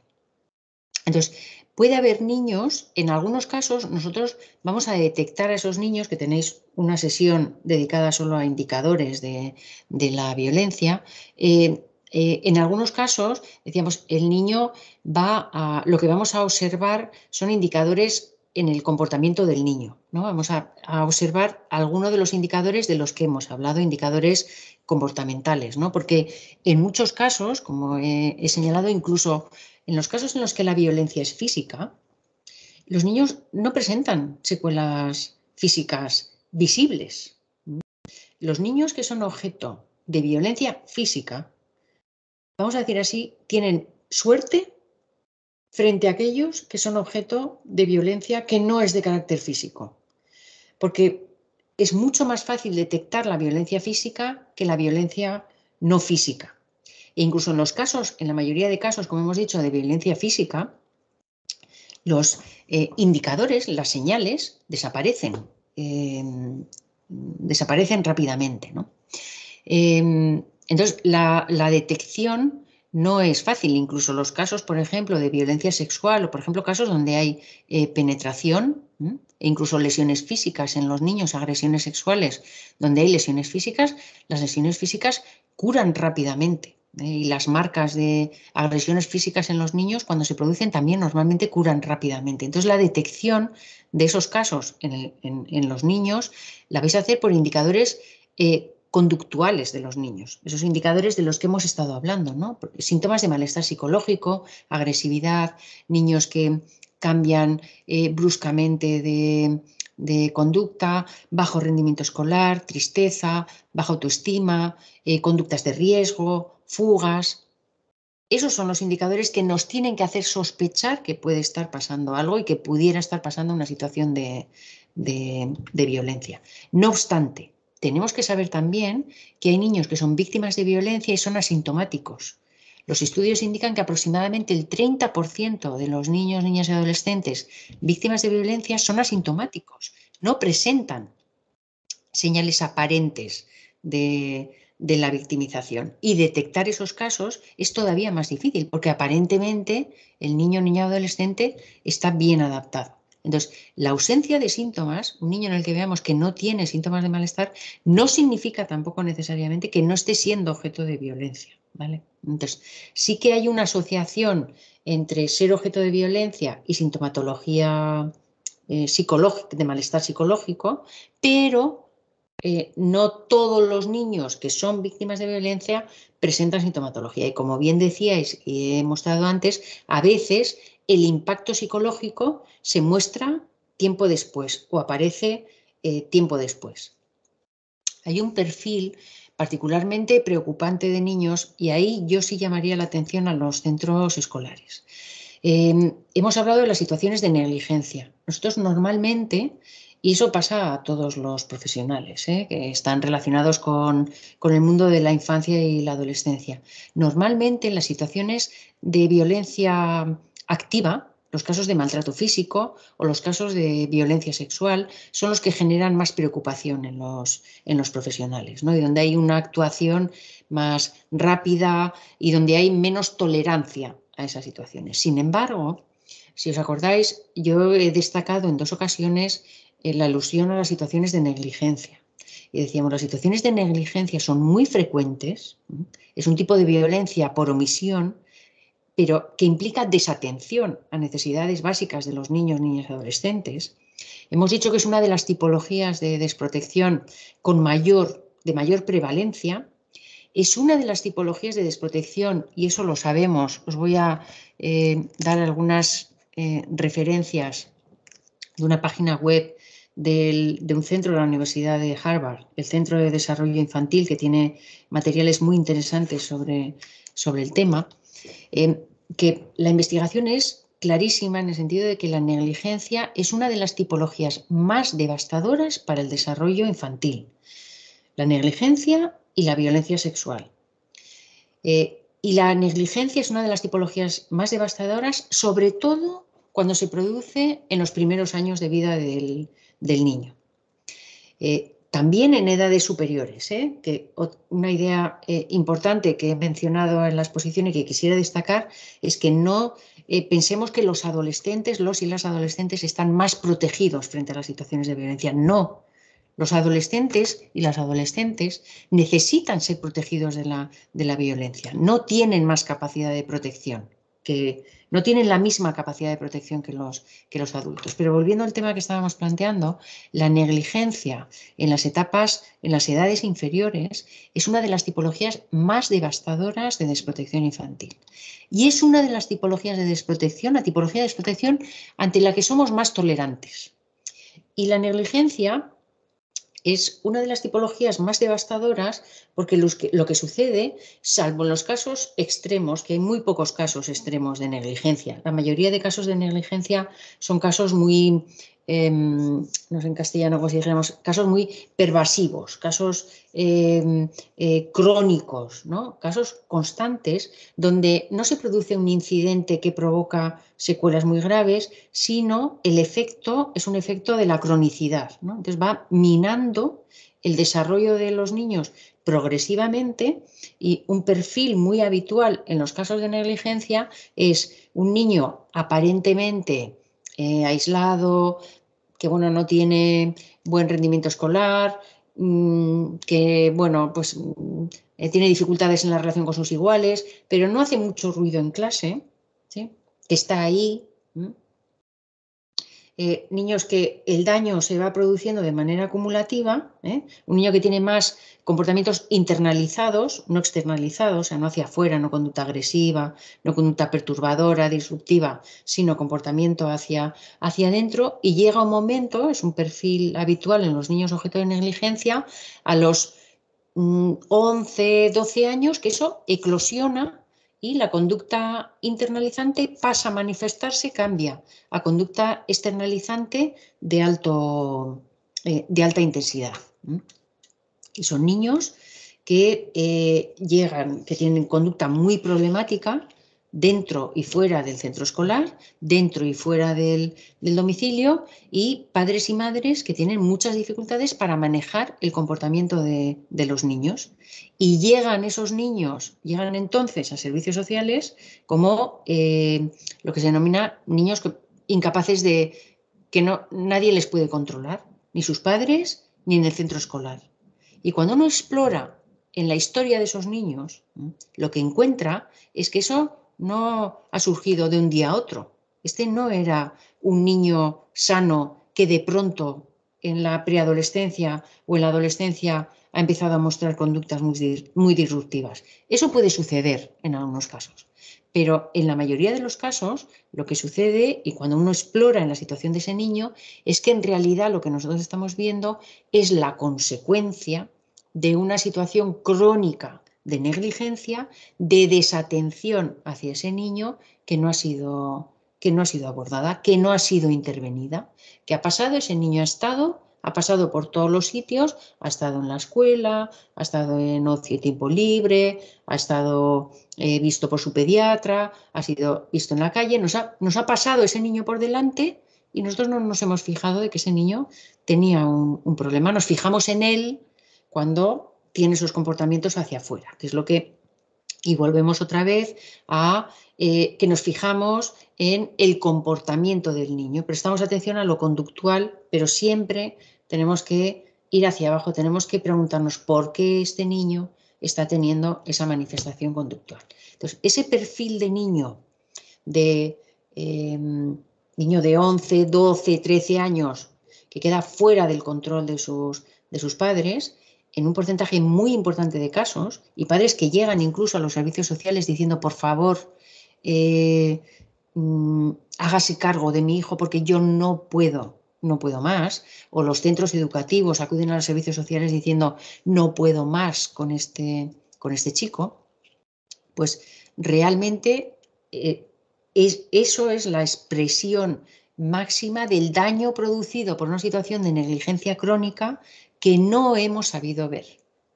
Entonces, puede haber niños, en algunos casos nosotros vamos a detectar a esos niños que tenéis una sesión dedicada solo a indicadores de, la violencia. Eh, eh, en algunos casos, decíamos, el niño va a, lo que vamos a observar son indicadores en el comportamiento del niño. ¿no? Vamos a, observar algunos de los indicadores de los que hemos hablado, indicadores comportamentales, ¿no? porque en muchos casos, como he señalado, incluso en los casos en los que la violencia es física, los niños no presentan secuelas físicas visibles. Los niños que son objeto de violencia física vamos a decir así, tienen suerte frente a aquellos que son objeto de violencia que no es de carácter físico. Porque es mucho más fácil detectar la violencia física que la violencia no física. E incluso en los casos, en la mayoría de casos, como hemos dicho, de violencia física, los eh, indicadores, las señales, desaparecen, eh, desaparecen rápidamente. ¿no? Eh, entonces, la, detección no es fácil. Incluso los casos, por ejemplo, de violencia sexual o, por ejemplo, casos donde hay eh, penetración e incluso lesiones físicas en los niños, agresiones sexuales, donde hay lesiones físicas, las lesiones físicas curan rápidamente. ¿eh? Y las marcas de agresiones físicas en los niños, cuando se producen, también normalmente curan rápidamente. Entonces, la detección de esos casos en, los niños la vais a hacer por indicadores eh, conductuales de los niños, esos indicadores de los que hemos estado hablando, Síntomas de malestar psicológico, agresividad, niños que cambian eh, bruscamente de, conducta, bajo rendimiento escolar, tristeza, baja autoestima, eh, conductas de riesgo, fugas. Esos son los indicadores que nos tienen que hacer sospechar que puede estar pasando algo y que pudiera estar pasando una situación de violencia. No obstante, tenemos que saber también que hay niños que son víctimas de violencia y son asintomáticos. Los estudios indican que aproximadamente el 30% de los niños, niñas y adolescentes víctimas de violencia son asintomáticos, no presentan señales aparentes de, la victimización. Y detectar esos casos es todavía más difícil, porque aparentemente el niño, niña o adolescente está bien adaptado. Entonces, la ausencia de síntomas, un niño en el que veamos que no tiene síntomas de malestar, no significa tampoco necesariamente que no esté siendo objeto de violencia. ¿vale? Entonces, sí que hay una asociación entre ser objeto de violencia y sintomatología eh, psicológica, de malestar psicológico, pero eh, no todos los niños que son víctimas de violencia presentan sintomatología. Y como bien decíais y he mostrado antes, a veces el impacto psicológico se muestra tiempo después o aparece eh, tiempo después. Hay un perfil particularmente preocupante de niños y ahí yo sí llamaría la atención a los centros escolares. Em, hemos hablado de las situaciones de negligencia. Nosotros normalmente, y eso pasa a todos los profesionales eh, que están relacionados con, con el mundo de la infancia y la adolescencia, normalmente en las situaciones de violencia activa, los casos de maltrato físico o los casos de violencia sexual son los que generan más preocupación en los, profesionales, ¿no? y donde hay una actuación más rápida y donde hay menos tolerancia a esas situaciones. Sin embargo, si os acordáis, yo he destacado en dos ocasiones eh, la alusión a las situaciones de negligencia. Y decíamos, las situaciones de negligencia son muy frecuentes, es un tipo de violencia por omisión pero que implica desatención a necesidades básicas de los niños, niñas y adolescentes. Hemos dicho que es una de las tipologías de desprotección con mayor, de mayor prevalencia. Es una de las tipologías de desprotección, y eso lo sabemos. Os voy a eh, dar algunas eh, referencias de una página web de un centro de la Universidad de Harvard, el Centro de Desarrollo Infantil, que tiene materiales muy interesantes sobre el tema. Em, que la investigación es clarísima en el sentido de que la negligencia es una de las tipologías más devastadoras para el desarrollo infantil. La negligencia y la violencia sexual. Eh, y la negligencia es una de las tipologías más devastadoras, sobre todo cuando se produce en los primeros años de vida del, niño. Eh, también en edades superiores, ¿eh? que una idea eh, importante que he mencionado en la exposición y que quisiera destacar es que no eh, pensemos que los adolescentes, los y las adolescentes están más protegidos frente a las situaciones de violencia. No, los adolescentes y las adolescentes necesitan ser protegidos de la violencia, no tienen más capacidad de protección que no tienen la misma capacidad de protección que los, que los adultos. Pero volviendo al tema que estábamos planteando, la negligencia en las etapas, en las edades inferiores, es una de las tipologías más devastadoras de desprotección infantil. Y es una de las tipologías de desprotección, la tipología de desprotección ante la que somos más tolerantes. Y la negligencia es una de las tipologías más devastadoras porque lo que sucede, salvo en los casos extremos, que hay muy pocos casos extremos de negligencia, la mayoría de casos de negligencia son casos muy Em, en castellano cómo casos muy pervasivos, casos em, eh, crónicos, ¿no? casos constantes, donde no se produce un incidente que provoca secuelas muy graves, sino el efecto es un efecto de la cronicidad. Entonces va minando el desarrollo de los niños progresivamente y un perfil muy habitual en los casos de negligencia es un niño aparentemente eh, aislado, que bueno, no tiene buen rendimiento escolar, mm, que bueno, pues mm, eh, tiene dificultades en la relación con sus iguales, pero no hace mucho ruido en clase, ¿sí? que está ahí, eh, niños que el daño se va produciendo de manera acumulativa, ¿eh? un niño que tiene más comportamientos internalizados, no externalizados, o sea, no hacia afuera, no conducta agresiva, no conducta perturbadora, disruptiva, sino comportamiento hacia, hacia adentro y llega un momento, es un perfil habitual en los niños objeto de negligencia, a los 11, mm, 12 años, que eso eclosiona y la conducta internalizante pasa a manifestarse, cambia a conducta externalizante de, alto, eh, de alta intensidad. Y son niños que eh, llegan, que tienen conducta muy problemática dentro y fuera del centro escolar, dentro y fuera del, domicilio, y padres y madres que tienen muchas dificultades para manejar el comportamiento de, los niños. Y llegan esos niños, llegan entonces a servicios sociales como eh, lo que se denomina niños incapaces de que no, nadie les puede controlar, ni sus padres, ni en el centro escolar. Y cuando uno explora en la historia de esos niños, lo que encuentra es que eso no ha surgido de un día a otro. Este no era un niño sano que de pronto en la preadolescencia o en la adolescencia ha empezado a mostrar conductas muy, disruptivas. Eso puede suceder en algunos casos, pero en la mayoría de los casos lo que sucede y cuando uno explora en la situación de ese niño es que en realidad lo que nosotros estamos viendo es la consecuencia de una situación crónica de negligencia, de desatención hacia ese niño que no ha sido que no ha sido abordada, que no ha sido intervenida, que ha pasado, ese niño ha estado, ha pasado por todos los sitios, ha estado en la escuela, ha estado en ocio y tiempo libre, ha estado eh, visto por su pediatra, ha sido visto en la calle, nos ha, nos ha, pasado ese niño por delante y nosotros no nos hemos fijado de que ese niño tenía un problema, nos fijamos en él cuando tiene sus comportamientos hacia afuera, que es lo que y volvemos otra vez a eh, que nos fijamos en el comportamiento del niño. Prestamos atención a lo conductual, pero siempre tenemos que ir hacia abajo, tenemos que preguntarnos por qué este niño está teniendo esa manifestación conductual. Entonces, ese perfil de niño, de em, niño de 11, 12, 13 años, que queda fuera del control de sus, de sus padres, en un porcentaje muy importante de casos, y padres que llegan incluso a los servicios sociales diciendo, por favor, eh, mm, hágase cargo de mi hijo porque yo no puedo, no puedo más, o los centros educativos acuden a los servicios sociales diciendo, no puedo más con este, con este chico, pues realmente eh, eso es la expresión máxima del daño producido por una situación de negligencia crónica que no hemos sabido ver,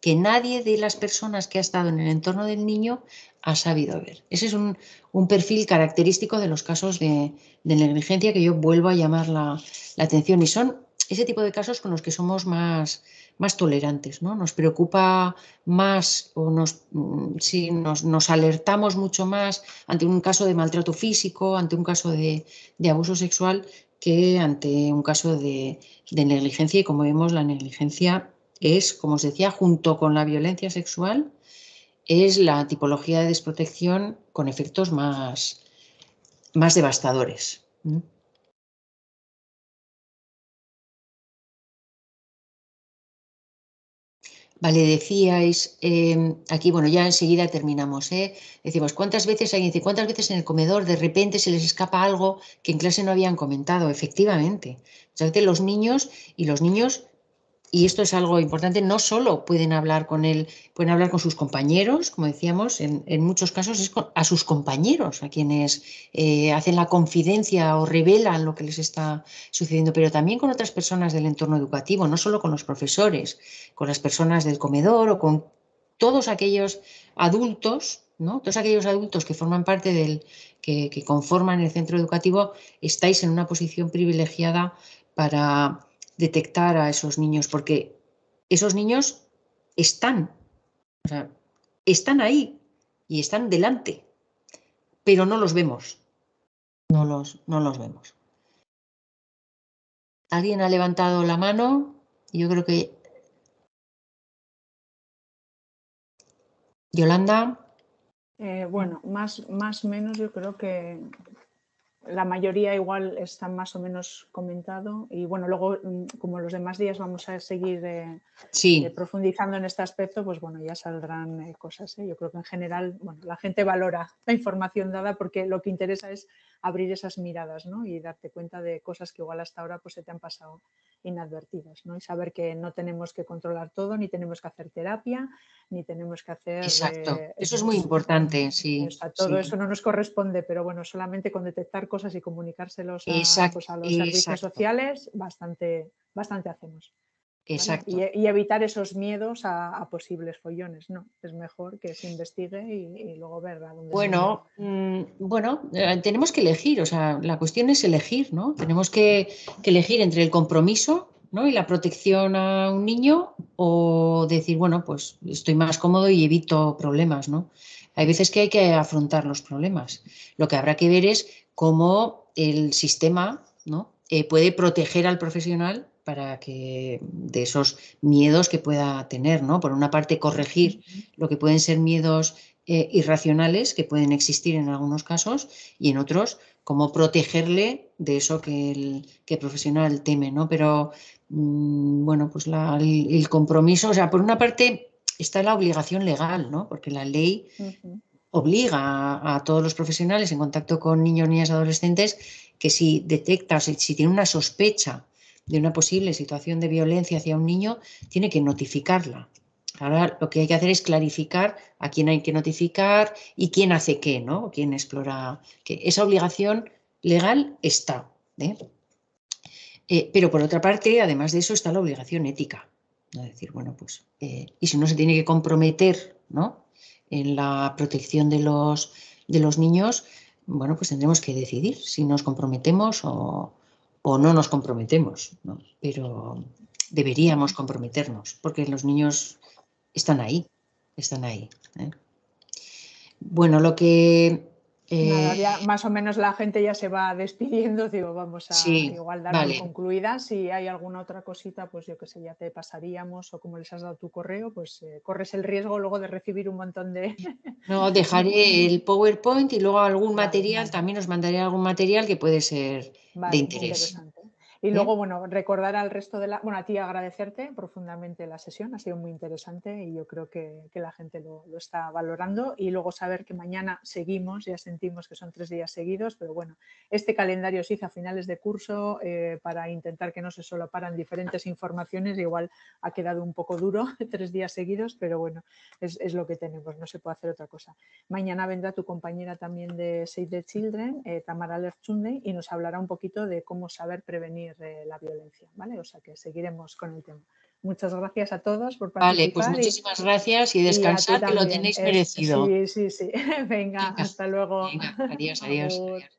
que nadie de las personas que ha estado en el entorno del niño ha sabido ver. Ese es un, perfil característico de los casos de, negligencia que yo vuelvo a llamar la, atención y son ese tipo de casos con los que somos más, más tolerantes, ¿no? Nos preocupa más o nos, mm, si nos, alertamos mucho más ante un caso de maltrato físico, ante un caso de abuso sexual, que ante un caso de, negligencia, y como vemos, la negligencia es, como os decía, junto con la violencia sexual, es la tipología de desprotección con efectos más, más devastadores. Vale, decíais, em, aquí, bueno, ya enseguida terminamos, ¿eh? Decimos, ¿cuántas veces hay cuántas veces en el comedor de repente se les escapa algo que en clase no habían comentado? Efectivamente, muchas veces los niños y los niños y esto es algo importante, no solo pueden hablar con él, pueden hablar con sus compañeros, como decíamos, en, muchos casos es con, a sus compañeros, a quienes eh, hacen la confidencia o revelan lo que les está sucediendo, pero también con otras personas del entorno educativo, no solo con los profesores, con las personas del comedor o con todos aquellos adultos ¿No? Todos aquellos adultos que forman parte del, que, conforman el centro educativo, estáis en una posición privilegiada para detectar a esos niños, porque esos niños están, están ahí y están delante, pero no los vemos, no los, no los vemos. ¿Alguien ha levantado
la mano? Yo creo que...
Yolanda.
Eh, bueno, más o menos yo creo que, la mayoría igual está más o menos comentado y bueno, luego mm, como los demás días vamos a seguir eh, eh, profundizando en este aspecto, pues bueno, ya saldrán eh, cosas. Yo creo que en general, bueno, la gente valora la información dada porque lo que interesa es abrir esas miradas ¿no? y darte cuenta de cosas que igual hasta ahora pues, se te han pasado inadvertidas. ¿no? Y saber que no tenemos que controlar todo, ni tenemos que hacer terapia, ni tenemos que hacer... Exacto, eh, eso es muy
importante, sí. todo eso no
nos corresponde, pero bueno, solamente con detectar cosas y comunicárselos a, pues, los servicios sociales bastante, bastante hacemos.
Y,
evitar esos miedos a, posibles follones, ¿no? Es mejor que se investigue y, luego ver a dónde Bueno,
mm, bueno eh, tenemos que elegir, o sea, la cuestión es elegir, ¿no? Tenemos que, elegir entre el compromiso ¿no? y la protección a un niño o decir, bueno, pues estoy más cómodo y evito problemas, ¿no? Hay veces que hay que afrontar los problemas. Lo que habrá que ver es cómo el sistema ¿no? Eh, puede proteger al profesional para que de esos miedos que pueda tener, ¿no? Por una parte, corregir lo que pueden ser miedos eh, irracionales que pueden existir en algunos casos y en otros, como protegerle de eso que el, que profesional teme, ¿no? Pero, mm, bueno, pues el, compromiso, o sea, por una parte está la obligación legal, ¿no? Porque la ley obliga a, todos los profesionales en contacto con niños, niñas, adolescentes que si detecta, si tiene una sospecha de una posible situación de violencia hacia un niño, tiene que notificarla. Ahora lo que hay que hacer es clarificar a quién hay que notificar y quién hace qué, ¿no? Quién explora. que Esa obligación legal está. ¿eh? Eh, pero por otra parte, además de eso, está la obligación ética. Es decir, bueno, pues, eh, y si uno se tiene que comprometer ¿no? en la protección de los, de los niños, bueno, pues tendremos que decidir si nos comprometemos o, o no nos comprometemos, pero deberíamos comprometernos porque los niños están ahí, están ahí. ¿eh? Bueno, lo que eh,
ya más o menos la gente ya se va despidiendo, digo, vamos a igual dar concluida. Si hay alguna otra cosita, pues yo que sé, ya te pasaríamos o como les has dado tu correo, pues eh, corres el riesgo luego de recibir un montón de...
No, dejaré el PowerPoint y luego algún material, también os mandaré algún material que puede ser
de interés. Interesante. Y luego, bueno, recordar al resto de la, bueno, a ti agradecerte profundamente la sesión, ha sido muy interesante y yo creo que, la gente lo, está valorando. Y luego saber que mañana seguimos, ya sentimos que son tres días seguidos, pero bueno, este calendario se hizo a finales de curso eh, para intentar que no se solo paran diferentes informaciones, igual ha quedado un poco duro tres días seguidos, pero bueno, es, lo que tenemos, no se puede hacer otra cosa. Mañana vendrá tu compañera también de Save the Children, eh, Tamara Lerchunde, y nos hablará un poquito de cómo saber prevenir eh, la violencia, ¿vale? O sea que seguiremos con el tema. Muchas gracias a todos por participar. Vale, pues muchísimas
gracias y descansad, que lo tenéis merecido. Sí,
sí, sí. Venga, hasta luego. adiós. adiós.